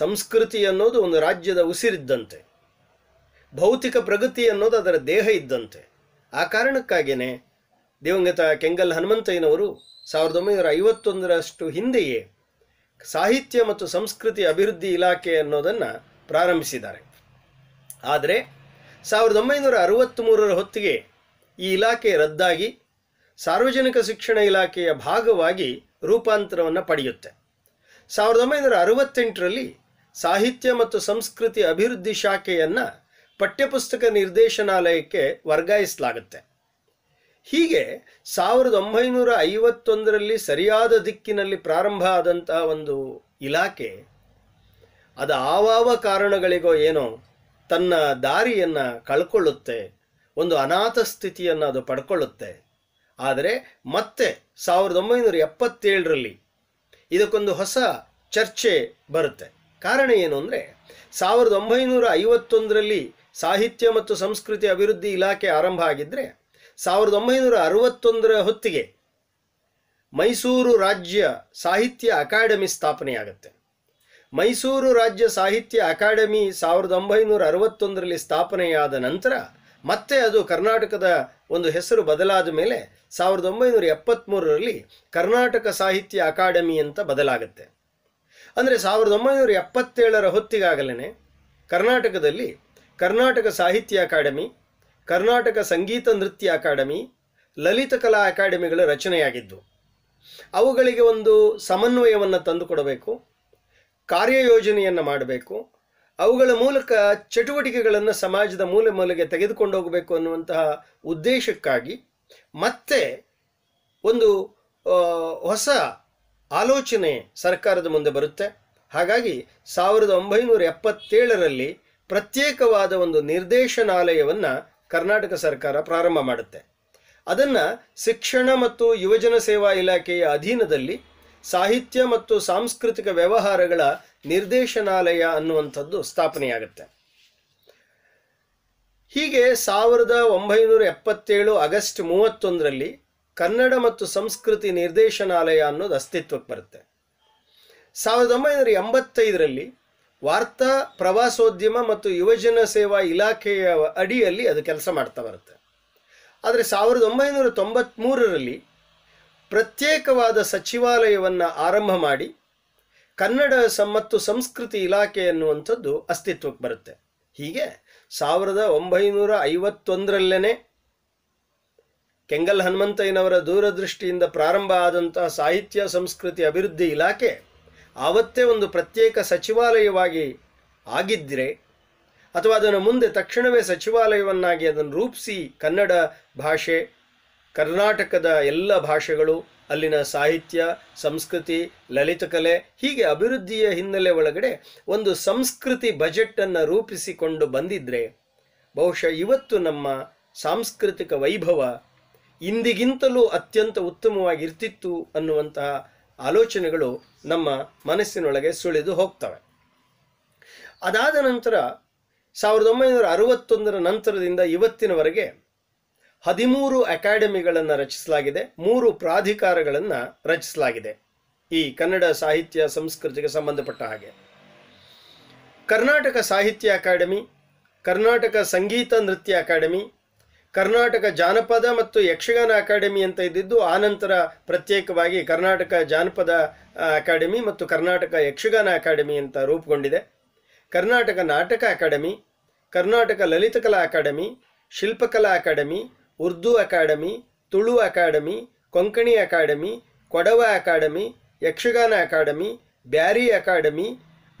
ಸಂಸ್ಕೃತಿ ಅನ್ನೋದು ಒಂದು ರಾಜ್ಯದ ಉಸಿರಿದ್ದಂತೆ ಭೌತಿಕ ಪ್ರಗತಿ ಅನ್ನೋದು ಅದರ ದೇಹ ಇದ್ದಂತೆ ಆ ಕಾರಣಕ್ಕಾಗಿಯೇ ದಿವಂಗತ ಕೆಂಗಲ್ ಹನುಮಂತಯ್ಯನವರು ಸಾವಿರದ ಒಂಬೈನೂರ ಐವತ್ತೊಂದರಷ್ಟು ಹಿಂದೆಯೇ ಸಾಹಿತ್ಯ ಮತ್ತು ಸಂಸ್ಕೃತಿ ಅಭಿವೃದ್ಧಿ ಇಲಾಖೆ ಅನ್ನೋದನ್ನು ಪ್ರಾರಂಭಿಸಿದ್ದಾರೆ ಆದರೆ ಸಾವಿರದ ಒಂಬೈನೂರ ಮೂರರ ಹೊತ್ತಿಗೆ ಈ ಇಲಾಖೆ ರದ್ದಾಗಿ ಸಾರ್ವಜನಿಕ ಶಿಕ್ಷಣ ಇಲಾಖೆಯ ಭಾಗವಾಗಿ ರೂಪಾಂತರವನ್ನು ಪಡೆಯುತ್ತೆ ಸಾವಿರದ ಒಂಬೈನೂರ ಅರವತ್ತೆಂಟರಲ್ಲಿ ಸಾಹಿತ್ಯ ಮತ್ತು ಸಂಸ್ಕೃತಿ ಅಭಿವೃದ್ಧಿ ಶಾಖೆಯನ್ನು ಪಠ್ಯಪುಸ್ತಕ ನಿರ್ದೇಶನಾಲಯಕ್ಕೆ ವರ್ಗಾಯಿಸಲಾಗುತ್ತೆ ಹೀಗೆ ಸಾವಿರದ ಒಂಬೈನೂರ ಐವತ್ತೊಂದರಲ್ಲಿ ಸರಿಯಾದ ದಿಕ್ಕಿನಲ್ಲಿ ಪ್ರಾರಂಭ ಆದಂತಹ ಒಂದು ಇಲಾಖೆ ಅದು ಆವಾವ ಕಾರಣಗಳಿಗೋ ಏನೋ ತನ್ನ ದಾರಿಯನ್ನು ಕಳ್ಕೊಳ್ಳುತ್ತೆ ಒಂದು ಅನಾಥ ಸ್ಥಿತಿಯನ್ನು ಅದು ಪಡ್ಕೊಳ್ಳುತ್ತೆ ಆದರೆ ಮತ್ತೆ ಸಾವಿರದ ಒಂಬೈನೂರ ಎಪ್ಪತ್ತೇಳರಲ್ಲಿ ಇದಕ್ಕೊಂದು ಹೊಸ ಚರ್ಚೆ ಬರುತ್ತೆ ಕಾರಣ ಏನು ಅಂದರೆ ಸಾವಿರದ ಒಂಬೈನೂರ ಐವತ್ತೊಂದರಲ್ಲಿ ಸಾಹಿತ್ಯ ಮತ್ತು ಸಂಸ್ಕೃತಿ ಅಭಿವೃದ್ಧಿ ಇಲಾಖೆ ಆರಂಭ ಆಗಿದ್ದರೆ ಸಾವಿರದ ಒಂಬೈನೂರ ಅರವತ್ತೊಂದರ ಹೊತ್ತಿಗೆ ಮೈಸೂರು ರಾಜ್ಯ ಸಾಹಿತ್ಯ ಅಕಾಡೆಮಿ ಸ್ಥಾಪನೆಯಾಗುತ್ತೆ ಮೈಸೂರು ರಾಜ್ಯ ಸಾಹಿತ್ಯ ಅಕಾಡೆಮಿ ಸಾವಿರದ ಒಂಬೈನೂರ ಅರವತ್ತೊಂದರಲ್ಲಿ ಸ್ಥಾಪನೆಯಾದ ನಂತರ ಮತ್ತೆ ಅದು ಕರ್ನಾಟಕದ ಒಂದು ಹೆಸರು ಬದಲಾದ ಮೇಲೆ ಸಾವಿರದ ಒಂಬೈನೂರ ಎಪ್ಪತ್ತ್ಮೂರರಲ್ಲಿ ಕರ್ನಾಟಕ ಸಾಹಿತ್ಯ ಅಕಾಡೆಮಿ ಅಂತ ಬದಲಾಗುತ್ತೆ ಅಂದರೆ ಸಾವಿರದ ಒಂಬೈನೂರ ಎಪ್ಪತ್ತೇಳರ ಹೊತ್ತಿಗಾಗಲೇ ಕರ್ನಾಟಕದಲ್ಲಿ ಕರ್ನಾಟಕ ಸಾಹಿತ್ಯ ಅಕಾಡೆಮಿ ಕರ್ನಾಟಕ ಸಂಗೀತ ನೃತ್ಯ ಅಕಾಡೆಮಿ ಲಲಿತ ಕಲಾ ಅಕಾಡೆಮಿಗಳ ರಚನೆಯಾಗಿದ್ದು ಅವುಗಳಿಗೆ ಒಂದು ಸಮನ್ವಯವನ್ನು ತಂದುಕೊಡಬೇಕು ಕಾರ್ಯಯೋಜನೆಯನ್ನು ಮಾಡಬೇಕು ಅವುಗಳ ಮೂಲಕ ಚಟುವಟಿಕೆಗಳನ್ನು ಸಮಾಜದ ಮೂಲೆ ಮೂಲೆಗೆ ತೆಗೆದುಕೊಂಡು ಹೋಗಬೇಕು ಅನ್ನುವಂತಹ ಉದ್ದೇಶಕ್ಕಾಗಿ ಮತ್ತೆ ಒಂದು ಹೊಸ ಆಲೋಚನೆ ಸರ್ಕಾರದ ಮುಂದೆ ಬರುತ್ತೆ ಹಾಗಾಗಿ ಸಾವಿರದ ಒಂಬೈನೂರ ಎಪ್ಪತ್ತೇಳರಲ್ಲಿ ಪ್ರತ್ಯೇಕವಾದ ಒಂದು ನಿರ್ದೇಶನಾಲಯವನ್ನು ಕರ್ನಾಟಕ ಸರ್ಕಾರ ಪ್ರಾರಂಭ ಮಾಡುತ್ತೆ ಅದನ್ನು ಶಿಕ್ಷಣ ಮತ್ತು ಯುವಜನ ಸೇವಾ ಇಲಾಖೆಯ ಅಧೀನದಲ್ಲಿ ಸಾಹಿತ್ಯ ಮತ್ತು ಸಾಂಸ್ಕೃತಿಕ ವ್ಯವಹಾರಗಳ ನಿರ್ದೇಶನಾಲಯ ಅನ್ನುವಂಥದ್ದು ಸ್ಥಾಪನೆಯಾಗುತ್ತೆ ಹೀಗೆ ಸಾವಿರದ ಒಂಬೈನೂರ ಎಪ್ಪತ್ತೇಳು ಆಗಸ್ಟ್ ಮೂವತ್ತೊಂದರಲ್ಲಿ ಕನ್ನಡ ಮತ್ತು ಸಂಸ್ಕೃತಿ ನಿರ್ದೇಶನಾಲಯ ಅನ್ನೋದು ಅಸ್ತಿತ್ವಕ್ಕೆ ಬರುತ್ತೆ ಸಾವಿರದ ಒಂಬೈನೂರ ಎಂಬತ್ತೈದರಲ್ಲಿ ವಾರ್ತಾ ಪ್ರವಾಸೋದ್ಯಮ ಮತ್ತು ಯುವಜನ ಸೇವಾ ಇಲಾಖೆಯ ಅಡಿಯಲ್ಲಿ ಅದು ಕೆಲಸ ಮಾಡ್ತಾ ಬರುತ್ತೆ ಆದರೆ ಸಾವಿರದ ಒಂಬೈನೂರ ತೊಂಬತ್ತ್ಮೂರರಲ್ಲಿ ಪ್ರತ್ಯೇಕವಾದ ಸಚಿವಾಲಯವನ್ನು ಆರಂಭ ಮಾಡಿ ಕನ್ನಡ ಮತ್ತು ಸಂಸ್ಕೃತಿ ಇಲಾಖೆ ಅನ್ನುವಂಥದ್ದು ಅಸ್ತಿತ್ವಕ್ಕೆ ಬರುತ್ತೆ ಹೀಗೆ ಸಾವಿರದ ಒಂಬೈನೂರ ಐವತ್ತೊಂದರಲ್ಲೇ ಕೆಂಗಲ್ ಹನುಮಂತಯ್ಯನವರ ದೂರದೃಷ್ಟಿಯಿಂದ ಪ್ರಾರಂಭ ಆದಂತಹ ಸಾಹಿತ್ಯ ಸಂಸ್ಕೃತಿ ಅಭಿವೃದ್ಧಿ ಇಲಾಖೆ ಆವತ್ತೇ ಒಂದು ಪ್ರತ್ಯೇಕ ಸಚಿವಾಲಯವಾಗಿ ಆಗಿದ್ದರೆ ಅಥವಾ ಅದನ್ನು ಮುಂದೆ ತಕ್ಷಣವೇ ಸಚಿವಾಲಯವನ್ನಾಗಿ ಅದನ್ನು ರೂಪಿಸಿ ಕನ್ನಡ ಭಾಷೆ ಕರ್ನಾಟಕದ ಎಲ್ಲ ಭಾಷೆಗಳು ಅಲ್ಲಿನ ಸಾಹಿತ್ಯ ಸಂಸ್ಕೃತಿ ಲಲಿತ ಕಲೆ ಹೀಗೆ ಅಭಿವೃದ್ಧಿಯ ಹಿನ್ನೆಲೆ ಒಳಗಡೆ ಒಂದು ಸಂಸ್ಕೃತಿ ಬಜೆಟನ್ನು ರೂಪಿಸಿಕೊಂಡು ಬಂದಿದ್ದರೆ ಬಹುಶಃ ಇವತ್ತು ನಮ್ಮ ಸಾಂಸ್ಕೃತಿಕ ವೈಭವ ಇಂದಿಗಿಂತಲೂ ಅತ್ಯಂತ ಉತ್ತಮವಾಗಿರ್ತಿತ್ತು ಅನ್ನುವಂತಹ ಆಲೋಚನೆಗಳು ನಮ್ಮ ಮನಸ್ಸಿನೊಳಗೆ ಸುಳಿದು ಹೋಗ್ತವೆ ಅದಾದ ನಂತರ ಸಾವಿರದ ಒಂಬೈನೂರ ಅರವತ್ತೊಂದರ ನಂತರದಿಂದ ಇವತ್ತಿನವರೆಗೆ ಹದಿಮೂರು ಅಕಾಡೆಮಿಗಳನ್ನು ರಚಿಸಲಾಗಿದೆ ಮೂರು ಪ್ರಾಧಿಕಾರಗಳನ್ನು ರಚಿಸಲಾಗಿದೆ ಈ ಕನ್ನಡ ಸಾಹಿತ್ಯ ಸಂಸ್ಕೃತಿಗೆ ಸಂಬಂಧಪಟ್ಟ ಹಾಗೆ ಕರ್ನಾಟಕ ಸಾಹಿತ್ಯ ಅಕಾಡೆಮಿ ಕರ್ನಾಟಕ ಸಂಗೀತ ನೃತ್ಯ ಅಕಾಡೆಮಿ ಕರ್ನಾಟಕ ಜಾನಪದ ಮತ್ತು ಯಕ್ಷಗಾನ ಅಕಾಡೆಮಿ ಅಂತ ಇದ್ದಿದ್ದು ಆನಂತರ ಪ್ರತ್ಯೇಕವಾಗಿ ಕರ್ನಾಟಕ ಜಾನಪದ ಅಕಾಡೆಮಿ ಮತ್ತು ಕರ್ನಾಟಕ ಯಕ್ಷಗಾನ ಅಕಾಡೆಮಿ ಅಂತ ರೂಪುಗೊಂಡಿದೆ ಕರ್ನಾಟಕ ನಾಟಕ ಅಕಾಡೆಮಿ ಕರ್ನಾಟಕ ಲಲಿತಕಲಾ ಅಕಾಡೆಮಿ ಶಿಲ್ಪಕಲಾ academy Urdu academy Tulu academy Konkani academy Kodava academy Yakshagana academy Beary academy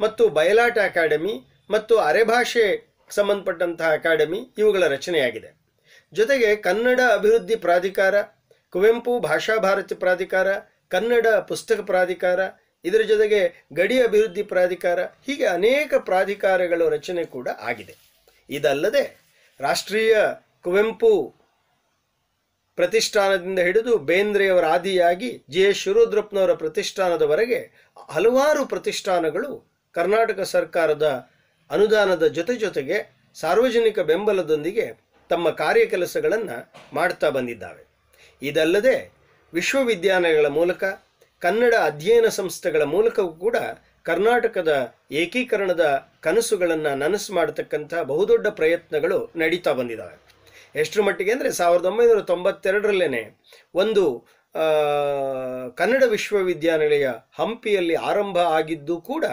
ಮತ್ತು ಬಯಲಾಟ ಅಕಾಡೆಮಿ ಮತ್ತು ಅರೆಭಾಷೆ ಸಂಬಂಧಪಟ್ಟಂತಹ ಅಕಾಡೆಮಿ ಇವುಗಳ ರಚನೆಯಾಗಿದೆ ಜೊತೆಗೆ ಕನ್ನಡ ಅಭಿವೃದ್ಧಿ ಪ್ರಾಧಿಕಾರ ಕುವೆಂಪು ಭಾಷಾ ಭಾರತಿ ಪ್ರಾಧಿಕಾರ ಕನ್ನಡ ಪುಸ್ತಕ ಪ್ರಾಧಿಕಾರ ಇದರ ಜೊತೆಗೆ ಗಡಿ ಅಭಿವೃದ್ಧಿ ಪ್ರಾಧಿಕಾರ ಹೀಗೆ ಅನೇಕ ಪ್ರಾಧಿಕಾರಗಳ ರಚನೆ ಕೂಡ ಆಗಿದೆ ಇದಲ್ಲದೆ ರಾಷ್ಟ್ರೀಯ ಕುವೆಂಪು ಪ್ರತಿಷ್ಠಾನದಿಂದ ಹಿಡಿದು ಬೇಂದ್ರೆಯವರ ಆದಿಯಾಗಿ ಜಿ ಎಸ್ ಶಿರೋದ್ರಪ್ಪನವರ ಪ್ರತಿಷ್ಠಾನದವರೆಗೆ ಹಲವಾರು ಪ್ರತಿಷ್ಠಾನಗಳು ಕರ್ನಾಟಕ ಸರ್ಕಾರದ ಅನುದಾನದ ಜೊತೆ ಜೊತೆಗೆ ಸಾರ್ವಜನಿಕ ಬೆಂಬಲದೊಂದಿಗೆ ತಮ್ಮ ಕೆಲಸಗಳನ್ನು ಮಾಡ್ತಾ ಬಂದಿದ್ದಾವೆ ಇದಲ್ಲದೆ ವಿಶ್ವವಿದ್ಯಾಲಯಗಳ ಮೂಲಕ ಕನ್ನಡ ಅಧ್ಯಯನ ಸಂಸ್ಥೆಗಳ ಮೂಲಕವೂ ಕೂಡ ಕರ್ನಾಟಕದ ಏಕೀಕರಣದ ಕನಸುಗಳನ್ನು ನನಸು ಮಾಡತಕ್ಕಂಥ ಬಹುದೊಡ್ಡ ಪ್ರಯತ್ನಗಳು ನಡೀತಾ ಬಂದಿದ್ದಾವೆ ಎಷ್ಟರ ಮಟ್ಟಿಗೆ ಅಂದರೆ ಸಾವಿರದ ಒಂಬೈನೂರ ತೊಂಬತ್ತೆರಡರಲ್ಲೇ ಒಂದು ಕನ್ನಡ ವಿಶ್ವವಿದ್ಯಾನಿಲಯ ಹಂಪಿಯಲ್ಲಿ ಆರಂಭ ಆಗಿದ್ದು ಕೂಡ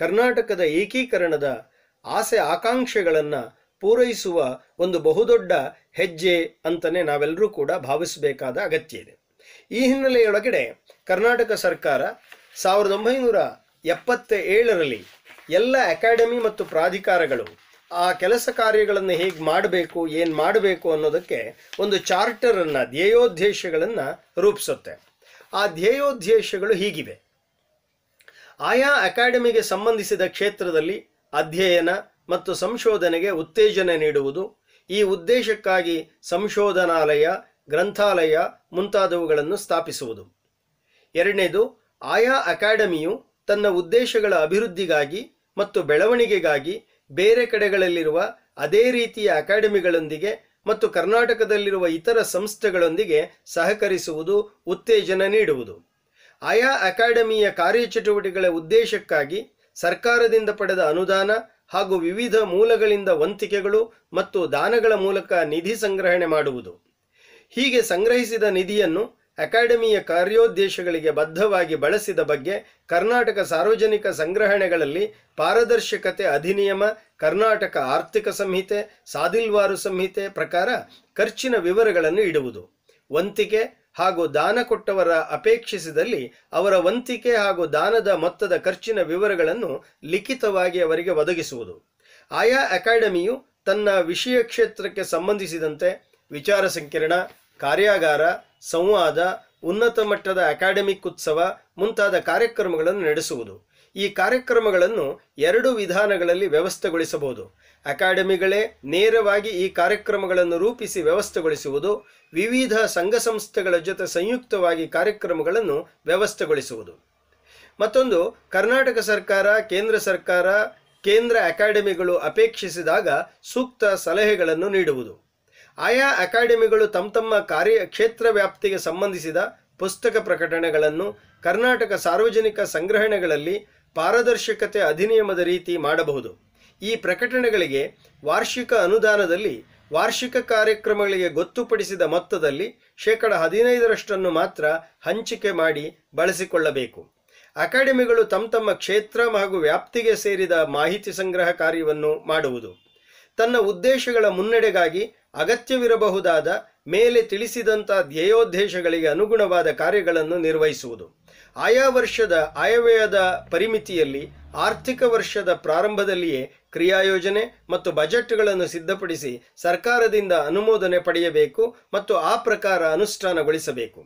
ಕರ್ನಾಟಕದ ಏಕೀಕರಣದ ಆಸೆ ಆಕಾಂಕ್ಷೆಗಳನ್ನು ಪೂರೈಸುವ ಒಂದು ಬಹುದೊಡ್ಡ ಹೆಜ್ಜೆ ಅಂತಲೇ ನಾವೆಲ್ಲರೂ ಕೂಡ ಭಾವಿಸಬೇಕಾದ ಅಗತ್ಯ ಇದೆ ಈ ಹಿನ್ನೆಲೆಯೊಳಗಡೆ ಕರ್ನಾಟಕ ಸರ್ಕಾರ ಸಾವಿರದ ಒಂಬೈನೂರ ಎಪ್ಪತ್ತ ಏಳರಲ್ಲಿ ಎಲ್ಲ ಅಕಾಡೆಮಿ ಮತ್ತು ಪ್ರಾಧಿಕಾರಗಳು ಆ ಕೆಲಸ ಕಾರ್ಯಗಳನ್ನು ಹೇಗೆ ಮಾಡಬೇಕು ಏನು ಮಾಡಬೇಕು ಅನ್ನೋದಕ್ಕೆ ಒಂದು ಚಾರ್ಟರನ್ನು ಧ್ಯೇಯೋದ್ದೇಶಗಳನ್ನು ರೂಪಿಸುತ್ತೆ ಆ ಧ್ಯೇಯೋದ್ದೇಶಗಳು ಹೀಗಿವೆ ಆಯಾ ಅಕಾಡೆಮಿಗೆ ಸಂಬಂಧಿಸಿದ ಕ್ಷೇತ್ರದಲ್ಲಿ ಅಧ್ಯಯನ ಮತ್ತು ಸಂಶೋಧನೆಗೆ ಉತ್ತೇಜನ ನೀಡುವುದು ಈ ಉದ್ದೇಶಕ್ಕಾಗಿ ಸಂಶೋಧನಾಲಯ ಗ್ರಂಥಾಲಯ ಮುಂತಾದವುಗಳನ್ನು ಸ್ಥಾಪಿಸುವುದು ಎರಡನೇದು ಆಯಾ ಅಕಾಡೆಮಿಯು ತನ್ನ ಉದ್ದೇಶಗಳ ಅಭಿವೃದ್ಧಿಗಾಗಿ ಮತ್ತು ಬೆಳವಣಿಗೆಗಾಗಿ ಬೇರೆ ಕಡೆಗಳಲ್ಲಿರುವ ಅದೇ ರೀತಿಯ ಅಕಾಡೆಮಿಗಳೊಂದಿಗೆ ಮತ್ತು ಕರ್ನಾಟಕದಲ್ಲಿರುವ ಇತರ ಸಂಸ್ಥೆಗಳೊಂದಿಗೆ ಸಹಕರಿಸುವುದು ಉತ್ತೇಜನ ನೀಡುವುದು ಆಯಾ ಅಕಾಡೆಮಿಯ ಕಾರ್ಯಚಟುವಟಿಕೆಗಳ ಉದ್ದೇಶಕ್ಕಾಗಿ ಸರ್ಕಾರದಿಂದ ಪಡೆದ ಅನುದಾನ ಹಾಗೂ ವಿವಿಧ ಮೂಲಗಳಿಂದ ವಂತಿಕೆಗಳು ಮತ್ತು ದಾನಗಳ ಮೂಲಕ ನಿಧಿ ಸಂಗ್ರಹಣೆ ಮಾಡುವುದು ಹೀಗೆ ಸಂಗ್ರಹಿಸಿದ ನಿಧಿಯನ್ನು ಅಕಾಡೆಮಿಯ ಕಾರ್ಯೋದ್ದೇಶಗಳಿಗೆ ಬದ್ಧವಾಗಿ ಬಳಸಿದ ಬಗ್ಗೆ ಕರ್ನಾಟಕ ಸಾರ್ವಜನಿಕ ಸಂಗ್ರಹಣೆಗಳಲ್ಲಿ ಪಾರದರ್ಶಕತೆ ಅಧಿನಿಯಮ ಕರ್ನಾಟಕ ಆರ್ಥಿಕ ಸಂಹಿತೆ ಸಾದಿಲ್ವಾರು ಸಂಹಿತೆ ಪ್ರಕಾರ ಖರ್ಚಿನ ವಿವರಗಳನ್ನು ಇಡುವುದು ವಂತಿಕೆ ಹಾಗೂ ದಾನ ಕೊಟ್ಟವರ ಅಪೇಕ್ಷಿಸಿದಲ್ಲಿ ಅವರ ವಂತಿಕೆ ಹಾಗೂ ದಾನದ ಮೊತ್ತದ ಖರ್ಚಿನ ವಿವರಗಳನ್ನು ಲಿಖಿತವಾಗಿ ಅವರಿಗೆ ಒದಗಿಸುವುದು ಆಯಾ ಅಕಾಡೆಮಿಯು ತನ್ನ ವಿಷಯ ಕ್ಷೇತ್ರಕ್ಕೆ ಸಂಬಂಧಿಸಿದಂತೆ ವಿಚಾರ ಸಂಕಿರಣ ಕಾರ್ಯಾಗಾರ ಸಂವಾದ ಉನ್ನತ ಮಟ್ಟದ ಅಕಾಡೆಮಿಕ್ ಉತ್ಸವ ಮುಂತಾದ ಕಾರ್ಯಕ್ರಮಗಳನ್ನು ನಡೆಸುವುದು ಈ ಕಾರ್ಯಕ್ರಮಗಳನ್ನು ಎರಡು ವಿಧಾನಗಳಲ್ಲಿ ವ್ಯವಸ್ಥೆಗೊಳಿಸಬಹುದು ಅಕಾಡೆಮಿಗಳೇ ನೇರವಾಗಿ ಈ ಕಾರ್ಯಕ್ರಮಗಳನ್ನು ರೂಪಿಸಿ ವ್ಯವಸ್ಥೆಗೊಳಿಸುವುದು ವಿವಿಧ ಸಂಘ ಸಂಸ್ಥೆಗಳ ಜೊತೆ ಸಂಯುಕ್ತವಾಗಿ ಕಾರ್ಯಕ್ರಮಗಳನ್ನು ವ್ಯವಸ್ಥೆಗೊಳಿಸುವುದು ಮತ್ತೊಂದು ಕರ್ನಾಟಕ ಸರ್ಕಾರ ಕೇಂದ್ರ ಸರ್ಕಾರ ಕೇಂದ್ರ ಅಕಾಡೆಮಿಗಳು ಅಪೇಕ್ಷಿಸಿದಾಗ ಸೂಕ್ತ ಸಲಹೆಗಳನ್ನು ನೀಡುವುದು ಆಯಾ ಅಕಾಡೆಮಿಗಳು ತಮ್ಮ ತಮ್ಮ ಕಾರ್ಯ ಕ್ಷೇತ್ರ ವ್ಯಾಪ್ತಿಗೆ ಸಂಬಂಧಿಸಿದ ಪುಸ್ತಕ ಪ್ರಕಟಣೆಗಳನ್ನು ಕರ್ನಾಟಕ ಸಾರ್ವಜನಿಕ ಸಂಗ್ರಹಣೆಗಳಲ್ಲಿ ಪಾರದರ್ಶಕತೆ ಅಧಿನಿಯಮದ ರೀತಿ ಮಾಡಬಹುದು ಈ ಪ್ರಕಟಣೆಗಳಿಗೆ ವಾರ್ಷಿಕ ಅನುದಾನದಲ್ಲಿ ವಾರ್ಷಿಕ ಕಾರ್ಯಕ್ರಮಗಳಿಗೆ ಗೊತ್ತುಪಡಿಸಿದ ಮೊತ್ತದಲ್ಲಿ ಶೇಕಡ ಹದಿನೈದರಷ್ಟನ್ನು ಮಾತ್ರ ಹಂಚಿಕೆ ಮಾಡಿ ಬಳಸಿಕೊಳ್ಳಬೇಕು ಅಕಾಡೆಮಿಗಳು ತಮ್ಮ ತಮ್ಮ ಕ್ಷೇತ್ರ ಹಾಗೂ ವ್ಯಾಪ್ತಿಗೆ ಸೇರಿದ ಮಾಹಿತಿ ಸಂಗ್ರಹ ಕಾರ್ಯವನ್ನು ಮಾಡುವುದು ತನ್ನ ಉದ್ದೇಶಗಳ ಮುನ್ನಡೆಗಾಗಿ ಅಗತ್ಯವಿರಬಹುದಾದ ಮೇಲೆ ತಿಳಿಸಿದಂಥ ಧ್ಯೇಯೋದ್ದೇಶಗಳಿಗೆ ಅನುಗುಣವಾದ ಕಾರ್ಯಗಳನ್ನು ನಿರ್ವಹಿಸುವುದು ಆಯಾ ವರ್ಷದ ಆಯವ್ಯಯದ ಪರಿಮಿತಿಯಲ್ಲಿ ಆರ್ಥಿಕ ವರ್ಷದ ಪ್ರಾರಂಭದಲ್ಲಿಯೇ ಕ್ರಿಯಾಯೋಜನೆ ಮತ್ತು ಬಜೆಟ್ಗಳನ್ನು ಸಿದ್ಧಪಡಿಸಿ ಸರ್ಕಾರದಿಂದ ಅನುಮೋದನೆ ಪಡೆಯಬೇಕು ಮತ್ತು ಆ ಪ್ರಕಾರ ಅನುಷ್ಠಾನಗೊಳಿಸಬೇಕು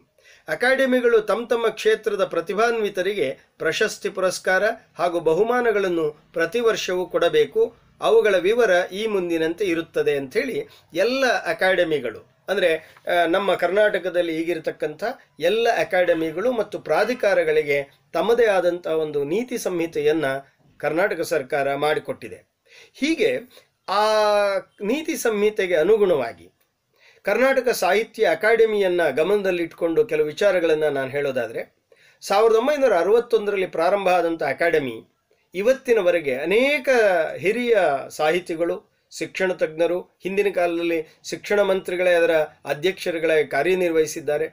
ಅಕಾಡೆಮಿಗಳು ತಮ್ಮ ತಮ್ಮ ಕ್ಷೇತ್ರದ ಪ್ರತಿಭಾನ್ವಿತರಿಗೆ ಪ್ರಶಸ್ತಿ ಪುರಸ್ಕಾರ ಹಾಗೂ ಬಹುಮಾನಗಳನ್ನು ಪ್ರತಿ ವರ್ಷವೂ ಕೊಡಬೇಕು ಅವುಗಳ ವಿವರ ಈ ಮುಂದಿನಂತೆ ಇರುತ್ತದೆ ಅಂಥೇಳಿ ಎಲ್ಲ ಅಕಾಡೆಮಿಗಳು ಅಂದರೆ ನಮ್ಮ ಕರ್ನಾಟಕದಲ್ಲಿ ಈಗಿರತಕ್ಕಂಥ ಎಲ್ಲ ಅಕಾಡೆಮಿಗಳು ಮತ್ತು ಪ್ರಾಧಿಕಾರಗಳಿಗೆ ತಮ್ಮದೇ ಆದಂಥ ಒಂದು ನೀತಿ ಸಂಹಿತೆಯನ್ನು ಕರ್ನಾಟಕ ಸರ್ಕಾರ ಮಾಡಿಕೊಟ್ಟಿದೆ ಹೀಗೆ ಆ ನೀತಿ ಸಂಹಿತೆಗೆ ಅನುಗುಣವಾಗಿ ಕರ್ನಾಟಕ ಸಾಹಿತ್ಯ ಅಕಾಡೆಮಿಯನ್ನು ಗಮನದಲ್ಲಿಟ್ಕೊಂಡು ಕೆಲವು ವಿಚಾರಗಳನ್ನು ನಾನು ಹೇಳೋದಾದರೆ ಸಾವಿರದ ಒಂಬೈನೂರ ಅರವತ್ತೊಂದರಲ್ಲಿ ಪ್ರಾರಂಭ ಆದಂಥ ಅಕಾಡೆಮಿ ಇವತ್ತಿನವರೆಗೆ ಅನೇಕ ಹಿರಿಯ ಸಾಹಿತಿಗಳು ಶಿಕ್ಷಣ ತಜ್ಞರು ಹಿಂದಿನ ಕಾಲದಲ್ಲಿ ಶಿಕ್ಷಣ ಮಂತ್ರಿಗಳೇ ಅದರ ಅಧ್ಯಕ್ಷರುಗಳೇ ಕಾರ್ಯನಿರ್ವಹಿಸಿದ್ದಾರೆ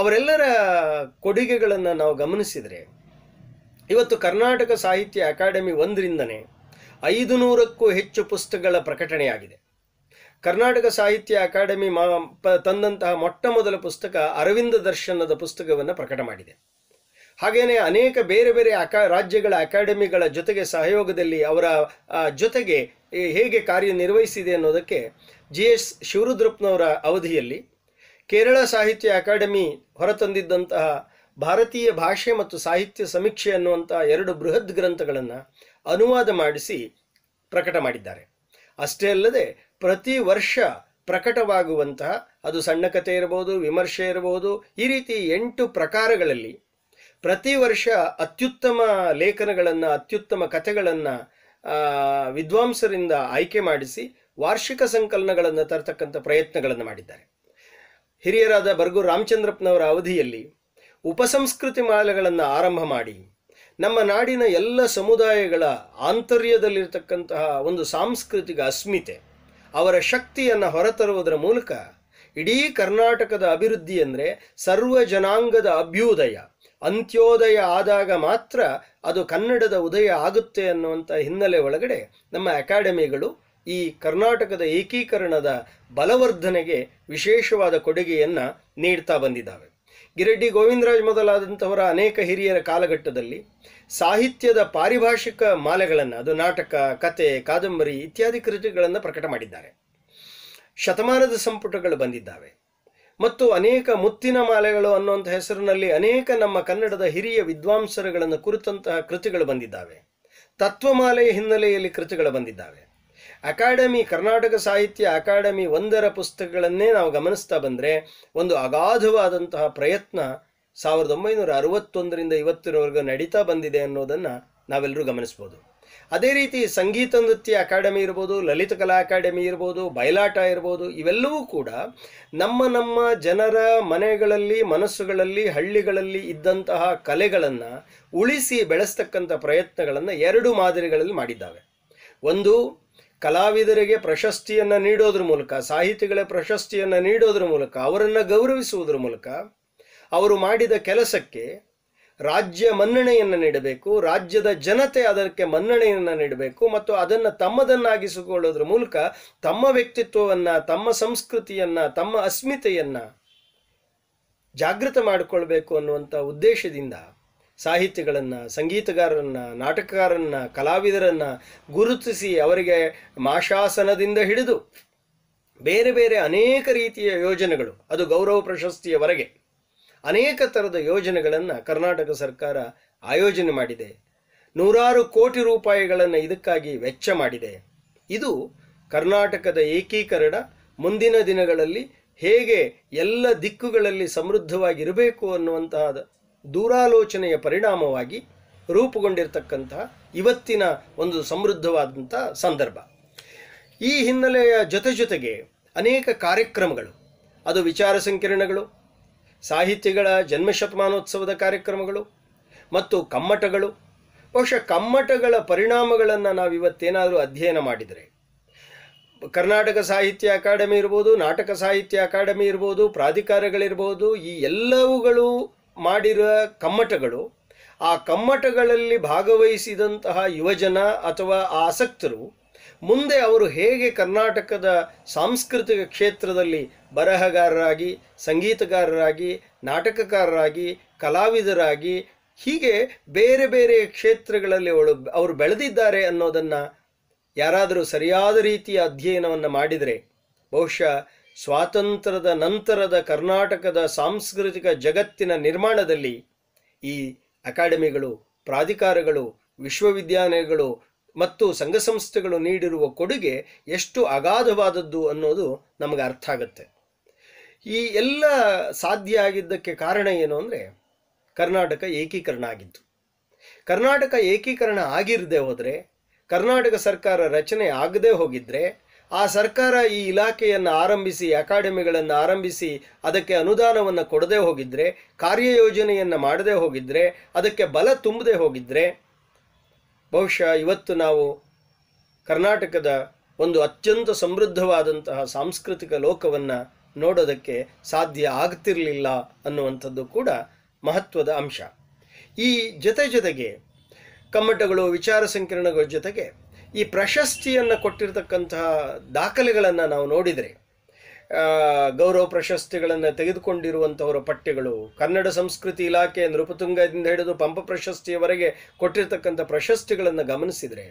ಅವರೆಲ್ಲರ ಕೊಡುಗೆಗಳನ್ನು ನಾವು ಗಮನಿಸಿದರೆ ಇವತ್ತು ಕರ್ನಾಟಕ ಸಾಹಿತ್ಯ ಅಕಾಡೆಮಿ ಒಂದರಿಂದನೇ ಐದು ನೂರಕ್ಕೂ ಹೆಚ್ಚು ಪುಸ್ತಕಗಳ ಪ್ರಕಟಣೆಯಾಗಿದೆ ಕರ್ನಾಟಕ ಸಾಹಿತ್ಯ ಅಕಾಡೆಮಿ ಮಾ ತಂದಂತಹ ಮೊಟ್ಟ ಮೊದಲ ಪುಸ್ತಕ ಅರವಿಂದ ದರ್ಶನದ ಪುಸ್ತಕವನ್ನು ಪ್ರಕಟ ಮಾಡಿದೆ ಹಾಗೆಯೇ ಅನೇಕ ಬೇರೆ ಬೇರೆ ಅಕಾ ರಾಜ್ಯಗಳ ಅಕಾಡೆಮಿಗಳ ಜೊತೆಗೆ ಸಹಯೋಗದಲ್ಲಿ ಅವರ ಜೊತೆಗೆ ಹೇಗೆ ಕಾರ್ಯನಿರ್ವಹಿಸಿದೆ ಅನ್ನೋದಕ್ಕೆ ಜಿ ಎಸ್ ಶಿವರುದ್ರಪ್ಪನವರ ಅವಧಿಯಲ್ಲಿ ಕೇರಳ ಸಾಹಿತ್ಯ ಅಕಾಡೆಮಿ ಹೊರತಂದಿದ್ದಂತಹ ಭಾರತೀಯ ಭಾಷೆ ಮತ್ತು ಸಾಹಿತ್ಯ ಸಮೀಕ್ಷೆ ಅನ್ನುವಂತಹ ಎರಡು ಬೃಹತ್ ಗ್ರಂಥಗಳನ್ನು ಅನುವಾದ ಮಾಡಿಸಿ ಪ್ರಕಟ ಮಾಡಿದ್ದಾರೆ ಅಷ್ಟೇ ಅಲ್ಲದೆ ಪ್ರತಿ ವರ್ಷ ಪ್ರಕಟವಾಗುವಂತಹ ಅದು ಸಣ್ಣ ಕಥೆ ಇರಬಹುದು ವಿಮರ್ಶೆ ಇರಬಹುದು ಈ ರೀತಿ ಎಂಟು ಪ್ರಕಾರಗಳಲ್ಲಿ ಪ್ರತಿ ವರ್ಷ ಅತ್ಯುತ್ತಮ ಲೇಖನಗಳನ್ನು ಅತ್ಯುತ್ತಮ ಕಥೆಗಳನ್ನು ವಿದ್ವಾಂಸರಿಂದ ಆಯ್ಕೆ ಮಾಡಿಸಿ ವಾರ್ಷಿಕ ಸಂಕಲನಗಳನ್ನು ತರತಕ್ಕಂಥ ಪ್ರಯತ್ನಗಳನ್ನು ಮಾಡಿದ್ದಾರೆ ಹಿರಿಯರಾದ ಬರ್ಗು ರಾಮಚಂದ್ರಪ್ಪನವರ ಅವಧಿಯಲ್ಲಿ ಉಪಸಂಸ್ಕೃತಿ ಮಾಲೆಗಳನ್ನು ಆರಂಭ ಮಾಡಿ ನಮ್ಮ ನಾಡಿನ ಎಲ್ಲ ಸಮುದಾಯಗಳ ಆಂತರ್ಯದಲ್ಲಿರತಕ್ಕಂತಹ ಒಂದು ಸಾಂಸ್ಕೃತಿಕ ಅಸ್ಮಿತೆ ಅವರ ಶಕ್ತಿಯನ್ನು ಹೊರತರುವುದರ ಮೂಲಕ ಇಡೀ ಕರ್ನಾಟಕದ ಅಭಿವೃದ್ಧಿ ಅಂದರೆ ಸರ್ವ ಜನಾಂಗದ ಅಭ್ಯುದಯ ಅಂತ್ಯೋದಯ ಆದಾಗ ಮಾತ್ರ ಅದು ಕನ್ನಡದ ಉದಯ ಆಗುತ್ತೆ ಅನ್ನುವಂಥ ಹಿನ್ನೆಲೆ ಒಳಗಡೆ ನಮ್ಮ ಅಕಾಡೆಮಿಗಳು ಈ ಕರ್ನಾಟಕದ ಏಕೀಕರಣದ ಬಲವರ್ಧನೆಗೆ ವಿಶೇಷವಾದ ಕೊಡುಗೆಯನ್ನು ನೀಡ್ತಾ ಬಂದಿದ್ದಾವೆ ಗಿರಡ್ಡಿ ಗೋವಿಂದರಾಜ್ ಮೊದಲಾದಂಥವರ ಅನೇಕ ಹಿರಿಯರ ಕಾಲಘಟ್ಟದಲ್ಲಿ ಸಾಹಿತ್ಯದ ಪಾರಿಭಾಷಿಕ ಮಾಲೆಗಳನ್ನು ಅದು ನಾಟಕ ಕತೆ ಕಾದಂಬರಿ ಇತ್ಯಾದಿ ಕೃತಿಗಳನ್ನು ಪ್ರಕಟ ಮಾಡಿದ್ದಾರೆ ಶತಮಾನದ ಸಂಪುಟಗಳು ಬಂದಿದ್ದಾವೆ ಮತ್ತು ಅನೇಕ ಮುತ್ತಿನ ಮಾಲೆಗಳು ಅನ್ನುವಂಥ ಹೆಸರಿನಲ್ಲಿ ಅನೇಕ ನಮ್ಮ ಕನ್ನಡದ ಹಿರಿಯ ವಿದ್ವಾಂಸರುಗಳನ್ನು ಕುರಿತಂತಹ ಕೃತಿಗಳು ಬಂದಿದ್ದಾವೆ ತತ್ವಮಾಲೆಯ ಹಿನ್ನೆಲೆಯಲ್ಲಿ ಕೃತಿಗಳು ಬಂದಿದ್ದಾವೆ ಅಕಾಡೆಮಿ ಕರ್ನಾಟಕ ಸಾಹಿತ್ಯ ಅಕಾಡೆಮಿ ಒಂದರ ಪುಸ್ತಕಗಳನ್ನೇ ನಾವು ಗಮನಿಸ್ತಾ ಬಂದರೆ ಒಂದು ಅಗಾಧವಾದಂತಹ ಪ್ರಯತ್ನ ಸಾವಿರದ ಒಂಬೈನೂರ ಅರವತ್ತೊಂದರಿಂದ ಇವತ್ತಿನವರೆಗೂ ನಡೀತಾ ಬಂದಿದೆ ಅನ್ನೋದನ್ನು ನಾವೆಲ್ಲರೂ ಗಮನಿಸ್ಬೋದು ಅದೇ ರೀತಿ ಸಂಗೀತ ನೃತ್ಯ ಅಕಾಡೆಮಿ ಇರ್ಬೋದು ಲಲಿತ ಕಲಾ ಅಕಾಡೆಮಿ ಇರ್ಬೋದು ಬಯಲಾಟ ಇರ್ಬೋದು ಇವೆಲ್ಲವೂ ಕೂಡ ನಮ್ಮ ನಮ್ಮ ಜನರ ಮನೆಗಳಲ್ಲಿ ಮನಸ್ಸುಗಳಲ್ಲಿ ಹಳ್ಳಿಗಳಲ್ಲಿ ಇದ್ದಂತಹ ಕಲೆಗಳನ್ನು ಉಳಿಸಿ ಬೆಳೆಸ್ತಕ್ಕಂಥ ಪ್ರಯತ್ನಗಳನ್ನು ಎರಡು ಮಾದರಿಗಳಲ್ಲಿ ಮಾಡಿದ್ದಾವೆ ಒಂದು ಕಲಾವಿದರಿಗೆ ಪ್ರಶಸ್ತಿಯನ್ನು ನೀಡೋದ್ರ ಮೂಲಕ ಸಾಹಿತಿಗಳ ಪ್ರಶಸ್ತಿಯನ್ನು ನೀಡೋದ್ರ ಮೂಲಕ ಅವರನ್ನು ಗೌರವಿಸುವುದರ ಮೂಲಕ ಅವರು ಮಾಡಿದ ಕೆಲಸಕ್ಕೆ ರಾಜ್ಯ ಮನ್ನಣೆಯನ್ನು ನೀಡಬೇಕು ರಾಜ್ಯದ ಜನತೆ ಅದಕ್ಕೆ ಮನ್ನಣೆಯನ್ನು ನೀಡಬೇಕು ಮತ್ತು ಅದನ್ನು ತಮ್ಮದನ್ನಾಗಿಸಿಕೊಳ್ಳೋದ್ರ ಮೂಲಕ ತಮ್ಮ ವ್ಯಕ್ತಿತ್ವವನ್ನು ತಮ್ಮ ಸಂಸ್ಕೃತಿಯನ್ನು ತಮ್ಮ ಅಸ್ಮಿತೆಯನ್ನು ಜಾಗೃತ ಮಾಡಿಕೊಳ್ಬೇಕು ಅನ್ನುವಂಥ ಉದ್ದೇಶದಿಂದ ಸಾಹಿತಿಗಳನ್ನು ಸಂಗೀತಗಾರರನ್ನು ನಾಟಕಕಾರರನ್ನು ಕಲಾವಿದರನ್ನು ಗುರುತಿಸಿ ಅವರಿಗೆ ಮಾಶಾಸನದಿಂದ ಹಿಡಿದು ಬೇರೆ ಬೇರೆ ಅನೇಕ ರೀತಿಯ ಯೋಜನೆಗಳು ಅದು ಗೌರವ ಪ್ರಶಸ್ತಿಯವರೆಗೆ ಅನೇಕ ಥರದ ಯೋಜನೆಗಳನ್ನು ಕರ್ನಾಟಕ ಸರ್ಕಾರ ಆಯೋಜನೆ ಮಾಡಿದೆ ನೂರಾರು ಕೋಟಿ ರೂಪಾಯಿಗಳನ್ನು ಇದಕ್ಕಾಗಿ ವೆಚ್ಚ ಮಾಡಿದೆ ಇದು ಕರ್ನಾಟಕದ ಏಕೀಕರಣ ಮುಂದಿನ ದಿನಗಳಲ್ಲಿ ಹೇಗೆ ಎಲ್ಲ ದಿಕ್ಕುಗಳಲ್ಲಿ ಸಮೃದ್ಧವಾಗಿರಬೇಕು ಅನ್ನುವಂತಹ ದೂರಾಲೋಚನೆಯ ಪರಿಣಾಮವಾಗಿ ರೂಪುಗೊಂಡಿರ್ತಕ್ಕಂತಹ ಇವತ್ತಿನ ಒಂದು ಸಮೃದ್ಧವಾದಂಥ ಸಂದರ್ಭ ಈ ಹಿನ್ನೆಲೆಯ ಜೊತೆ ಜೊತೆಗೆ ಅನೇಕ ಕಾರ್ಯಕ್ರಮಗಳು ಅದು ವಿಚಾರ ಸಂಕಿರಣಗಳು ಸಾಹಿತಿಗಳ ಜನ್ಮಶತಮಾನೋತ್ಸವದ ಕಾರ್ಯಕ್ರಮಗಳು ಮತ್ತು ಕಮ್ಮಟಗಳು ಬಹುಶಃ ಕಮ್ಮಟಗಳ ಪರಿಣಾಮಗಳನ್ನು ನಾವು ಇವತ್ತೇನಾದರೂ ಅಧ್ಯಯನ ಮಾಡಿದರೆ ಕರ್ನಾಟಕ ಸಾಹಿತ್ಯ ಅಕಾಡೆಮಿ ಇರ್ಬೋದು ನಾಟಕ ಸಾಹಿತ್ಯ ಅಕಾಡೆಮಿ ಇರ್ಬೋದು ಪ್ರಾಧಿಕಾರಗಳಿರ್ಬೋದು ಈ ಎಲ್ಲವುಗಳು ಮಾಡಿರುವ ಕಮ್ಮಟಗಳು ಆ ಕಮ್ಮಟಗಳಲ್ಲಿ ಭಾಗವಹಿಸಿದಂತಹ ಯುವಜನ ಅಥವಾ ಆಸಕ್ತರು ಮುಂದೆ ಅವರು ಹೇಗೆ ಕರ್ನಾಟಕದ ಸಾಂಸ್ಕೃತಿಕ ಕ್ಷೇತ್ರದಲ್ಲಿ ಬರಹಗಾರರಾಗಿ ಸಂಗೀತಗಾರರಾಗಿ ನಾಟಕಕಾರರಾಗಿ ಕಲಾವಿದರಾಗಿ ಹೀಗೆ ಬೇರೆ ಬೇರೆ ಕ್ಷೇತ್ರಗಳಲ್ಲಿ ಅವಳು ಅವರು ಬೆಳೆದಿದ್ದಾರೆ ಅನ್ನೋದನ್ನು ಯಾರಾದರೂ ಸರಿಯಾದ ರೀತಿಯ ಅಧ್ಯಯನವನ್ನು ಮಾಡಿದರೆ ಬಹುಶಃ ಸ್ವಾತಂತ್ರ್ಯದ ನಂತರದ ಕರ್ನಾಟಕದ ಸಾಂಸ್ಕೃತಿಕ ಜಗತ್ತಿನ ನಿರ್ಮಾಣದಲ್ಲಿ ಈ ಅಕಾಡೆಮಿಗಳು ಪ್ರಾಧಿಕಾರಗಳು ವಿಶ್ವವಿದ್ಯಾಲಯಗಳು ಮತ್ತು ಸಂಘ ಸಂಸ್ಥೆಗಳು ನೀಡಿರುವ ಕೊಡುಗೆ ಎಷ್ಟು ಅಗಾಧವಾದದ್ದು ಅನ್ನೋದು ನಮಗೆ ಅರ್ಥ ಆಗುತ್ತೆ ಈ ಎಲ್ಲ ಸಾಧ್ಯ ಆಗಿದ್ದಕ್ಕೆ ಕಾರಣ ಏನು ಅಂದರೆ ಕರ್ನಾಟಕ ಏಕೀಕರಣ ಆಗಿದ್ದು ಕರ್ನಾಟಕ ಏಕೀಕರಣ ಆಗಿರದೆ ಹೋದರೆ ಕರ್ನಾಟಕ ಸರ್ಕಾರ ರಚನೆ ಆಗದೆ ಹೋಗಿದ್ದರೆ ಆ ಸರ್ಕಾರ ಈ ಇಲಾಖೆಯನ್ನು ಆರಂಭಿಸಿ ಅಕಾಡೆಮಿಗಳನ್ನು ಆರಂಭಿಸಿ ಅದಕ್ಕೆ ಅನುದಾನವನ್ನು ಕೊಡದೆ ಹೋಗಿದ್ದರೆ ಕಾರ್ಯಯೋಜನೆಯನ್ನು ಮಾಡದೇ ಹೋಗಿದ್ದರೆ ಅದಕ್ಕೆ ಬಲ ತುಂಬದೆ ಹೋಗಿದ್ದರೆ ಬಹುಶಃ ಇವತ್ತು ನಾವು ಕರ್ನಾಟಕದ ಒಂದು ಅತ್ಯಂತ ಸಮೃದ್ಧವಾದಂತಹ ಸಾಂಸ್ಕೃತಿಕ ಲೋಕವನ್ನು ನೋಡೋದಕ್ಕೆ ಸಾಧ್ಯ ಆಗ್ತಿರಲಿಲ್ಲ ಅನ್ನುವಂಥದ್ದು ಕೂಡ ಮಹತ್ವದ ಅಂಶ ಈ ಜೊತೆ ಜೊತೆಗೆ ಕಮ್ಮಟಗಳು ವಿಚಾರ ಸಂಕಿರಣಗಳ ಜೊತೆಗೆ ಈ ಪ್ರಶಸ್ತಿಯನ್ನು ಕೊಟ್ಟಿರತಕ್ಕಂತಹ ದಾಖಲೆಗಳನ್ನು ನಾವು ನೋಡಿದರೆ ಗೌರವ ಪ್ರಶಸ್ತಿಗಳನ್ನು ತೆಗೆದುಕೊಂಡಿರುವಂಥವರ ಪಠ್ಯಗಳು ಕನ್ನಡ ಸಂಸ್ಕೃತಿ ಇಲಾಖೆ ನೃಪತುಂಗದಿಂದ ಹಿಡಿದು ಪಂಪ ಪ್ರಶಸ್ತಿಯವರೆಗೆ ಕೊಟ್ಟಿರತಕ್ಕಂಥ ಪ್ರಶಸ್ತಿಗಳನ್ನು ಗಮನಿಸಿದರೆ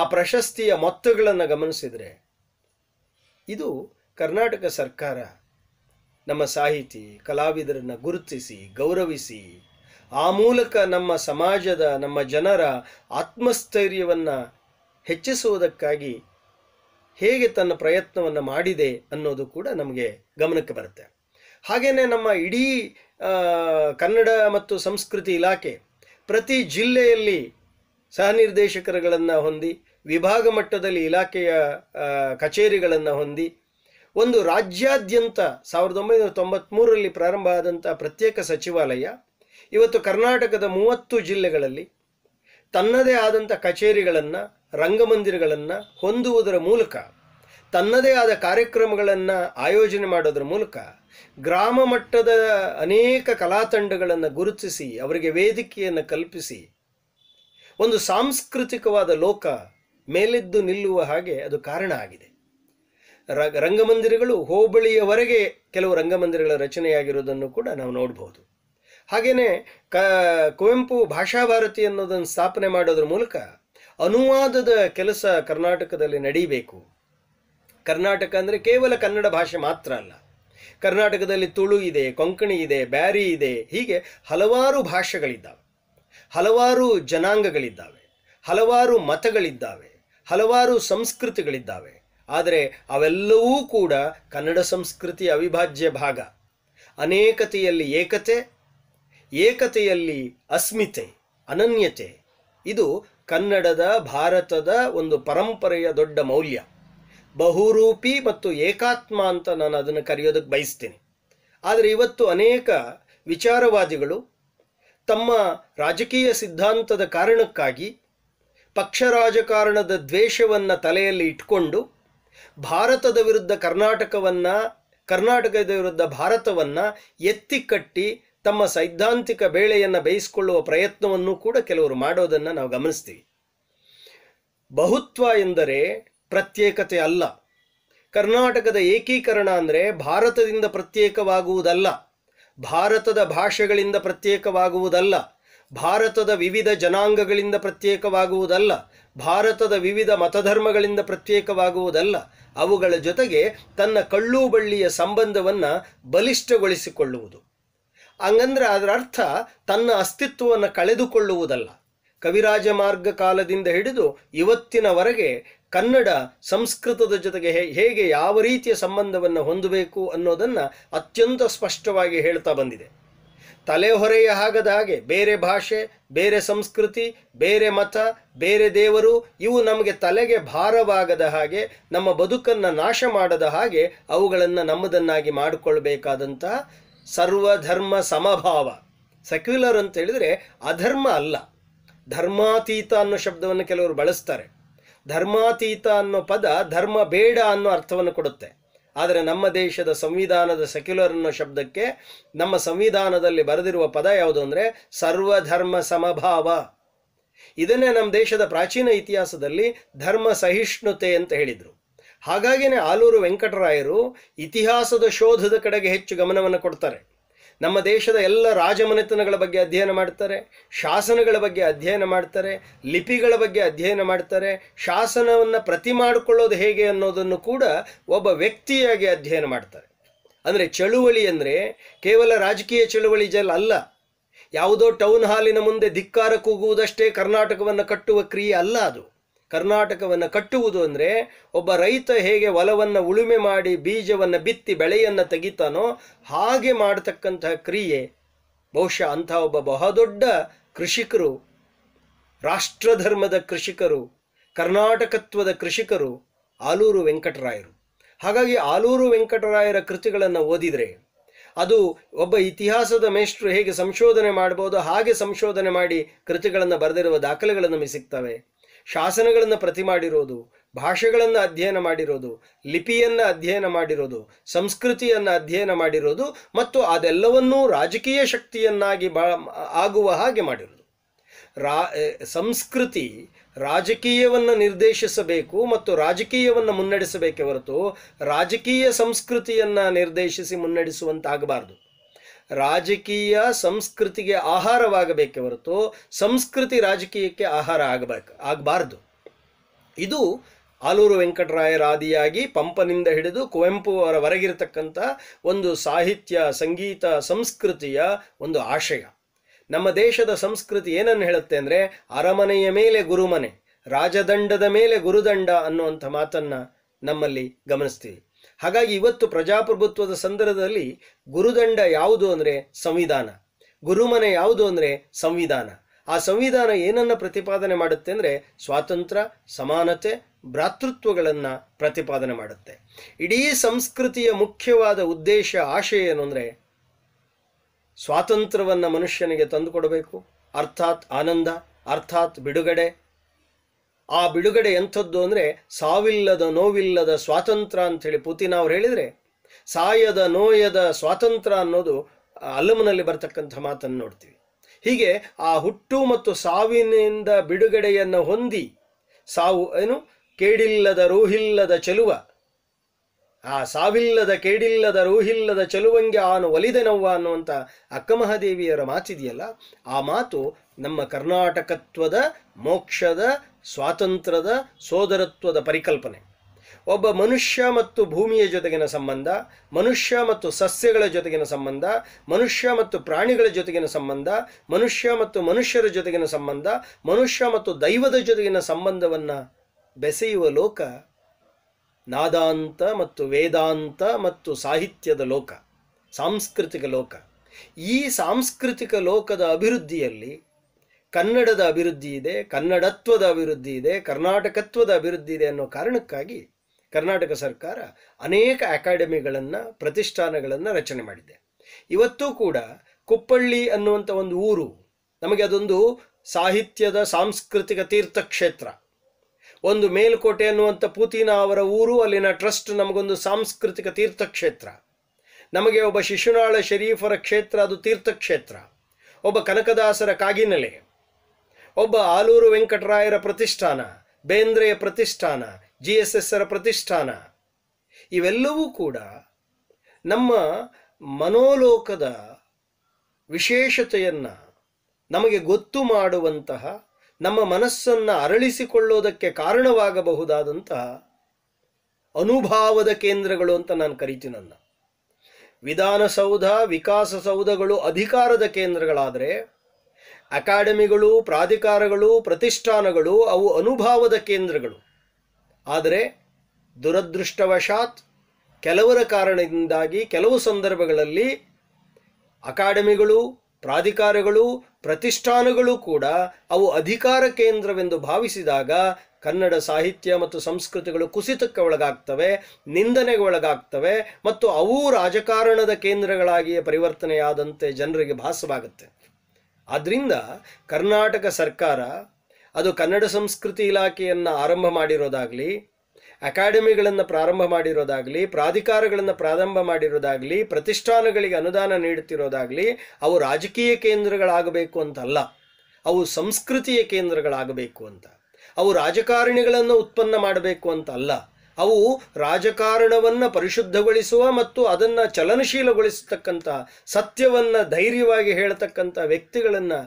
ಆ ಪ್ರಶಸ್ತಿಯ ಮೊತ್ತಗಳನ್ನು ಗಮನಿಸಿದರೆ ಇದು ಕರ್ನಾಟಕ ಸರ್ಕಾರ ನಮ್ಮ ಸಾಹಿತಿ ಕಲಾವಿದರನ್ನು ಗುರುತಿಸಿ ಗೌರವಿಸಿ ಆ ಮೂಲಕ ನಮ್ಮ ಸಮಾಜದ ನಮ್ಮ ಜನರ ಆತ್ಮಸ್ಥೈರ್ಯವನ್ನು ಹೆಚ್ಚಿಸುವುದಕ್ಕಾಗಿ ಹೇಗೆ ತನ್ನ ಪ್ರಯತ್ನವನ್ನು ಮಾಡಿದೆ ಅನ್ನೋದು ಕೂಡ ನಮಗೆ ಗಮನಕ್ಕೆ ಬರುತ್ತೆ ಹಾಗೆಯೇ ನಮ್ಮ ಇಡೀ ಕನ್ನಡ ಮತ್ತು ಸಂಸ್ಕೃತಿ ಇಲಾಖೆ ಪ್ರತಿ ಜಿಲ್ಲೆಯಲ್ಲಿ ಸಹನಿರ್ದೇಶಕರುಗಳನ್ನು ಹೊಂದಿ ವಿಭಾಗ ಮಟ್ಟದಲ್ಲಿ ಇಲಾಖೆಯ ಕಚೇರಿಗಳನ್ನು ಹೊಂದಿ ಒಂದು ರಾಜ್ಯಾದ್ಯಂತ ಸಾವಿರದ ಒಂಬೈನೂರ ತೊಂಬತ್ತ್ಮೂರರಲ್ಲಿ ಪ್ರಾರಂಭ ಆದಂಥ ಪ್ರತ್ಯೇಕ ಸಚಿವಾಲಯ ಇವತ್ತು ಕರ್ನಾಟಕದ ಮೂವತ್ತು ಜಿಲ್ಲೆಗಳಲ್ಲಿ ತನ್ನದೇ ಆದಂಥ ಕಚೇರಿಗಳನ್ನು ರಂಗಮಂದಿರಗಳನ್ನು ಹೊಂದುವುದರ ಮೂಲಕ ತನ್ನದೇ ಆದ ಕಾರ್ಯಕ್ರಮಗಳನ್ನು ಆಯೋಜನೆ ಮಾಡೋದ್ರ ಮೂಲಕ ಗ್ರಾಮ ಮಟ್ಟದ ಅನೇಕ ಕಲಾತಂಡಗಳನ್ನು ಗುರುತಿಸಿ ಅವರಿಗೆ ವೇದಿಕೆಯನ್ನು ಕಲ್ಪಿಸಿ ಒಂದು ಸಾಂಸ್ಕೃತಿಕವಾದ ಲೋಕ ಮೇಲೆದ್ದು ನಿಲ್ಲುವ ಹಾಗೆ ಅದು ಕಾರಣ ಆಗಿದೆ ರಂಗಮಂದಿರಗಳು ಹೋಬಳಿಯವರೆಗೆ ಕೆಲವು ರಂಗಮಂದಿರಗಳ ರಚನೆಯಾಗಿರುವುದನ್ನು ಕೂಡ ನಾವು ನೋಡಬಹುದು ಹಾಗೆಯೇ ಕ ಕುವೆಂಪು ಭಾಷಾಭಾರತಿ ಅನ್ನೋದನ್ನು ಸ್ಥಾಪನೆ ಮಾಡೋದ್ರ ಮೂಲಕ ಅನುವಾದದ ಕೆಲಸ ಕರ್ನಾಟಕದಲ್ಲಿ ನಡೀಬೇಕು ಕರ್ನಾಟಕ ಅಂದರೆ ಕೇವಲ ಕನ್ನಡ ಭಾಷೆ ಮಾತ್ರ ಅಲ್ಲ ಕರ್ನಾಟಕದಲ್ಲಿ ತುಳು ಇದೆ ಕೊಂಕಣಿ ಇದೆ ಬ್ಯಾರಿ ಇದೆ ಹೀಗೆ ಹಲವಾರು ಭಾಷೆಗಳಿದ್ದಾವೆ ಹಲವಾರು ಜನಾಂಗಗಳಿದ್ದಾವೆ ಹಲವಾರು ಮತಗಳಿದ್ದಾವೆ ಹಲವಾರು ಸಂಸ್ಕೃತಿಗಳಿದ್ದಾವೆ ಆದರೆ ಅವೆಲ್ಲವೂ ಕೂಡ ಕನ್ನಡ ಸಂಸ್ಕೃತಿಯ ಅವಿಭಾಜ್ಯ ಭಾಗ ಅನೇಕತೆಯಲ್ಲಿ ಏಕತೆ ಏಕತೆಯಲ್ಲಿ ಅಸ್ಮಿತೆ ಅನನ್ಯತೆ ಇದು ಕನ್ನಡದ ಭಾರತದ ಒಂದು ಪರಂಪರೆಯ ದೊಡ್ಡ ಮೌಲ್ಯ ಬಹುರೂಪಿ ಮತ್ತು ಏಕಾತ್ಮ ಅಂತ ನಾನು ಅದನ್ನು ಕರೆಯೋದಕ್ಕೆ ಬಯಸ್ತೇನೆ ಆದರೆ ಇವತ್ತು ಅನೇಕ ವಿಚಾರವಾದಿಗಳು ತಮ್ಮ ರಾಜಕೀಯ ಸಿದ್ಧಾಂತದ ಕಾರಣಕ್ಕಾಗಿ ಪಕ್ಷ ರಾಜಕಾರಣದ ದ್ವೇಷವನ್ನು ತಲೆಯಲ್ಲಿ ಇಟ್ಕೊಂಡು ಭಾರತದ ವಿರುದ್ಧ ಕರ್ನಾಟಕವನ್ನು ಕರ್ನಾಟಕದ ವಿರುದ್ಧ ಭಾರತವನ್ನು ಎತ್ತಿಕಟ್ಟಿ ತಮ್ಮ ಸೈದ್ಧಾಂತಿಕ ಬೇಳೆಯನ್ನು ಬೇಯಿಸಿಕೊಳ್ಳುವ ಪ್ರಯತ್ನವನ್ನು ಕೂಡ ಕೆಲವರು ಮಾಡೋದನ್ನು ನಾವು ಗಮನಿಸ್ತೀವಿ ಬಹುತ್ವ ಎಂದರೆ ಪ್ರತ್ಯೇಕತೆ ಅಲ್ಲ ಕರ್ನಾಟಕದ ಏಕೀಕರಣ ಅಂದರೆ ಭಾರತದಿಂದ ಪ್ರತ್ಯೇಕವಾಗುವುದಲ್ಲ ಭಾರತದ ಭಾಷೆಗಳಿಂದ ಪ್ರತ್ಯೇಕವಾಗುವುದಲ್ಲ ಭಾರತದ ವಿವಿಧ ಜನಾಂಗಗಳಿಂದ ಪ್ರತ್ಯೇಕವಾಗುವುದಲ್ಲ ಭಾರತದ ವಿವಿಧ ಮತಧರ್ಮಗಳಿಂದ ಪ್ರತ್ಯೇಕವಾಗುವುದಲ್ಲ ಅವುಗಳ ಜೊತೆಗೆ ತನ್ನ ಕಳ್ಳು ಬಳ್ಳಿಯ ಸಂಬಂಧವನ್ನು ಬಲಿಷ್ಠಗೊಳಿಸಿಕೊಳ್ಳುವುದು ಹಂಗಂದ್ರೆ ಅದರ ಅರ್ಥ ತನ್ನ ಅಸ್ತಿತ್ವವನ್ನು ಕಳೆದುಕೊಳ್ಳುವುದಲ್ಲ ಕವಿರಾಜ ಮಾರ್ಗ ಕಾಲದಿಂದ ಹಿಡಿದು ಇವತ್ತಿನವರೆಗೆ ಕನ್ನಡ ಸಂಸ್ಕೃತದ ಜೊತೆಗೆ ಹೇಗೆ ಯಾವ ರೀತಿಯ ಸಂಬಂಧವನ್ನು ಹೊಂದಬೇಕು ಅನ್ನೋದನ್ನು ಅತ್ಯಂತ ಸ್ಪಷ್ಟವಾಗಿ ಹೇಳ್ತಾ ಬಂದಿದೆ ತಲೆ ಹೊರೆಯ ಆಗದ ಹಾಗೆ ಬೇರೆ ಭಾಷೆ ಬೇರೆ ಸಂಸ್ಕೃತಿ ಬೇರೆ ಮತ ಬೇರೆ ದೇವರು ಇವು ನಮಗೆ ತಲೆಗೆ ಭಾರವಾಗದ ಹಾಗೆ ನಮ್ಮ ಬದುಕನ್ನು ನಾಶ ಮಾಡದ ಹಾಗೆ ಅವುಗಳನ್ನು ನಮ್ಮದನ್ನಾಗಿ ಮಾಡಿಕೊಳ್ಬೇಕಾದಂತಹ ಸರ್ವಧರ್ಮ ಸಮಭಾವ ಸೆಕ್ಯುಲರ್ ಅಂತ ಹೇಳಿದರೆ ಅಧರ್ಮ ಅಲ್ಲ ಧರ್ಮಾತೀತ ಅನ್ನೋ ಶಬ್ದವನ್ನು ಕೆಲವರು ಬಳಸ್ತಾರೆ ಧರ್ಮಾತೀತ ಅನ್ನೋ ಪದ ಧರ್ಮ ಬೇಡ ಅನ್ನೋ ಅರ್ಥವನ್ನು ಕೊಡುತ್ತೆ ಆದರೆ ನಮ್ಮ ದೇಶದ ಸಂವಿಧಾನದ ಸೆಕ್ಯುಲರ್ ಅನ್ನೋ ಶಬ್ದಕ್ಕೆ ನಮ್ಮ ಸಂವಿಧಾನದಲ್ಲಿ ಬರೆದಿರುವ ಪದ ಯಾವುದು ಅಂದರೆ ಸರ್ವಧರ್ಮ ಸಮಭಾವ ಇದನ್ನೇ ನಮ್ಮ ದೇಶದ ಪ್ರಾಚೀನ ಇತಿಹಾಸದಲ್ಲಿ ಧರ್ಮ ಸಹಿಷ್ಣುತೆ ಅಂತ ಹೇಳಿದರು ಹಾಗಾಗಿನೇ ಆಲೂರು ವೆಂಕಟರಾಯರು ಇತಿಹಾಸದ ಶೋಧದ ಕಡೆಗೆ ಹೆಚ್ಚು ಗಮನವನ್ನು ಕೊಡ್ತಾರೆ ನಮ್ಮ ದೇಶದ ಎಲ್ಲ ರಾಜಮನೆತನಗಳ ಬಗ್ಗೆ ಅಧ್ಯಯನ ಮಾಡ್ತಾರೆ ಶಾಸನಗಳ ಬಗ್ಗೆ ಅಧ್ಯಯನ ಮಾಡ್ತಾರೆ ಲಿಪಿಗಳ ಬಗ್ಗೆ ಅಧ್ಯಯನ ಮಾಡ್ತಾರೆ ಶಾಸನವನ್ನು ಪ್ರತಿ ಮಾಡಿಕೊಳ್ಳೋದು ಹೇಗೆ ಅನ್ನೋದನ್ನು ಕೂಡ ಒಬ್ಬ ವ್ಯಕ್ತಿಯಾಗಿ ಅಧ್ಯಯನ ಮಾಡ್ತಾರೆ ಅಂದರೆ ಚಳುವಳಿ ಅಂದರೆ ಕೇವಲ ರಾಜಕೀಯ ಚಳುವಳಿ ಜಲ್ ಅಲ್ಲ ಯಾವುದೋ ಟೌನ್ ಹಾಲಿನ ಮುಂದೆ ಧಿಕ್ಕಾರ ಕೂಗುವುದಷ್ಟೇ ಕರ್ನಾಟಕವನ್ನು ಕಟ್ಟುವ ಕ್ರಿಯೆ ಅಲ್ಲ ಅದು ಕರ್ನಾಟಕವನ್ನು ಕಟ್ಟುವುದು ಅಂದರೆ ಒಬ್ಬ ರೈತ ಹೇಗೆ ಹೊಲವನ್ನು ಉಳುಮೆ ಮಾಡಿ ಬೀಜವನ್ನು ಬಿತ್ತಿ ಬೆಳೆಯನ್ನು ತೆಗಿತಾನೋ ಹಾಗೆ ಮಾಡತಕ್ಕಂತಹ ಕ್ರಿಯೆ ಬಹುಶಃ ಅಂಥ ಒಬ್ಬ ಬಹುದೊಡ್ಡ ಕೃಷಿಕರು ರಾಷ್ಟ್ರಧರ್ಮದ ಕೃಷಿಕರು ಕರ್ನಾಟಕತ್ವದ ಕೃಷಿಕರು ಆಲೂರು ವೆಂಕಟರಾಯರು ಹಾಗಾಗಿ ಆಲೂರು ವೆಂಕಟರಾಯರ ಕೃತಿಗಳನ್ನು ಓದಿದರೆ ಅದು ಒಬ್ಬ ಇತಿಹಾಸದ ಮೇಷ್ಟ್ರು ಹೇಗೆ ಸಂಶೋಧನೆ ಮಾಡ್ಬೋದು ಹಾಗೆ ಸಂಶೋಧನೆ ಮಾಡಿ ಕೃತಿಗಳನ್ನು ಬರೆದಿರುವ ದಾಖಲೆಗಳು ನಮಗೆ ಸಿಗ್ತವೆ ಶಾಸನಗಳನ್ನು ಪ್ರತಿ ಮಾಡಿರೋದು ಭಾಷೆಗಳನ್ನು ಅಧ್ಯಯನ ಮಾಡಿರೋದು ಲಿಪಿಯನ್ನು ಅಧ್ಯಯನ ಮಾಡಿರೋದು ಸಂಸ್ಕೃತಿಯನ್ನು ಅಧ್ಯಯನ ಮಾಡಿರೋದು ಮತ್ತು ಅದೆಲ್ಲವನ್ನೂ ರಾಜಕೀಯ ಶಕ್ತಿಯನ್ನಾಗಿ ಬ ಆಗುವ ಹಾಗೆ ಮಾಡಿರೋದು ರಾ ಸಂಸ್ಕೃತಿ ರಾಜಕೀಯವನ್ನು ನಿರ್ದೇಶಿಸಬೇಕು ಮತ್ತು ರಾಜಕೀಯವನ್ನು ಮುನ್ನಡೆಸಬೇಕೆ ಹೊರತು ರಾಜಕೀಯ ಸಂಸ್ಕೃತಿಯನ್ನು ನಿರ್ದೇಶಿಸಿ ಮುನ್ನಡೆಸುವಂತಾಗಬಾರ್ದು ರಾಜಕೀಯ ಸಂಸ್ಕೃತಿಗೆ ಆಹಾರವಾಗಬೇಕೆ ಹೊರತು ಸಂಸ್ಕೃತಿ ರಾಜಕೀಯಕ್ಕೆ ಆಹಾರ ಆಗಬೇಕು ಆಗಬಾರ್ದು ಇದು ಆಲೂರು ವೆಂಕಟರಾಯರಾದಿಯಾಗಿ ಪಂಪನಿಂದ ಹಿಡಿದು ಕುವೆಂಪು ಅವರವರೆಗಿರತಕ್ಕಂಥ ಒಂದು ಸಾಹಿತ್ಯ ಸಂಗೀತ ಸಂಸ್ಕೃತಿಯ ಒಂದು ಆಶಯ ನಮ್ಮ ದೇಶದ ಸಂಸ್ಕೃತಿ ಏನನ್ನು ಹೇಳುತ್ತೆ ಅಂದರೆ ಅರಮನೆಯ ಮೇಲೆ ಗುರುಮನೆ ರಾಜದಂಡದ ಮೇಲೆ ಗುರುದಂಡ ಅನ್ನುವಂಥ ಮಾತನ್ನು ನಮ್ಮಲ್ಲಿ ಗಮನಿಸ್ತೀವಿ ಹಾಗಾಗಿ ಇವತ್ತು ಪ್ರಜಾಪ್ರಭುತ್ವದ ಸಂದರ್ಭದಲ್ಲಿ ಗುರುದಂಡ ಯಾವುದು ಅಂದರೆ ಸಂವಿಧಾನ ಗುರುಮನೆ ಯಾವುದು ಅಂದರೆ ಸಂವಿಧಾನ ಆ ಸಂವಿಧಾನ ಏನನ್ನು ಪ್ರತಿಪಾದನೆ ಮಾಡುತ್ತೆ ಅಂದರೆ ಸ್ವಾತಂತ್ರ್ಯ ಸಮಾನತೆ ಭ್ರಾತೃತ್ವಗಳನ್ನು ಪ್ರತಿಪಾದನೆ ಮಾಡುತ್ತೆ ಇಡೀ ಸಂಸ್ಕೃತಿಯ ಮುಖ್ಯವಾದ ಉದ್ದೇಶ ಆಶಯ ಏನು ಅಂದರೆ ಸ್ವಾತಂತ್ರ್ಯವನ್ನು ಮನುಷ್ಯನಿಗೆ ತಂದುಕೊಡಬೇಕು ಅರ್ಥಾತ್ ಆನಂದ ಅರ್ಥಾತ್ ಬಿಡುಗಡೆ ಆ ಬಿಡುಗಡೆ ಎಂಥದ್ದು ಅಂದರೆ ಸಾವಿಲ್ಲದ ನೋವಿಲ್ಲದ ಸ್ವಾತಂತ್ರ್ಯ ಅಂಥೇಳಿ ಪುತಿನ ಅವ್ರು ಹೇಳಿದರೆ ಸಾಯದ ನೋಯದ ಸ್ವಾತಂತ್ರ್ಯ ಅನ್ನೋದು ಅಲ್ಲಮನಲ್ಲಿ ಬರ್ತಕ್ಕಂಥ ಮಾತನ್ನು ನೋಡ್ತೀವಿ ಹೀಗೆ ಆ ಹುಟ್ಟು ಮತ್ತು ಸಾವಿನಿಂದ ಬಿಡುಗಡೆಯನ್ನು ಹೊಂದಿ ಸಾವು ಏನು ಕೇಡಿಲ್ಲದ ರೂಹಿಲ್ಲದ ಚೆಲುವ ಆ ಸಾವಿಲ್ಲದ ಕೇಡಿಲ್ಲದ ರೂಹಿಲ್ಲದ ಚೆಲುವಂಗೆ ಆನು ನೋವ ಅನ್ನುವಂಥ ಅಕ್ಕಮಹಾದೇವಿಯರ ಮಾತಿದೆಯಲ್ಲ ಆ ಮಾತು ನಮ್ಮ ಕರ್ನಾಟಕತ್ವದ ಮೋಕ್ಷದ ಸ್ವಾತಂತ್ರ್ಯದ ಸೋದರತ್ವದ ಪರಿಕಲ್ಪನೆ ಒಬ್ಬ ಮನುಷ್ಯ ಮತ್ತು ಭೂಮಿಯ ಜೊತೆಗಿನ ಸಂಬಂಧ ಮನುಷ್ಯ ಮತ್ತು ಸಸ್ಯಗಳ ಜೊತೆಗಿನ ಸಂಬಂಧ ಮನುಷ್ಯ ಮತ್ತು ಪ್ರಾಣಿಗಳ ಜೊತೆಗಿನ ಸಂಬಂಧ ಮನುಷ್ಯ ಮತ್ತು ಮನುಷ್ಯರ ಜೊತೆಗಿನ ಸಂಬಂಧ ಮನುಷ್ಯ ಮತ್ತು ದೈವದ ಜೊತೆಗಿನ ಸಂಬಂಧವನ್ನು ಬೆಸೆಯುವ ಲೋಕ ನಾದಾಂತ ಮತ್ತು ವೇದಾಂತ ಮತ್ತು ಸಾಹಿತ್ಯದ ಲೋಕ ಸಾಂಸ್ಕೃತಿಕ ಲೋಕ ಈ ಸಾಂಸ್ಕೃತಿಕ ಲೋಕದ ಅಭಿವೃದ್ಧಿಯಲ್ಲಿ ಕನ್ನಡದ ಅಭಿವೃದ್ಧಿ ಇದೆ ಕನ್ನಡತ್ವದ ಅಭಿವೃದ್ಧಿ ಇದೆ ಕರ್ನಾಟಕತ್ವದ ಅಭಿವೃದ್ಧಿ ಇದೆ ಅನ್ನೋ ಕಾರಣಕ್ಕಾಗಿ ಕರ್ನಾಟಕ ಸರ್ಕಾರ ಅನೇಕ ಅಕಾಡೆಮಿಗಳನ್ನು ಪ್ರತಿಷ್ಠಾನಗಳನ್ನು ರಚನೆ ಮಾಡಿದೆ ಇವತ್ತೂ ಕೂಡ ಕುಪ್ಪಳ್ಳಿ ಅನ್ನುವಂಥ ಒಂದು ಊರು ನಮಗೆ ಅದೊಂದು ಸಾಹಿತ್ಯದ ಸಾಂಸ್ಕೃತಿಕ ತೀರ್ಥಕ್ಷೇತ್ರ ಒಂದು ಮೇಲ್ಕೋಟೆ ಅನ್ನುವಂಥ ಪೂತಿನ ಅವರ ಊರು ಅಲ್ಲಿನ ಟ್ರಸ್ಟ್ ನಮಗೊಂದು ಸಾಂಸ್ಕೃತಿಕ ತೀರ್ಥಕ್ಷೇತ್ರ ನಮಗೆ ಒಬ್ಬ ಶಿಶುನಾಳ ಶರೀಫರ ಕ್ಷೇತ್ರ ಅದು ತೀರ್ಥಕ್ಷೇತ್ರ ಒಬ್ಬ ಕನಕದಾಸರ ಕಾಗಿನೆಲೆ ಒಬ್ಬ ಆಲೂರು ವೆಂಕಟರಾಯರ ಪ್ರತಿಷ್ಠಾನ ಬೇಂದ್ರೆಯ ಪ್ರತಿಷ್ಠಾನ ಜಿ ಎಸ್ ಎಸ್ ಅರ ಪ್ರತಿಷ್ಠಾನ ಇವೆಲ್ಲವೂ ಕೂಡ ನಮ್ಮ ಮನೋಲೋಕದ ವಿಶೇಷತೆಯನ್ನು ನಮಗೆ ಗೊತ್ತು ಮಾಡುವಂತಹ ನಮ್ಮ ಮನಸ್ಸನ್ನು ಅರಳಿಸಿಕೊಳ್ಳೋದಕ್ಕೆ ಕಾರಣವಾಗಬಹುದಾದಂತಹ ಅನುಭಾವದ ಕೇಂದ್ರಗಳು ಅಂತ ನಾನು ಕರಿತೀನನ್ನು ವಿಧಾನಸೌಧ ವಿಕಾಸಸೌಧಗಳು ಅಧಿಕಾರದ ಕೇಂದ್ರಗಳಾದರೆ ಅಕಾಡೆಮಿಗಳು ಪ್ರಾಧಿಕಾರಗಳು ಪ್ರತಿಷ್ಠಾನಗಳು ಅವು ಅನುಭಾವದ ಕೇಂದ್ರಗಳು ಆದರೆ ದುರದೃಷ್ಟವಶಾತ್ ಕೆಲವರ ಕಾರಣದಿಂದಾಗಿ ಕೆಲವು ಸಂದರ್ಭಗಳಲ್ಲಿ ಅಕಾಡೆಮಿಗಳು ಪ್ರಾಧಿಕಾರಗಳು ಪ್ರತಿಷ್ಠಾನಗಳು ಕೂಡ ಅವು ಅಧಿಕಾರ ಕೇಂದ್ರವೆಂದು ಭಾವಿಸಿದಾಗ ಕನ್ನಡ ಸಾಹಿತ್ಯ ಮತ್ತು ಸಂಸ್ಕೃತಿಗಳು ಕುಸಿತಕ್ಕೆ ಒಳಗಾಗ್ತವೆ ನಿಂದನೆಗೆ ಒಳಗಾಗ್ತವೆ ಮತ್ತು ಅವು ರಾಜಕಾರಣದ ಕೇಂದ್ರಗಳಾಗಿಯೇ ಪರಿವರ್ತನೆಯಾದಂತೆ ಜನರಿಗೆ ಭಾಸವಾಗುತ್ತೆ ಆದ್ದರಿಂದ ಕರ್ನಾಟಕ ಸರ್ಕಾರ ಅದು ಕನ್ನಡ ಸಂಸ್ಕೃತಿ ಇಲಾಖೆಯನ್ನು ಆರಂಭ ಮಾಡಿರೋದಾಗಲಿ ಅಕಾಡೆಮಿಗಳನ್ನು ಪ್ರಾರಂಭ ಮಾಡಿರೋದಾಗಲಿ ಪ್ರಾಧಿಕಾರಗಳನ್ನು ಪ್ರಾರಂಭ ಮಾಡಿರೋದಾಗಲಿ ಪ್ರತಿಷ್ಠಾನಗಳಿಗೆ ಅನುದಾನ ನೀಡುತ್ತಿರೋದಾಗಲಿ ಅವು ರಾಜಕೀಯ ಕೇಂದ್ರಗಳಾಗಬೇಕು ಅಂತಲ್ಲ ಅವು ಸಂಸ್ಕೃತಿಯ ಕೇಂದ್ರಗಳಾಗಬೇಕು ಅಂತ ಅವು ರಾಜಕಾರಣಿಗಳನ್ನು ಉತ್ಪನ್ನ ಮಾಡಬೇಕು ಅಂತ ಅಲ್ಲ ಅವು ರಾಜಕಾರಣವನ್ನು ಪರಿಶುದ್ಧಗೊಳಿಸುವ ಮತ್ತು ಅದನ್ನು ಚಲನಶೀಲಗೊಳಿಸತಕ್ಕಂಥ ಸತ್ಯವನ್ನು ಧೈರ್ಯವಾಗಿ ಹೇಳತಕ್ಕಂಥ ವ್ಯಕ್ತಿಗಳನ್ನು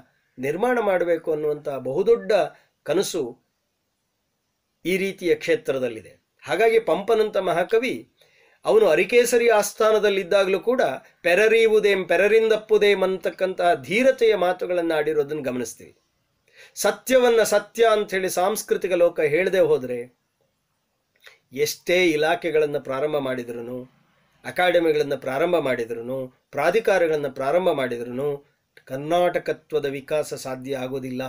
ನಿರ್ಮಾಣ ಮಾಡಬೇಕು ಅನ್ನುವಂಥ ಬಹುದೊಡ್ಡ ಕನಸು ಈ ರೀತಿಯ ಕ್ಷೇತ್ರದಲ್ಲಿದೆ ಹಾಗಾಗಿ ಪಂಪನಂಥ ಮಹಾಕವಿ ಅವನು ಅರಿಕೇಸರಿ ಆಸ್ಥಾನದಲ್ಲಿದ್ದಾಗಲೂ ಕೂಡ ಪೆರರೀವುದೇಂ ಪೆರರಿಂದಪ್ಪುದೇಂ ಅಂತಕ್ಕಂತಹ ಧೀರತೆಯ ಮಾತುಗಳನ್ನು ಆಡಿರೋದನ್ನು ಗಮನಿಸ್ತೀವಿ ಸತ್ಯವನ್ನು ಸತ್ಯ ಅಂಥೇಳಿ ಸಾಂಸ್ಕೃತಿಕ ಲೋಕ ಹೇಳದೆ ಹೋದರೆ ಎಷ್ಟೇ ಇಲಾಖೆಗಳನ್ನು ಪ್ರಾರಂಭ ಮಾಡಿದ್ರು ಅಕಾಡೆಮಿಗಳನ್ನು ಪ್ರಾರಂಭ ಮಾಡಿದ್ರು ಪ್ರಾಧಿಕಾರಗಳನ್ನು ಪ್ರಾರಂಭ ಮಾಡಿದ್ರೂ ಕರ್ನಾಟಕತ್ವದ ವಿಕಾಸ ಸಾಧ್ಯ ಆಗೋದಿಲ್ಲ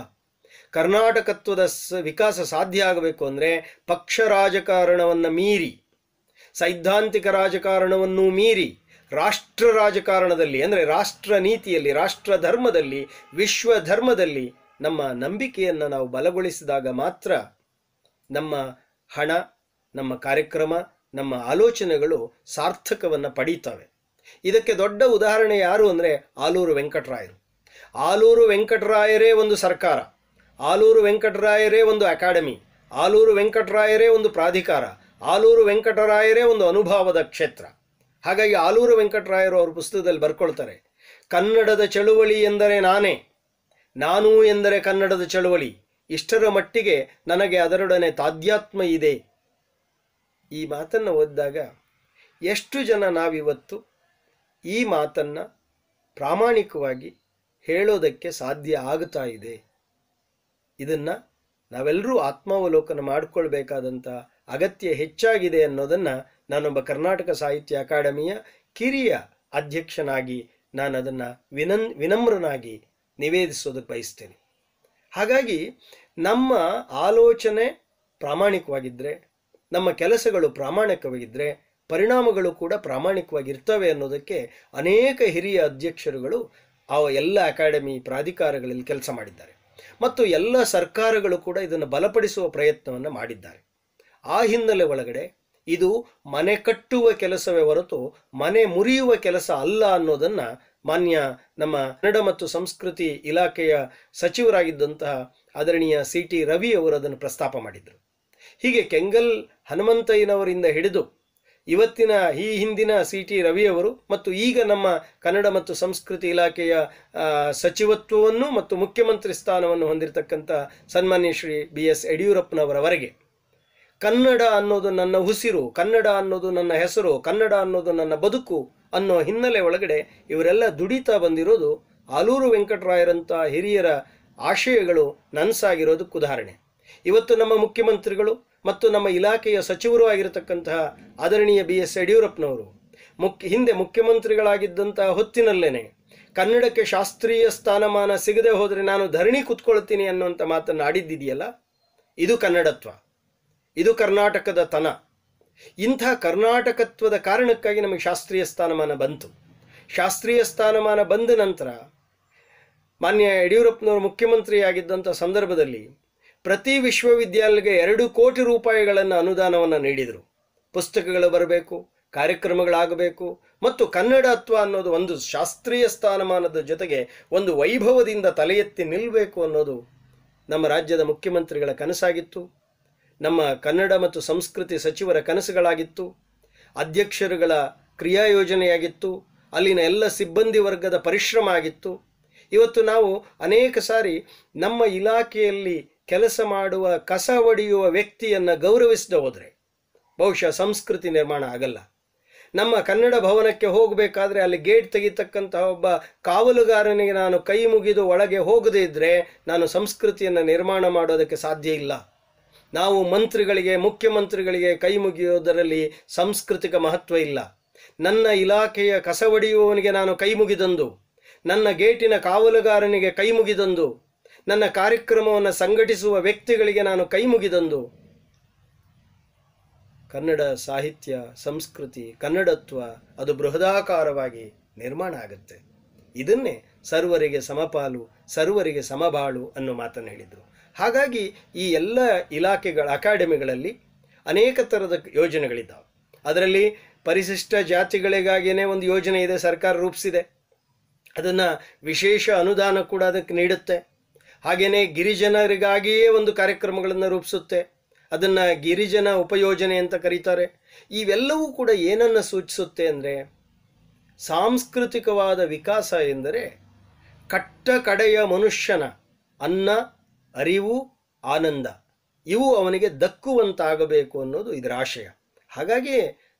ಕರ್ನಾಟಕತ್ವದ ಸ ವಿಕಾಸ ಸಾಧ್ಯ ಆಗಬೇಕು ಅಂದರೆ ಪಕ್ಷ ರಾಜಕಾರಣವನ್ನು ಮೀರಿ ಸೈದ್ಧಾಂತಿಕ ರಾಜಕಾರಣವನ್ನು ಮೀರಿ ರಾಷ್ಟ್ರ ರಾಜಕಾರಣದಲ್ಲಿ ಅಂದರೆ ರಾಷ್ಟ್ರ ನೀತಿಯಲ್ಲಿ ರಾಷ್ಟ್ರ ಧರ್ಮದಲ್ಲಿ ವಿಶ್ವ ಧರ್ಮದಲ್ಲಿ ನಮ್ಮ ನಂಬಿಕೆಯನ್ನು ನಾವು ಬಲಗೊಳಿಸಿದಾಗ ಮಾತ್ರ ನಮ್ಮ ಹಣ ನಮ್ಮ ಕಾರ್ಯಕ್ರಮ ನಮ್ಮ ಆಲೋಚನೆಗಳು ಸಾರ್ಥಕವನ್ನು ಪಡೀತವೆ ಇದಕ್ಕೆ ದೊಡ್ಡ ಉದಾಹರಣೆ ಯಾರು ಅಂದರೆ ಆಲೂರು ವೆಂಕಟರಾಯರು ಆಲೂರು ವೆಂಕಟರಾಯರೇ ಒಂದು ಸರ್ಕಾರ ಆಲೂರು ವೆಂಕಟರಾಯರೇ ಒಂದು ಅಕಾಡೆಮಿ ಆಲೂರು ವೆಂಕಟರಾಯರೇ ಒಂದು ಪ್ರಾಧಿಕಾರ ಆಲೂರು ವೆಂಕಟರಾಯರೇ ಒಂದು ಅನುಭವದ ಕ್ಷೇತ್ರ ಹಾಗಾಗಿ ಆಲೂರು ವೆಂಕಟರಾಯರು ಅವರು ಪುಸ್ತಕದಲ್ಲಿ ಬರ್ಕೊಳ್ತಾರೆ ಕನ್ನಡದ ಚಳುವಳಿ ಎಂದರೆ ನಾನೇ ನಾನು ಎಂದರೆ ಕನ್ನಡದ ಚಳುವಳಿ ಇಷ್ಟರ ಮಟ್ಟಿಗೆ ನನಗೆ ಅದರೊಡನೆ ತಾದ್ಯಾತ್ಮ ಇದೆ ಈ ಮಾತನ್ನು ಓದಿದಾಗ ಎಷ್ಟು ಜನ ನಾವಿವತ್ತು ಈ ಮಾತನ್ನು ಪ್ರಾಮಾಣಿಕವಾಗಿ ಹೇಳೋದಕ್ಕೆ ಸಾಧ್ಯ ಆಗುತ್ತಾ ಇದೆ ಇದನ್ನು ನಾವೆಲ್ಲರೂ ಆತ್ಮಾವಲೋಕನ ಮಾಡಿಕೊಳ್ಬೇಕಾದಂಥ ಅಗತ್ಯ ಹೆಚ್ಚಾಗಿದೆ ಅನ್ನೋದನ್ನು ನಾನೊಬ್ಬ ಕರ್ನಾಟಕ ಸಾಹಿತ್ಯ ಅಕಾಡೆಮಿಯ ಕಿರಿಯ ಅಧ್ಯಕ್ಷನಾಗಿ ನಾನು ಅದನ್ನು ವಿನನ್ ವಿನಮ್ರನಾಗಿ ನಿವೇದಿಸೋದಕ್ಕೆ ಬಯಸ್ತೇನೆ ಹಾಗಾಗಿ ನಮ್ಮ ಆಲೋಚನೆ ಪ್ರಾಮಾಣಿಕವಾಗಿದ್ದರೆ ನಮ್ಮ ಕೆಲಸಗಳು ಪ್ರಾಮಾಣಿಕವಾಗಿದ್ದರೆ ಪರಿಣಾಮಗಳು ಕೂಡ ಪ್ರಾಮಾಣಿಕವಾಗಿರ್ತವೆ ಅನ್ನೋದಕ್ಕೆ ಅನೇಕ ಹಿರಿಯ ಅಧ್ಯಕ್ಷರುಗಳು ಆ ಎಲ್ಲ ಅಕಾಡೆಮಿ ಪ್ರಾಧಿಕಾರಗಳಲ್ಲಿ ಕೆಲಸ ಮಾಡಿದ್ದಾರೆ ಮತ್ತು ಎಲ್ಲ ಸರ್ಕಾರಗಳು ಕೂಡ ಇದನ್ನು ಬಲಪಡಿಸುವ ಪ್ರಯತ್ನವನ್ನು ಮಾಡಿದ್ದಾರೆ ಆ ಹಿನ್ನೆಲೆ ಒಳಗಡೆ ಇದು ಮನೆ ಕಟ್ಟುವ ಕೆಲಸವೇ ಹೊರತು ಮನೆ ಮುರಿಯುವ ಕೆಲಸ ಅಲ್ಲ ಅನ್ನೋದನ್ನು ಮಾನ್ಯ ನಮ್ಮ ಕನ್ನಡ ಮತ್ತು ಸಂಸ್ಕೃತಿ ಇಲಾಖೆಯ ಸಚಿವರಾಗಿದ್ದಂತಹ ಆದರಣೀಯ ಸಿ ಟಿ ರವಿ ಅವರು ಅದನ್ನು ಪ್ರಸ್ತಾಪ ಮಾಡಿದರು ಹೀಗೆ ಕೆಂಗಲ್ ಹನುಮಂತಯ್ಯನವರಿಂದ ಹಿಡಿದು ಇವತ್ತಿನ ಈ ಹಿಂದಿನ ಸಿ ಟಿ ರವಿಯವರು ಮತ್ತು ಈಗ ನಮ್ಮ ಕನ್ನಡ ಮತ್ತು ಸಂಸ್ಕೃತಿ ಇಲಾಖೆಯ ಸಚಿವತ್ವವನ್ನು ಮತ್ತು ಮುಖ್ಯಮಂತ್ರಿ ಸ್ಥಾನವನ್ನು ಹೊಂದಿರತಕ್ಕಂಥ ಸನ್ಮಾನ್ಯ ಶ್ರೀ ಬಿ ಎಸ್ ಯಡಿಯೂರಪ್ಪನವರವರೆಗೆ ಕನ್ನಡ ಅನ್ನೋದು ನನ್ನ ಉಸಿರು ಕನ್ನಡ ಅನ್ನೋದು ನನ್ನ ಹೆಸರು ಕನ್ನಡ ಅನ್ನೋದು ನನ್ನ ಬದುಕು ಅನ್ನೋ ಹಿನ್ನೆಲೆ ಒಳಗಡೆ ಇವರೆಲ್ಲ ದುಡಿತಾ ಬಂದಿರೋದು ಆಲೂರು ವೆಂಕಟರಾಯರಂಥ ಹಿರಿಯರ ಆಶಯಗಳು ನನಸಾಗಿರೋದಕ್ಕೆ ಉದಾಹರಣೆ ಇವತ್ತು ನಮ್ಮ ಮುಖ್ಯಮಂತ್ರಿಗಳು ಮತ್ತು ನಮ್ಮ ಇಲಾಖೆಯ ಸಚಿವರೂ ಆಗಿರತಕ್ಕಂತಹ ಆದರಣೀಯ ಬಿ ಎಸ್ ಯಡಿಯೂರಪ್ಪನವರು ಮುಖ್ಯ ಹಿಂದೆ ಮುಖ್ಯಮಂತ್ರಿಗಳಾಗಿದ್ದಂತಹ ಹೊತ್ತಿನಲ್ಲೇನೆ ಕನ್ನಡಕ್ಕೆ ಶಾಸ್ತ್ರೀಯ ಸ್ಥಾನಮಾನ ಸಿಗದೆ ಹೋದರೆ ನಾನು ಧರಣಿ ಕೂತ್ಕೊಳ್ತೀನಿ ಅನ್ನುವಂಥ ಮಾತನ್ನು ಆಡಿದ್ದಿದೆಯಲ್ಲ ಇದು ಕನ್ನಡತ್ವ ಇದು ಕರ್ನಾಟಕದ ತನ ಇಂಥ ಕರ್ನಾಟಕತ್ವದ ಕಾರಣಕ್ಕಾಗಿ ನಮಗೆ ಶಾಸ್ತ್ರೀಯ ಸ್ಥಾನಮಾನ ಬಂತು ಶಾಸ್ತ್ರೀಯ ಸ್ಥಾನಮಾನ ಬಂದ ನಂತರ ಮಾನ್ಯ ಯಡಿಯೂರಪ್ಪನವರು ಮುಖ್ಯಮಂತ್ರಿಯಾಗಿದ್ದಂಥ ಸಂದರ್ಭದಲ್ಲಿ ಪ್ರತಿ ವಿಶ್ವವಿದ್ಯಾಲಯಕ್ಕೆ ಎರಡು ಕೋಟಿ ರೂಪಾಯಿಗಳನ್ನು ಅನುದಾನವನ್ನು ನೀಡಿದರು ಪುಸ್ತಕಗಳು ಬರಬೇಕು ಕಾರ್ಯಕ್ರಮಗಳಾಗಬೇಕು ಮತ್ತು ಕನ್ನಡತ್ವ ಅನ್ನೋದು ಒಂದು ಶಾಸ್ತ್ರೀಯ ಸ್ಥಾನಮಾನದ ಜೊತೆಗೆ ಒಂದು ವೈಭವದಿಂದ ತಲೆ ಎತ್ತಿ ನಿಲ್ಲಬೇಕು ಅನ್ನೋದು ನಮ್ಮ ರಾಜ್ಯದ ಮುಖ್ಯಮಂತ್ರಿಗಳ ಕನಸಾಗಿತ್ತು ನಮ್ಮ ಕನ್ನಡ ಮತ್ತು ಸಂಸ್ಕೃತಿ ಸಚಿವರ ಕನಸುಗಳಾಗಿತ್ತು ಅಧ್ಯಕ್ಷರುಗಳ ಕ್ರಿಯಾ ಯೋಜನೆಯಾಗಿತ್ತು ಅಲ್ಲಿನ ಎಲ್ಲ ಸಿಬ್ಬಂದಿ ವರ್ಗದ ಪರಿಶ್ರಮ ಆಗಿತ್ತು ಇವತ್ತು ನಾವು ಅನೇಕ ಸಾರಿ ನಮ್ಮ ಇಲಾಖೆಯಲ್ಲಿ ಕೆಲಸ ಮಾಡುವ ಕಸ ಒಡೆಯುವ ವ್ಯಕ್ತಿಯನ್ನು ಗೌರವಿಸದೆ ಹೋದರೆ ಬಹುಶಃ ಸಂಸ್ಕೃತಿ ನಿರ್ಮಾಣ ಆಗಲ್ಲ ನಮ್ಮ ಕನ್ನಡ ಭವನಕ್ಕೆ ಹೋಗಬೇಕಾದ್ರೆ ಅಲ್ಲಿ ಗೇಟ್ ತೆಗಿತಕ್ಕಂತಹ ಒಬ್ಬ ಕಾವಲುಗಾರನಿಗೆ ನಾನು ಕೈ ಮುಗಿದು ಒಳಗೆ ಹೋಗದೇ ಇದ್ದರೆ ನಾನು ಸಂಸ್ಕೃತಿಯನ್ನು ನಿರ್ಮಾಣ ಮಾಡೋದಕ್ಕೆ ಸಾಧ್ಯ ಇಲ್ಲ ನಾವು ಮಂತ್ರಿಗಳಿಗೆ ಮುಖ್ಯಮಂತ್ರಿಗಳಿಗೆ ಕೈ ಮುಗಿಯೋದರಲ್ಲಿ ಸಾಂಸ್ಕೃತಿಕ ಮಹತ್ವ ಇಲ್ಲ ನನ್ನ ಇಲಾಖೆಯ ಕಸ ಒಡೆಯುವವನಿಗೆ ನಾನು ಕೈ ಮುಗಿದಂದು ನನ್ನ ಗೇಟಿನ ಕಾವಲುಗಾರನಿಗೆ ಕೈ ಮುಗಿದಂದು ನನ್ನ ಕಾರ್ಯಕ್ರಮವನ್ನು ಸಂಘಟಿಸುವ ವ್ಯಕ್ತಿಗಳಿಗೆ ನಾನು ಕೈ ಮುಗಿದಂದು ಕನ್ನಡ ಸಾಹಿತ್ಯ ಸಂಸ್ಕೃತಿ ಕನ್ನಡತ್ವ ಅದು ಬೃಹದಾಕಾರವಾಗಿ ನಿರ್ಮಾಣ ಆಗುತ್ತೆ ಇದನ್ನೇ ಸರ್ವರಿಗೆ ಸಮಪಾಲು ಸರ್ವರಿಗೆ ಸಮಬಾಳು ಅನ್ನೋ ಮಾತನ್ನು ಹೇಳಿದರು ಹಾಗಾಗಿ ಈ ಎಲ್ಲ ಇಲಾಖೆಗಳ ಅಕಾಡೆಮಿಗಳಲ್ಲಿ ಅನೇಕ ಥರದ ಯೋಜನೆಗಳಿದ್ದಾವೆ ಅದರಲ್ಲಿ ಪರಿಶಿಷ್ಟ ಜಾತಿಗಳಿಗಾಗಿಯೇ ಒಂದು ಯೋಜನೆ ಇದೆ ಸರ್ಕಾರ ರೂಪಿಸಿದೆ ಅದನ್ನು ವಿಶೇಷ ಅನುದಾನ ಕೂಡ ಅದಕ್ಕೆ ನೀಡುತ್ತೆ ಹಾಗೆಯೇ ಗಿರಿಜನರಿಗಾಗಿಯೇ ಒಂದು ಕಾರ್ಯಕ್ರಮಗಳನ್ನು ರೂಪಿಸುತ್ತೆ ಅದನ್ನು ಗಿರಿಜನ ಉಪಯೋಜನೆ ಅಂತ ಕರೀತಾರೆ ಇವೆಲ್ಲವೂ ಕೂಡ ಏನನ್ನು ಸೂಚಿಸುತ್ತೆ ಅಂದರೆ ಸಾಂಸ್ಕೃತಿಕವಾದ ವಿಕಾಸ ಎಂದರೆ ಕಟ್ಟ ಕಡೆಯ ಮನುಷ್ಯನ ಅನ್ನ ಅರಿವು ಆನಂದ ಇವು ಅವನಿಗೆ ದಕ್ಕುವಂತಾಗಬೇಕು ಅನ್ನೋದು ಇದರ ಆಶಯ ಹಾಗಾಗಿ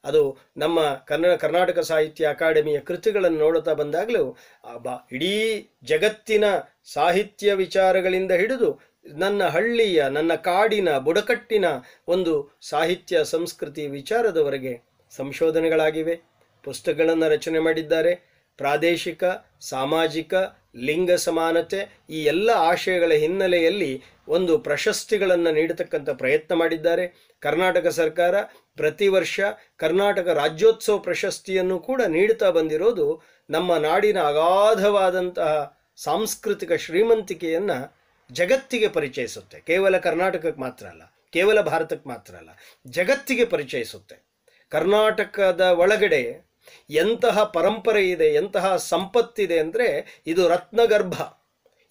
ಅದು ನಮ್ಮ ಕನ್ನಡ ಕರ್ನಾಟಕ ಸಾಹಿತ್ಯ ಅಕಾಡೆಮಿಯ ಕೃತಿಗಳನ್ನು ನೋಡುತ್ತಾ ಬಂದಾಗಲೂ ಬ ಇಡೀ ಜಗತ್ತಿನ ಸಾಹಿತ್ಯ ವಿಚಾರಗಳಿಂದ ಹಿಡಿದು ನನ್ನ ಹಳ್ಳಿಯ ನನ್ನ ಕಾಡಿನ ಬುಡಕಟ್ಟಿನ ಒಂದು ಸಾಹಿತ್ಯ ಸಂಸ್ಕೃತಿ ವಿಚಾರದವರೆಗೆ ಸಂಶೋಧನೆಗಳಾಗಿವೆ ಪುಸ್ತಕಗಳನ್ನು ರಚನೆ ಮಾಡಿದ್ದಾರೆ ಪ್ರಾದೇಶಿಕ ಸಾಮಾಜಿಕ ಲಿಂಗ ಸಮಾನತೆ ಈ ಎಲ್ಲ ಆಶಯಗಳ ಹಿನ್ನೆಲೆಯಲ್ಲಿ ಒಂದು ಪ್ರಶಸ್ತಿಗಳನ್ನು ನೀಡತಕ್ಕಂಥ ಪ್ರಯತ್ನ ಮಾಡಿದ್ದಾರೆ ಕರ್ನಾಟಕ ಸರ್ಕಾರ ಪ್ರತಿ ವರ್ಷ ಕರ್ನಾಟಕ ರಾಜ್ಯೋತ್ಸವ ಪ್ರಶಸ್ತಿಯನ್ನು ಕೂಡ ನೀಡುತ್ತಾ ಬಂದಿರೋದು ನಮ್ಮ ನಾಡಿನ ಅಗಾಧವಾದಂತಹ ಸಾಂಸ್ಕೃತಿಕ ಶ್ರೀಮಂತಿಕೆಯನ್ನು ಜಗತ್ತಿಗೆ ಪರಿಚಯಿಸುತ್ತೆ ಕೇವಲ ಕರ್ನಾಟಕಕ್ಕೆ ಮಾತ್ರ ಅಲ್ಲ ಕೇವಲ ಭಾರತಕ್ಕೆ ಮಾತ್ರ ಅಲ್ಲ ಜಗತ್ತಿಗೆ ಪರಿಚಯಿಸುತ್ತೆ ಕರ್ನಾಟಕದ ಒಳಗಡೆ ಎಂತಹ ಪರಂಪರೆ ಇದೆ ಎಂತಹ ಸಂಪತ್ತಿದೆ ಅಂದರೆ ಇದು ರತ್ನಗರ್ಭ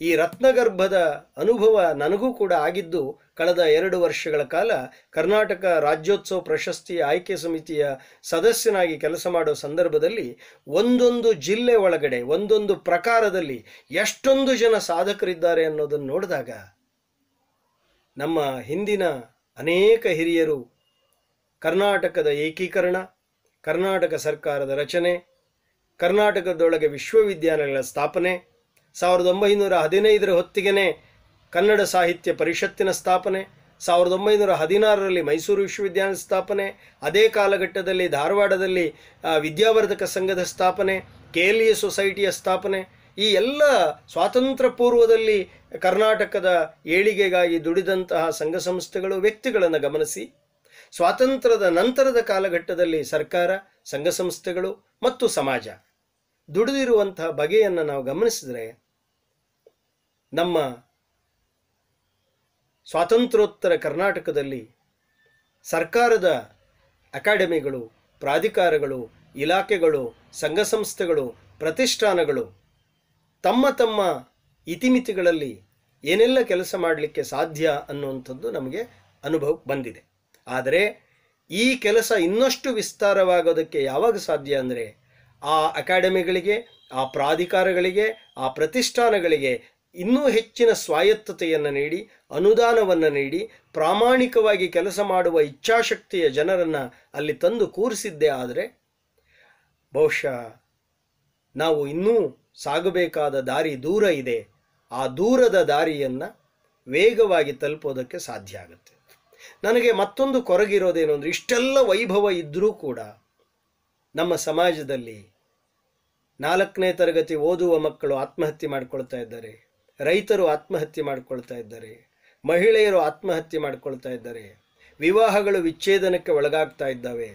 ಈ ರತ್ನಗರ್ಭದ ಅನುಭವ ನನಗೂ ಕೂಡ ಆಗಿದ್ದು ಕಳೆದ ಎರಡು ವರ್ಷಗಳ ಕಾಲ ಕರ್ನಾಟಕ ರಾಜ್ಯೋತ್ಸವ ಪ್ರಶಸ್ತಿ ಆಯ್ಕೆ ಸಮಿತಿಯ ಸದಸ್ಯನಾಗಿ ಕೆಲಸ ಮಾಡೋ ಸಂದರ್ಭದಲ್ಲಿ ಒಂದೊಂದು ಜಿಲ್ಲೆ ಒಳಗಡೆ ಒಂದೊಂದು ಪ್ರಕಾರದಲ್ಲಿ ಎಷ್ಟೊಂದು ಜನ ಸಾಧಕರಿದ್ದಾರೆ ಅನ್ನೋದನ್ನು ನೋಡಿದಾಗ ನಮ್ಮ ಹಿಂದಿನ ಅನೇಕ ಹಿರಿಯರು ಕರ್ನಾಟಕದ ಏಕೀಕರಣ ಕರ್ನಾಟಕ ಸರ್ಕಾರದ ರಚನೆ ಕರ್ನಾಟಕದೊಳಗೆ ವಿಶ್ವವಿದ್ಯಾಲಯಗಳ ಸ್ಥಾಪನೆ ಸಾವಿರದ ಒಂಬೈನೂರ ಹದಿನೈದರ ಹೊತ್ತಿಗೆನೇ ಕನ್ನಡ ಸಾಹಿತ್ಯ ಪರಿಷತ್ತಿನ ಸ್ಥಾಪನೆ ಸಾವಿರದ ಒಂಬೈನೂರ ಹದಿನಾರರಲ್ಲಿ ಮೈಸೂರು ವಿಶ್ವವಿದ್ಯಾಲಯ ಸ್ಥಾಪನೆ ಅದೇ ಕಾಲಘಟ್ಟದಲ್ಲಿ ಧಾರವಾಡದಲ್ಲಿ ವಿದ್ಯಾವರ್ಧಕ ಸಂಘದ ಸ್ಥಾಪನೆ ಕೆ ಎಲ್ ಎ ಸೊಸೈಟಿಯ ಸ್ಥಾಪನೆ ಈ ಎಲ್ಲ ಸ್ವಾತಂತ್ರ್ಯ ಪೂರ್ವದಲ್ಲಿ ಕರ್ನಾಟಕದ ಏಳಿಗೆಗಾಗಿ ದುಡಿದಂತಹ ಸಂಘ ಸಂಸ್ಥೆಗಳು ವ್ಯಕ್ತಿಗಳನ್ನು ಗಮನಿಸಿ ಸ್ವಾತಂತ್ರ್ಯದ ನಂತರದ ಕಾಲಘಟ್ಟದಲ್ಲಿ ಸರ್ಕಾರ ಸಂಘ ಸಂಸ್ಥೆಗಳು ಮತ್ತು ಸಮಾಜ ದುಡಿದಿರುವಂತಹ ಬಗೆಯನ್ನು ನಾವು ಗಮನಿಸಿದರೆ ನಮ್ಮ ಸ್ವಾತಂತ್ರ್ಯೋತ್ತರ ಕರ್ನಾಟಕದಲ್ಲಿ ಸರ್ಕಾರದ ಅಕಾಡೆಮಿಗಳು ಪ್ರಾಧಿಕಾರಗಳು ಇಲಾಖೆಗಳು ಸಂಘ ಸಂಸ್ಥೆಗಳು ಪ್ರತಿಷ್ಠಾನಗಳು ತಮ್ಮ ತಮ್ಮ ಇತಿಮಿತಿಗಳಲ್ಲಿ ಏನೆಲ್ಲ ಕೆಲಸ ಮಾಡಲಿಕ್ಕೆ ಸಾಧ್ಯ ಅನ್ನುವಂಥದ್ದು ನಮಗೆ ಅನುಭವ ಬಂದಿದೆ ಆದರೆ ಈ ಕೆಲಸ ಇನ್ನಷ್ಟು ವಿಸ್ತಾರವಾಗೋದಕ್ಕೆ ಯಾವಾಗ ಸಾಧ್ಯ ಅಂದರೆ ಆ ಅಕಾಡೆಮಿಗಳಿಗೆ ಆ ಪ್ರಾಧಿಕಾರಗಳಿಗೆ ಆ ಪ್ರತಿಷ್ಠಾನಗಳಿಗೆ ಇನ್ನೂ ಹೆಚ್ಚಿನ ಸ್ವಾಯತ್ತತೆಯನ್ನು ನೀಡಿ ಅನುದಾನವನ್ನು ನೀಡಿ ಪ್ರಾಮಾಣಿಕವಾಗಿ ಕೆಲಸ ಮಾಡುವ ಇಚ್ಛಾಶಕ್ತಿಯ ಜನರನ್ನು ಅಲ್ಲಿ ತಂದು ಕೂರಿಸಿದ್ದೇ ಆದರೆ ಬಹುಶಃ ನಾವು ಇನ್ನೂ ಸಾಗಬೇಕಾದ ದಾರಿ ದೂರ ಇದೆ ಆ ದೂರದ ದಾರಿಯನ್ನು ವೇಗವಾಗಿ ತಲುಪೋದಕ್ಕೆ ಸಾಧ್ಯ ಆಗುತ್ತೆ ನನಗೆ ಮತ್ತೊಂದು ಕೊರಗಿರೋದೇನು ಅಂದರೆ ಇಷ್ಟೆಲ್ಲ ವೈಭವ ಇದ್ದರೂ ಕೂಡ ನಮ್ಮ ಸಮಾಜದಲ್ಲಿ ನಾಲ್ಕನೇ ತರಗತಿ ಓದುವ ಮಕ್ಕಳು ಆತ್ಮಹತ್ಯೆ ಮಾಡಿಕೊಳ್ತಾ ಇದ್ದಾರೆ ರೈತರು ಆತ್ಮಹತ್ಯೆ ಮಾಡಿಕೊಳ್ತಾ ಇದ್ದಾರೆ ಮಹಿಳೆಯರು ಆತ್ಮಹತ್ಯೆ ಮಾಡಿಕೊಳ್ತಾ ಇದ್ದಾರೆ ವಿವಾಹಗಳು ವಿಚ್ಛೇದನಕ್ಕೆ ಒಳಗಾಗ್ತಾ ಇದ್ದಾವೆ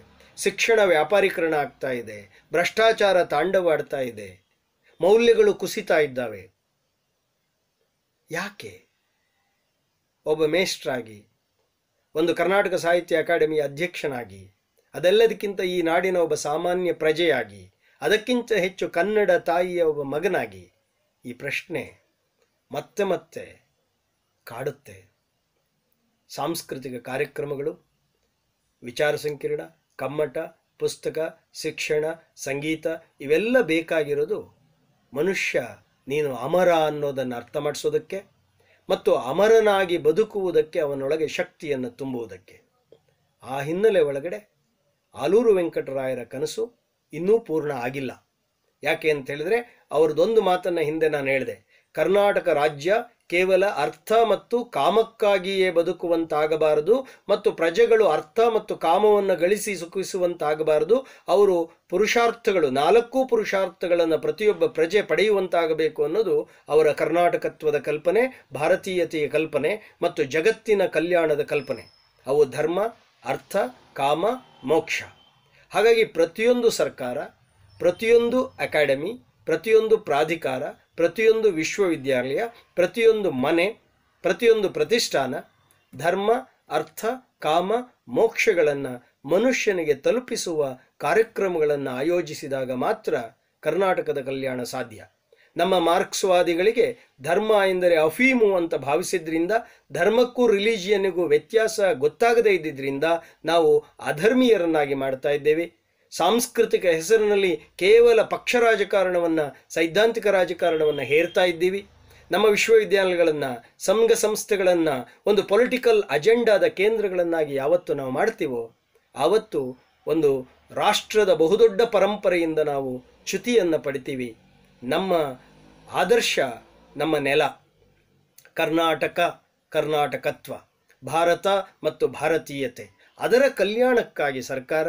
ಶಿಕ್ಷಣ ವ್ಯಾಪಾರೀಕರಣ ಆಗ್ತಾ ಇದೆ ಭ್ರಷ್ಟಾಚಾರ ತಾಂಡವಾಡ್ತಾ ಇದೆ ಮೌಲ್ಯಗಳು ಕುಸಿತಾ ಇದ್ದಾವೆ ಯಾಕೆ ಒಬ್ಬ ಮೇಷ್ಟ್ರಾಗಿ ಒಂದು ಕರ್ನಾಟಕ ಸಾಹಿತ್ಯ ಅಕಾಡೆಮಿ ಅಧ್ಯಕ್ಷನಾಗಿ ಅದೆಲ್ಲದಕ್ಕಿಂತ ಈ ನಾಡಿನ ಒಬ್ಬ ಸಾಮಾನ್ಯ ಪ್ರಜೆಯಾಗಿ ಅದಕ್ಕಿಂತ ಹೆಚ್ಚು ಕನ್ನಡ ತಾಯಿಯ ಒಬ್ಬ ಮಗನಾಗಿ ಈ ಪ್ರಶ್ನೆ ಮತ್ತೆ ಮತ್ತೆ ಕಾಡುತ್ತೆ ಸಾಂಸ್ಕೃತಿಕ ಕಾರ್ಯಕ್ರಮಗಳು ವಿಚಾರ ಸಂಕಿರಣ ಕಮ್ಮಟ ಪುಸ್ತಕ ಶಿಕ್ಷಣ ಸಂಗೀತ ಇವೆಲ್ಲ ಬೇಕಾಗಿರೋದು ಮನುಷ್ಯ ನೀನು ಅಮರ ಅನ್ನೋದನ್ನು ಅರ್ಥ ಮಾಡಿಸೋದಕ್ಕೆ ಮತ್ತು ಅಮರನಾಗಿ ಬದುಕುವುದಕ್ಕೆ ಅವನೊಳಗೆ ಶಕ್ತಿಯನ್ನು ತುಂಬುವುದಕ್ಕೆ ಆ ಹಿನ್ನೆಲೆ ಒಳಗಡೆ ಆಲೂರು ವೆಂಕಟರಾಯರ ಕನಸು ಇನ್ನೂ ಪೂರ್ಣ ಆಗಿಲ್ಲ ಯಾಕೆ ಅಂತ ಹೇಳಿದ್ರೆ ಅವ್ರದ್ದೊಂದು ಮಾತನ್ನು ಹಿಂದೆ ನಾನು ಹೇಳಿದೆ ಕರ್ನಾಟಕ ರಾಜ್ಯ ಕೇವಲ ಅರ್ಥ ಮತ್ತು ಕಾಮಕ್ಕಾಗಿಯೇ ಬದುಕುವಂತಾಗಬಾರದು ಮತ್ತು ಪ್ರಜೆಗಳು ಅರ್ಥ ಮತ್ತು ಕಾಮವನ್ನು ಗಳಿಸಿ ಸುಖಿಸುವಂತಾಗಬಾರದು ಅವರು ಪುರುಷಾರ್ಥಗಳು ನಾಲ್ಕು ಪುರುಷಾರ್ಥಗಳನ್ನು ಪ್ರತಿಯೊಬ್ಬ ಪ್ರಜೆ ಪಡೆಯುವಂತಾಗಬೇಕು ಅನ್ನೋದು ಅವರ ಕರ್ನಾಟಕತ್ವದ ಕಲ್ಪನೆ ಭಾರತೀಯತೆಯ ಕಲ್ಪನೆ ಮತ್ತು ಜಗತ್ತಿನ ಕಲ್ಯಾಣದ ಕಲ್ಪನೆ ಅವು ಧರ್ಮ ಅರ್ಥ ಕಾಮ ಮೋಕ್ಷ ಹಾಗಾಗಿ ಪ್ರತಿಯೊಂದು ಸರ್ಕಾರ ಪ್ರತಿಯೊಂದು ಅಕಾಡೆಮಿ ಪ್ರತಿಯೊಂದು ಪ್ರಾಧಿಕಾರ ಪ್ರತಿಯೊಂದು ವಿಶ್ವವಿದ್ಯಾಲಯ ಪ್ರತಿಯೊಂದು ಮನೆ ಪ್ರತಿಯೊಂದು ಪ್ರತಿಷ್ಠಾನ ಧರ್ಮ ಅರ್ಥ ಕಾಮ ಮೋಕ್ಷಗಳನ್ನು ಮನುಷ್ಯನಿಗೆ ತಲುಪಿಸುವ ಕಾರ್ಯಕ್ರಮಗಳನ್ನು ಆಯೋಜಿಸಿದಾಗ ಮಾತ್ರ ಕರ್ನಾಟಕದ ಕಲ್ಯಾಣ ಸಾಧ್ಯ ನಮ್ಮ ಮಾರ್ಕ್ಸ್ವಾದಿಗಳಿಗೆ ಧರ್ಮ ಎಂದರೆ ಅಫೀಮು ಅಂತ ಭಾವಿಸಿದ್ರಿಂದ ಧರ್ಮಕ್ಕೂ ರಿಲಿಜಿಯನ್ಗೂ ವ್ಯತ್ಯಾಸ ಗೊತ್ತಾಗದೇ ಇದ್ದಿದ್ದರಿಂದ ನಾವು ಅಧರ್ಮೀಯರನ್ನಾಗಿ ಮಾಡ್ತಾ ಇದ್ದೇವೆ ಸಾಂಸ್ಕೃತಿಕ ಹೆಸರಿನಲ್ಲಿ ಕೇವಲ ಪಕ್ಷ ರಾಜಕಾರಣವನ್ನು ಸೈದ್ಧಾಂತಿಕ ರಾಜಕಾರಣವನ್ನು ಹೇರ್ತಾ ಇದ್ದೀವಿ ನಮ್ಮ ವಿಶ್ವವಿದ್ಯಾಲಯಗಳನ್ನು ಸಂಘ ಸಂಸ್ಥೆಗಳನ್ನು ಒಂದು ಪೊಲಿಟಿಕಲ್ ಅಜೆಂಡಾದ ಕೇಂದ್ರಗಳನ್ನಾಗಿ ಯಾವತ್ತು ನಾವು ಮಾಡ್ತೀವೋ ಆವತ್ತು ಒಂದು ರಾಷ್ಟ್ರದ ಬಹುದೊಡ್ಡ ಪರಂಪರೆಯಿಂದ ನಾವು ಚ್ಯುತಿಯನ್ನು ಪಡಿತೀವಿ ನಮ್ಮ ಆದರ್ಶ ನಮ್ಮ ನೆಲ ಕರ್ನಾಟಕ ಕರ್ನಾಟಕತ್ವ ಭಾರತ ಮತ್ತು ಭಾರತೀಯತೆ ಅದರ ಕಲ್ಯಾಣಕ್ಕಾಗಿ ಸರ್ಕಾರ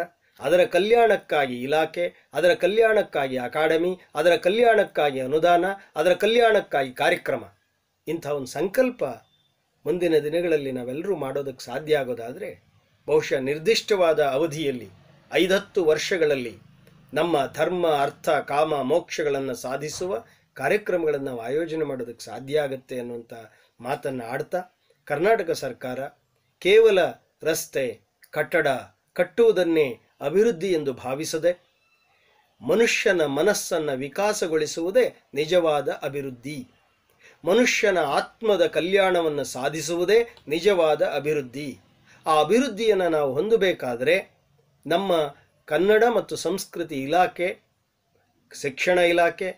ಅದರ ಕಲ್ಯಾಣಕ್ಕಾಗಿ ಇಲಾಖೆ ಅದರ ಕಲ್ಯಾಣಕ್ಕಾಗಿ ಅಕಾಡೆಮಿ ಅದರ ಕಲ್ಯಾಣಕ್ಕಾಗಿ ಅನುದಾನ ಅದರ ಕಲ್ಯಾಣಕ್ಕಾಗಿ ಕಾರ್ಯಕ್ರಮ ಇಂಥ ಒಂದು ಸಂಕಲ್ಪ ಮುಂದಿನ ದಿನಗಳಲ್ಲಿ ನಾವೆಲ್ಲರೂ ಮಾಡೋದಕ್ಕೆ ಸಾಧ್ಯ ಆಗೋದಾದರೆ ಬಹುಶಃ ನಿರ್ದಿಷ್ಟವಾದ ಅವಧಿಯಲ್ಲಿ ಐದತ್ತು ವರ್ಷಗಳಲ್ಲಿ ನಮ್ಮ ಧರ್ಮ ಅರ್ಥ ಕಾಮ ಮೋಕ್ಷಗಳನ್ನು ಸಾಧಿಸುವ ಕಾರ್ಯಕ್ರಮಗಳನ್ನು ನಾವು ಆಯೋಜನೆ ಮಾಡೋದಕ್ಕೆ ಸಾಧ್ಯ ಆಗುತ್ತೆ ಅನ್ನುವಂಥ ಮಾತನ್ನು ಆಡ್ತಾ ಕರ್ನಾಟಕ ಸರ್ಕಾರ ಕೇವಲ ರಸ್ತೆ ಕಟ್ಟಡ ಕಟ್ಟುವುದನ್ನೇ ಅಭಿವೃದ್ಧಿ ಎಂದು ಭಾವಿಸದೆ ಮನುಷ್ಯನ ಮನಸ್ಸನ್ನು ವಿಕಾಸಗೊಳಿಸುವುದೇ ನಿಜವಾದ ಅಭಿವೃದ್ಧಿ ಮನುಷ್ಯನ ಆತ್ಮದ ಕಲ್ಯಾಣವನ್ನು ಸಾಧಿಸುವುದೇ ನಿಜವಾದ ಅಭಿವೃದ್ಧಿ ಆ ಅಭಿವೃದ್ಧಿಯನ್ನು ನಾವು ಹೊಂದಬೇಕಾದರೆ ನಮ್ಮ ಕನ್ನಡ ಮತ್ತು ಸಂಸ್ಕೃತಿ ಇಲಾಖೆ ಶಿಕ್ಷಣ ಇಲಾಖೆ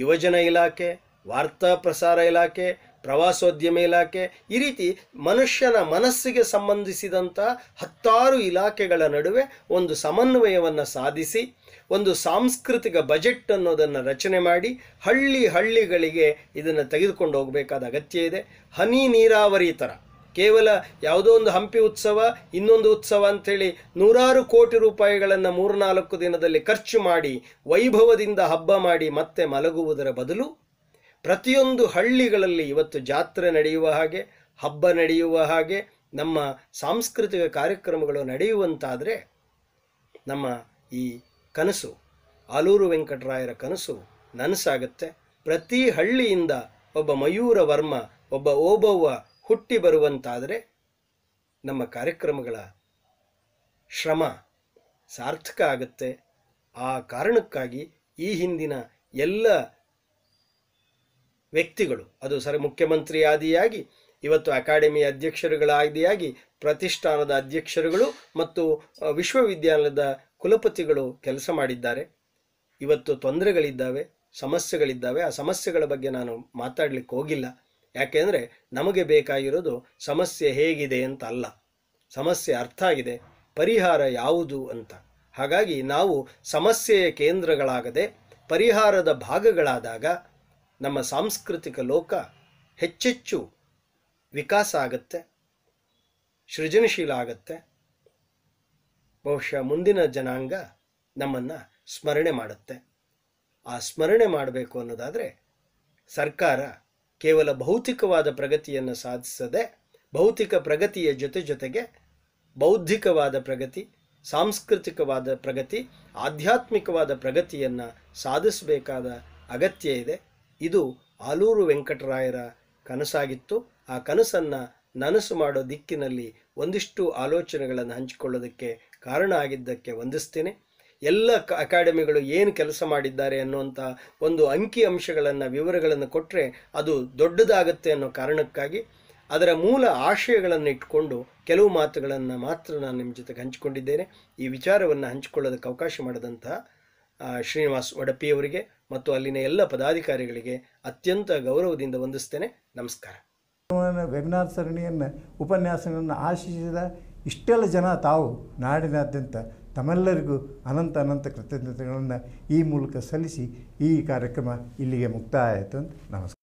ಯುವಜನ ಇಲಾಖೆ ವಾರ್ತಾ ಪ್ರಸಾರ ಇಲಾಖೆ ಪ್ರವಾಸೋದ್ಯಮ ಇಲಾಖೆ ಈ ರೀತಿ ಮನುಷ್ಯನ ಮನಸ್ಸಿಗೆ ಸಂಬಂಧಿಸಿದಂಥ ಹತ್ತಾರು ಇಲಾಖೆಗಳ ನಡುವೆ ಒಂದು ಸಮನ್ವಯವನ್ನು ಸಾಧಿಸಿ ಒಂದು ಸಾಂಸ್ಕೃತಿಕ ಬಜೆಟ್ ಅನ್ನೋದನ್ನು ರಚನೆ ಮಾಡಿ ಹಳ್ಳಿ ಹಳ್ಳಿಗಳಿಗೆ ಇದನ್ನು ತೆಗೆದುಕೊಂಡು ಹೋಗಬೇಕಾದ ಅಗತ್ಯ ಇದೆ ಹನಿ ನೀರಾವರಿ ಥರ ಕೇವಲ ಯಾವುದೋ ಒಂದು ಹಂಪಿ ಉತ್ಸವ ಇನ್ನೊಂದು ಉತ್ಸವ ಅಂಥೇಳಿ ನೂರಾರು ಕೋಟಿ ರೂಪಾಯಿಗಳನ್ನು ಮೂರ್ನಾಲ್ಕು ದಿನದಲ್ಲಿ ಖರ್ಚು ಮಾಡಿ ವೈಭವದಿಂದ ಹಬ್ಬ ಮಾಡಿ ಮತ್ತೆ ಮಲಗುವುದರ ಬದಲು ಪ್ರತಿಯೊಂದು ಹಳ್ಳಿಗಳಲ್ಲಿ ಇವತ್ತು ಜಾತ್ರೆ ನಡೆಯುವ ಹಾಗೆ ಹಬ್ಬ ನಡೆಯುವ ಹಾಗೆ ನಮ್ಮ ಸಾಂಸ್ಕೃತಿಕ ಕಾರ್ಯಕ್ರಮಗಳು ನಡೆಯುವಂತಾದರೆ ನಮ್ಮ ಈ ಕನಸು ಆಲೂರು ವೆಂಕಟರಾಯರ ಕನಸು ನನಸಾಗುತ್ತೆ ಪ್ರತಿ ಹಳ್ಳಿಯಿಂದ ಒಬ್ಬ ಮಯೂರ ವರ್ಮ ಒಬ್ಬ ಓಬವ್ವ ಹುಟ್ಟಿ ಬರುವಂತಾದರೆ ನಮ್ಮ ಕಾರ್ಯಕ್ರಮಗಳ ಶ್ರಮ ಸಾರ್ಥಕ ಆಗುತ್ತೆ ಆ ಕಾರಣಕ್ಕಾಗಿ ಈ ಹಿಂದಿನ ಎಲ್ಲ ವ್ಯಕ್ತಿಗಳು ಅದು ಸರ್ ಮುಖ್ಯಮಂತ್ರಿ ಆದಿಯಾಗಿ ಇವತ್ತು ಅಕಾಡೆಮಿ ಅಧ್ಯಕ್ಷರುಗಳಾದಿಯಾಗಿ ಪ್ರತಿಷ್ಠಾನದ ಅಧ್ಯಕ್ಷರುಗಳು ಮತ್ತು ವಿಶ್ವವಿದ್ಯಾಲಯದ ಕುಲಪತಿಗಳು ಕೆಲಸ ಮಾಡಿದ್ದಾರೆ ಇವತ್ತು ತೊಂದರೆಗಳಿದ್ದಾವೆ ಸಮಸ್ಯೆಗಳಿದ್ದಾವೆ ಆ ಸಮಸ್ಯೆಗಳ ಬಗ್ಗೆ ನಾನು ಮಾತಾಡಲಿಕ್ಕೆ ಹೋಗಿಲ್ಲ ಯಾಕೆಂದರೆ ನಮಗೆ ಬೇಕಾಗಿರೋದು ಸಮಸ್ಯೆ ಹೇಗಿದೆ ಅಂತ ಅಲ್ಲ ಸಮಸ್ಯೆ ಅರ್ಥ ಆಗಿದೆ ಪರಿಹಾರ ಯಾವುದು ಅಂತ ಹಾಗಾಗಿ ನಾವು ಸಮಸ್ಯೆಯ ಕೇಂದ್ರಗಳಾಗದೆ ಪರಿಹಾರದ ಭಾಗಗಳಾದಾಗ ನಮ್ಮ ಸಾಂಸ್ಕೃತಿಕ ಲೋಕ ಹೆಚ್ಚೆಚ್ಚು ವಿಕಾಸ ಆಗತ್ತೆ ಸೃಜನಶೀಲ ಆಗತ್ತೆ ಬಹುಶಃ ಮುಂದಿನ ಜನಾಂಗ ನಮ್ಮನ್ನು ಸ್ಮರಣೆ ಮಾಡುತ್ತೆ ಆ ಸ್ಮರಣೆ ಮಾಡಬೇಕು ಅನ್ನೋದಾದರೆ ಸರ್ಕಾರ ಕೇವಲ ಭೌತಿಕವಾದ ಪ್ರಗತಿಯನ್ನು ಸಾಧಿಸದೆ ಭೌತಿಕ ಪ್ರಗತಿಯ ಜೊತೆ ಜೊತೆಗೆ ಬೌದ್ಧಿಕವಾದ ಪ್ರಗತಿ ಸಾಂಸ್ಕೃತಿಕವಾದ ಪ್ರಗತಿ ಆಧ್ಯಾತ್ಮಿಕವಾದ ಪ್ರಗತಿಯನ್ನು ಸಾಧಿಸಬೇಕಾದ ಅಗತ್ಯ ಇದೆ ಇದು ಆಲೂರು ವೆಂಕಟರಾಯರ ಕನಸಾಗಿತ್ತು ಆ ಕನಸನ್ನು ನನಸು ಮಾಡೋ ದಿಕ್ಕಿನಲ್ಲಿ ಒಂದಿಷ್ಟು ಆಲೋಚನೆಗಳನ್ನು ಹಂಚಿಕೊಳ್ಳೋದಕ್ಕೆ ಕಾರಣ ಆಗಿದ್ದಕ್ಕೆ ವಂದಿಸ್ತೇನೆ ಎಲ್ಲ ಅಕಾಡೆಮಿಗಳು ಏನು ಕೆಲಸ ಮಾಡಿದ್ದಾರೆ ಅನ್ನುವಂಥ ಒಂದು ಅಂಕಿ ಅಂಶಗಳನ್ನು ವಿವರಗಳನ್ನು ಕೊಟ್ಟರೆ ಅದು ದೊಡ್ಡದಾಗುತ್ತೆ ಅನ್ನೋ ಕಾರಣಕ್ಕಾಗಿ ಅದರ ಮೂಲ ಆಶಯಗಳನ್ನು ಇಟ್ಕೊಂಡು ಕೆಲವು ಮಾತುಗಳನ್ನು ಮಾತ್ರ ನಾನು ನಿಮ್ಮ ಜೊತೆಗೆ ಹಂಚಿಕೊಂಡಿದ್ದೇನೆ ಈ ವಿಚಾರವನ್ನು ಹಂಚಿಕೊಳ್ಳೋದಕ್ಕೆ ಅವಕಾಶ ಮಾಡಿದಂತಹ ಶ್ರೀನಿವಾಸ್ ಒಡಪಿಯವರಿಗೆ ಮತ್ತು ಅಲ್ಲಿನ ಎಲ್ಲ ಪದಾಧಿಕಾರಿಗಳಿಗೆ ಅತ್ಯಂತ ಗೌರವದಿಂದ ವಂದಿಸ್ತೇನೆ ನಮಸ್ಕಾರ ವೆಬಿನಾರ್ ಸರಣಿಯನ್ನು ಉಪನ್ಯಾಸಗಳನ್ನು ಆಶಿಸಿದ ಇಷ್ಟೆಲ್ಲ ಜನ ತಾವು ನಾಡಿನಾದ್ಯಂತ ತಮ್ಮೆಲ್ಲರಿಗೂ ಅನಂತ ಅನಂತ ಕೃತಜ್ಞತೆಗಳನ್ನು ಈ ಮೂಲಕ ಸಲ್ಲಿಸಿ ಈ ಕಾರ್ಯಕ್ರಮ ಇಲ್ಲಿಗೆ ಮುಕ್ತಾಯ ಆಯಿತು ಅಂತ ನಮಸ್ಕಾರ